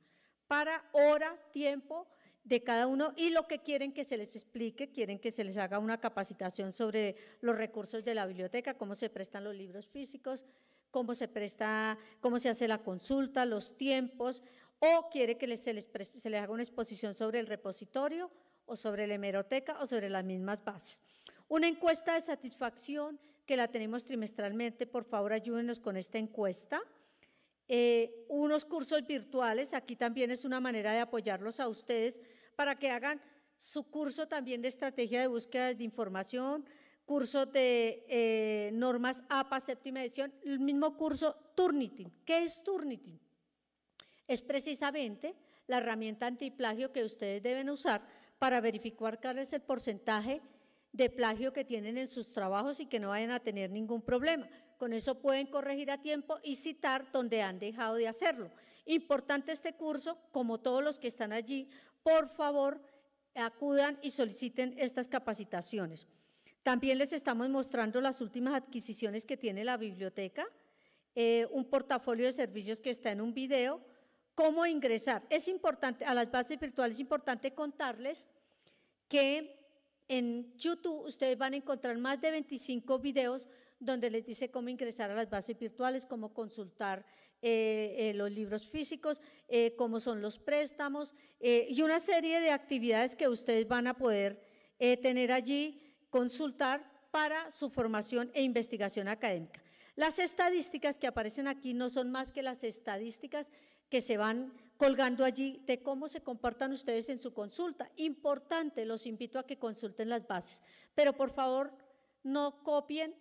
para hora, tiempo de cada uno y lo que quieren que se les explique, quieren que se les haga una capacitación sobre los recursos de la biblioteca, cómo se prestan los libros físicos, cómo se presta, cómo se hace la consulta, los tiempos, o quiere que les, se les haga una exposición sobre el repositorio o sobre la hemeroteca o sobre las mismas bases. Una encuesta de satisfacción que la tenemos trimestralmente, por favor ayúdenos con esta encuesta. Eh, unos cursos virtuales, aquí también es una manera de apoyarlos a ustedes para que hagan su curso también de estrategia de búsqueda de información, curso de eh, normas APA, séptima edición, el mismo curso Turnitin. ¿Qué es Turnitin? Es precisamente la herramienta antiplagio que ustedes deben usar para verificar cuál es el porcentaje de plagio que tienen en sus trabajos y que no vayan a tener ningún problema. Con eso pueden corregir a tiempo y citar donde han dejado de hacerlo. Importante este curso, como todos los que están allí, por favor acudan y soliciten estas capacitaciones. También les estamos mostrando las últimas adquisiciones que tiene la biblioteca, eh, un portafolio de servicios que está en un video, cómo ingresar. Es importante, a las bases virtuales es importante contarles que en YouTube ustedes van a encontrar más de 25 videos donde les dice cómo ingresar a las bases virtuales, cómo consultar eh, eh, los libros físicos, eh, cómo son los préstamos y una serie de actividades que ustedes van a poder tener allí, consultar para su formación e investigación académica. Las estadísticas que aparecen aquí no son más que las estadísticas que se van colgando allí de cómo se comportan ustedes en su consulta. Importante, los invito a que consulten las bases, pero por favor no copien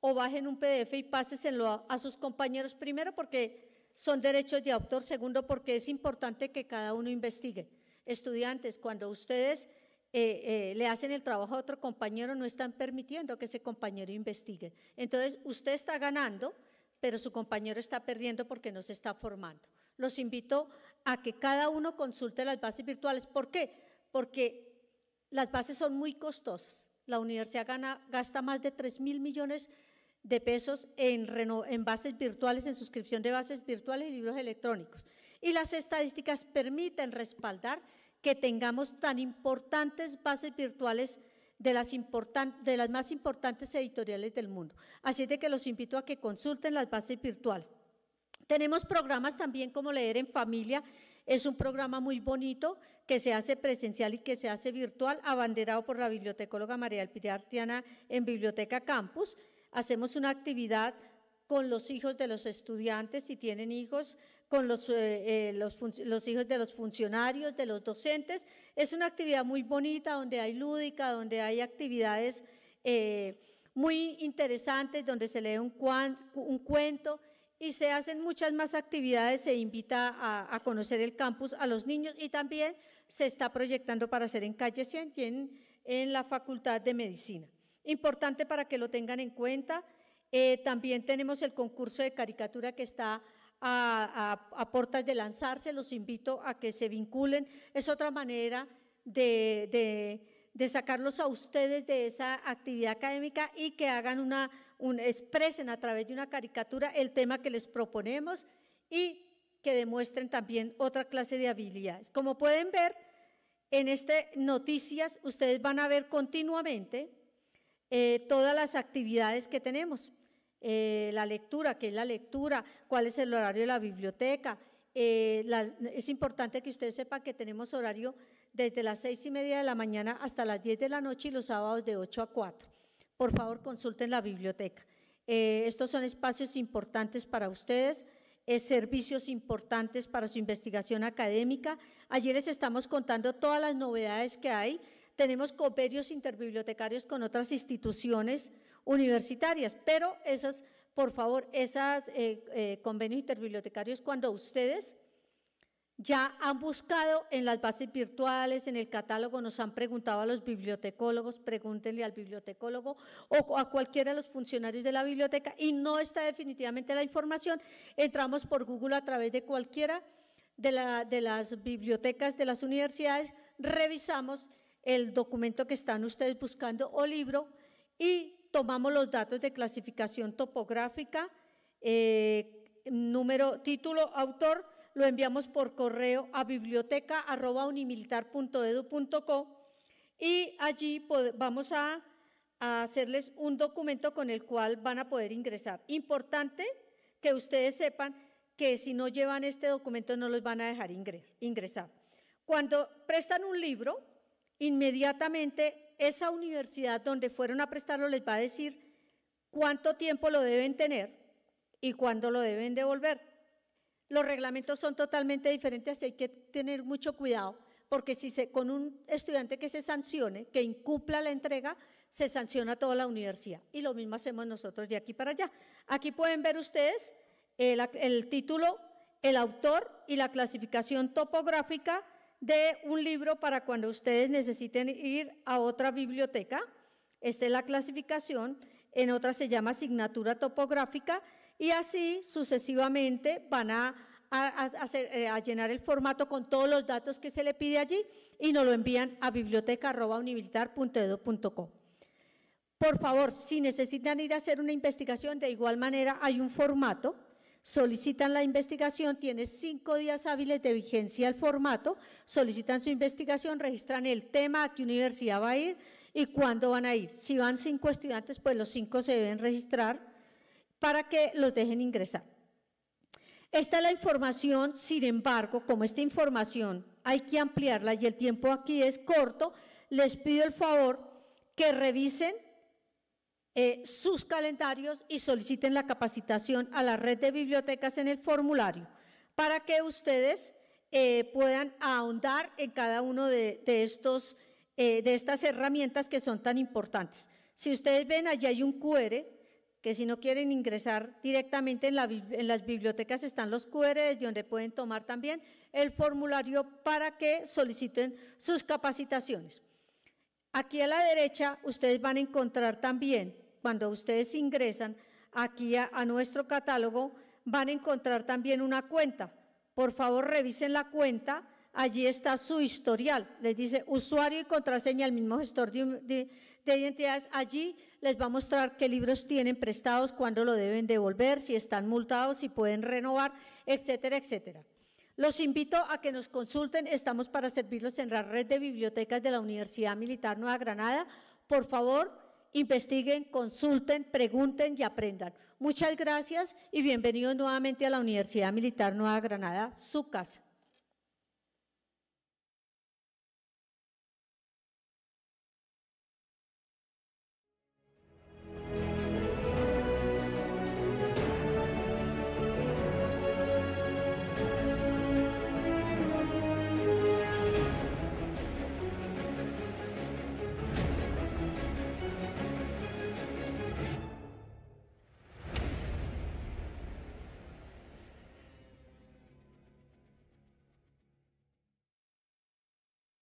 o bajen un PDF y páseselo a, sus compañeros, primero porque son derechos de autor, segundo porque es importante que cada uno investigue. Estudiantes, cuando ustedes eh, eh, le hacen el trabajo a otro compañero, no están permitiendo que ese compañero investigue. Entonces, usted está ganando, pero su compañero está perdiendo porque no se está formando los invito a que cada uno consulte las bases virtuales. ¿Por qué? Porque las bases son muy costosas. La universidad gana, gasta más de 3 mil millones de pesos en, bases virtuales, en suscripción de bases virtuales y libros electrónicos. Y las estadísticas permiten respaldar que tengamos tan importantes bases virtuales de las, más importantes editoriales del mundo. Así de que los invito a que consulten las bases virtuales. Tenemos programas también como Leer en Familia, es un programa muy bonito que se hace presencial y que se hace virtual, abanderado por la bibliotecóloga María Elpidia Artiana en Biblioteca Campus. Hacemos una actividad con los hijos de los estudiantes, si tienen hijos, con eh, eh, los, hijos de los funcionarios, de los docentes. Es una actividad muy bonita, donde hay lúdica, donde hay actividades eh, muy interesantes, donde se lee un, un cuento, y se hacen muchas más actividades, se invita a, conocer el campus a los niños y también se está proyectando para hacer en Calle 100 y en, la Facultad de Medicina. Importante para que lo tengan en cuenta. Eh, también tenemos el concurso de caricatura que está a, puertas de lanzarse, los invito a que se vinculen. Es otra manera de, de sacarlos a ustedes de esa actividad académica y que hagan una expresen a través de una caricatura el tema que les proponemos y que demuestren también otra clase de habilidades. Como pueden ver, en este Noticias ustedes van a ver continuamente eh, todas las actividades que tenemos. Eh, la lectura, qué es la lectura, cuál es el horario de la biblioteca. Eh, es importante que ustedes sepan que tenemos horario desde las seis y media de la mañana hasta las diez de la noche y los sábados de ocho a cuatro por favor consulten la biblioteca. Eh, estos son espacios importantes para ustedes, servicios importantes para su investigación académica. Ayer les estamos contando todas las novedades que hay. Tenemos convenios interbibliotecarios con otras instituciones universitarias, pero esas, por favor, esos eh, eh, convenios interbibliotecarios cuando ustedes ya han buscado en las bases virtuales, en el catálogo, nos han preguntado a los bibliotecólogos, pregúntenle al bibliotecólogo o a cualquiera de los funcionarios de la biblioteca y no está definitivamente la información. Entramos por Google a través de cualquiera de, las bibliotecas de las universidades, revisamos el documento que están ustedes buscando o libro y tomamos los datos de clasificación topográfica, eh, número, título, autor lo enviamos por correo a biblioteca.unimilitar.edu.co y allí vamos a, hacerles un documento con el cual van a poder ingresar. Importante que ustedes sepan que si no llevan este documento no los van a dejar ingresar. Cuando prestan un libro, inmediatamente esa universidad donde fueron a prestarlo les va a decir cuánto tiempo lo deben tener y cuándo lo deben devolver los reglamentos son totalmente diferentes hay que tener mucho cuidado, porque si con un estudiante que se sancione, que incumpla la entrega, se sanciona toda la universidad. Y lo mismo hacemos nosotros de aquí para allá. Aquí pueden ver ustedes el, el título, el autor y la clasificación topográfica de un libro para cuando ustedes necesiten ir a otra biblioteca. Esta es la clasificación, en otra se llama asignatura topográfica y así sucesivamente van a, eh, a, llenar el formato con todos los datos que se le pide allí y nos lo envían a biblioteca.univiltar.edu.co. Por favor, si necesitan ir a hacer una investigación, de igual manera hay un formato, solicitan la investigación, tiene cinco días hábiles de vigencia el formato, solicitan su investigación, registran el tema, a qué universidad va a ir y cuándo van a ir. Si van cinco estudiantes, pues los cinco se deben registrar para que los dejen ingresar. Esta es la información, sin embargo, como esta información hay que ampliarla y el tiempo aquí es corto, les pido el favor que revisen eh, sus calendarios y soliciten la capacitación a la red de bibliotecas en el formulario para que ustedes eh, puedan ahondar en cada uno de, estos, eh, de estas herramientas que son tan importantes. Si ustedes ven, allí hay un QR que si no quieren ingresar directamente en, las bibliotecas están los QR donde pueden tomar también el formulario para que soliciten sus capacitaciones. Aquí a la derecha ustedes van a encontrar también, cuando ustedes ingresan aquí a nuestro catálogo, van a encontrar también una cuenta. Por favor, revisen la cuenta allí está su historial. Les dice usuario y contraseña, el mismo gestor de, identidades. Allí les va a mostrar qué libros tienen prestados, cuándo lo deben devolver, si están multados, si pueden renovar, etcétera, etcétera. Los invito a que nos consulten. Estamos para servirlos en la red de bibliotecas de la Universidad Militar Nueva Granada. Por favor, investiguen, consulten, pregunten y aprendan. Muchas gracias y bienvenidos nuevamente a la Universidad Militar Nueva Granada, su casa.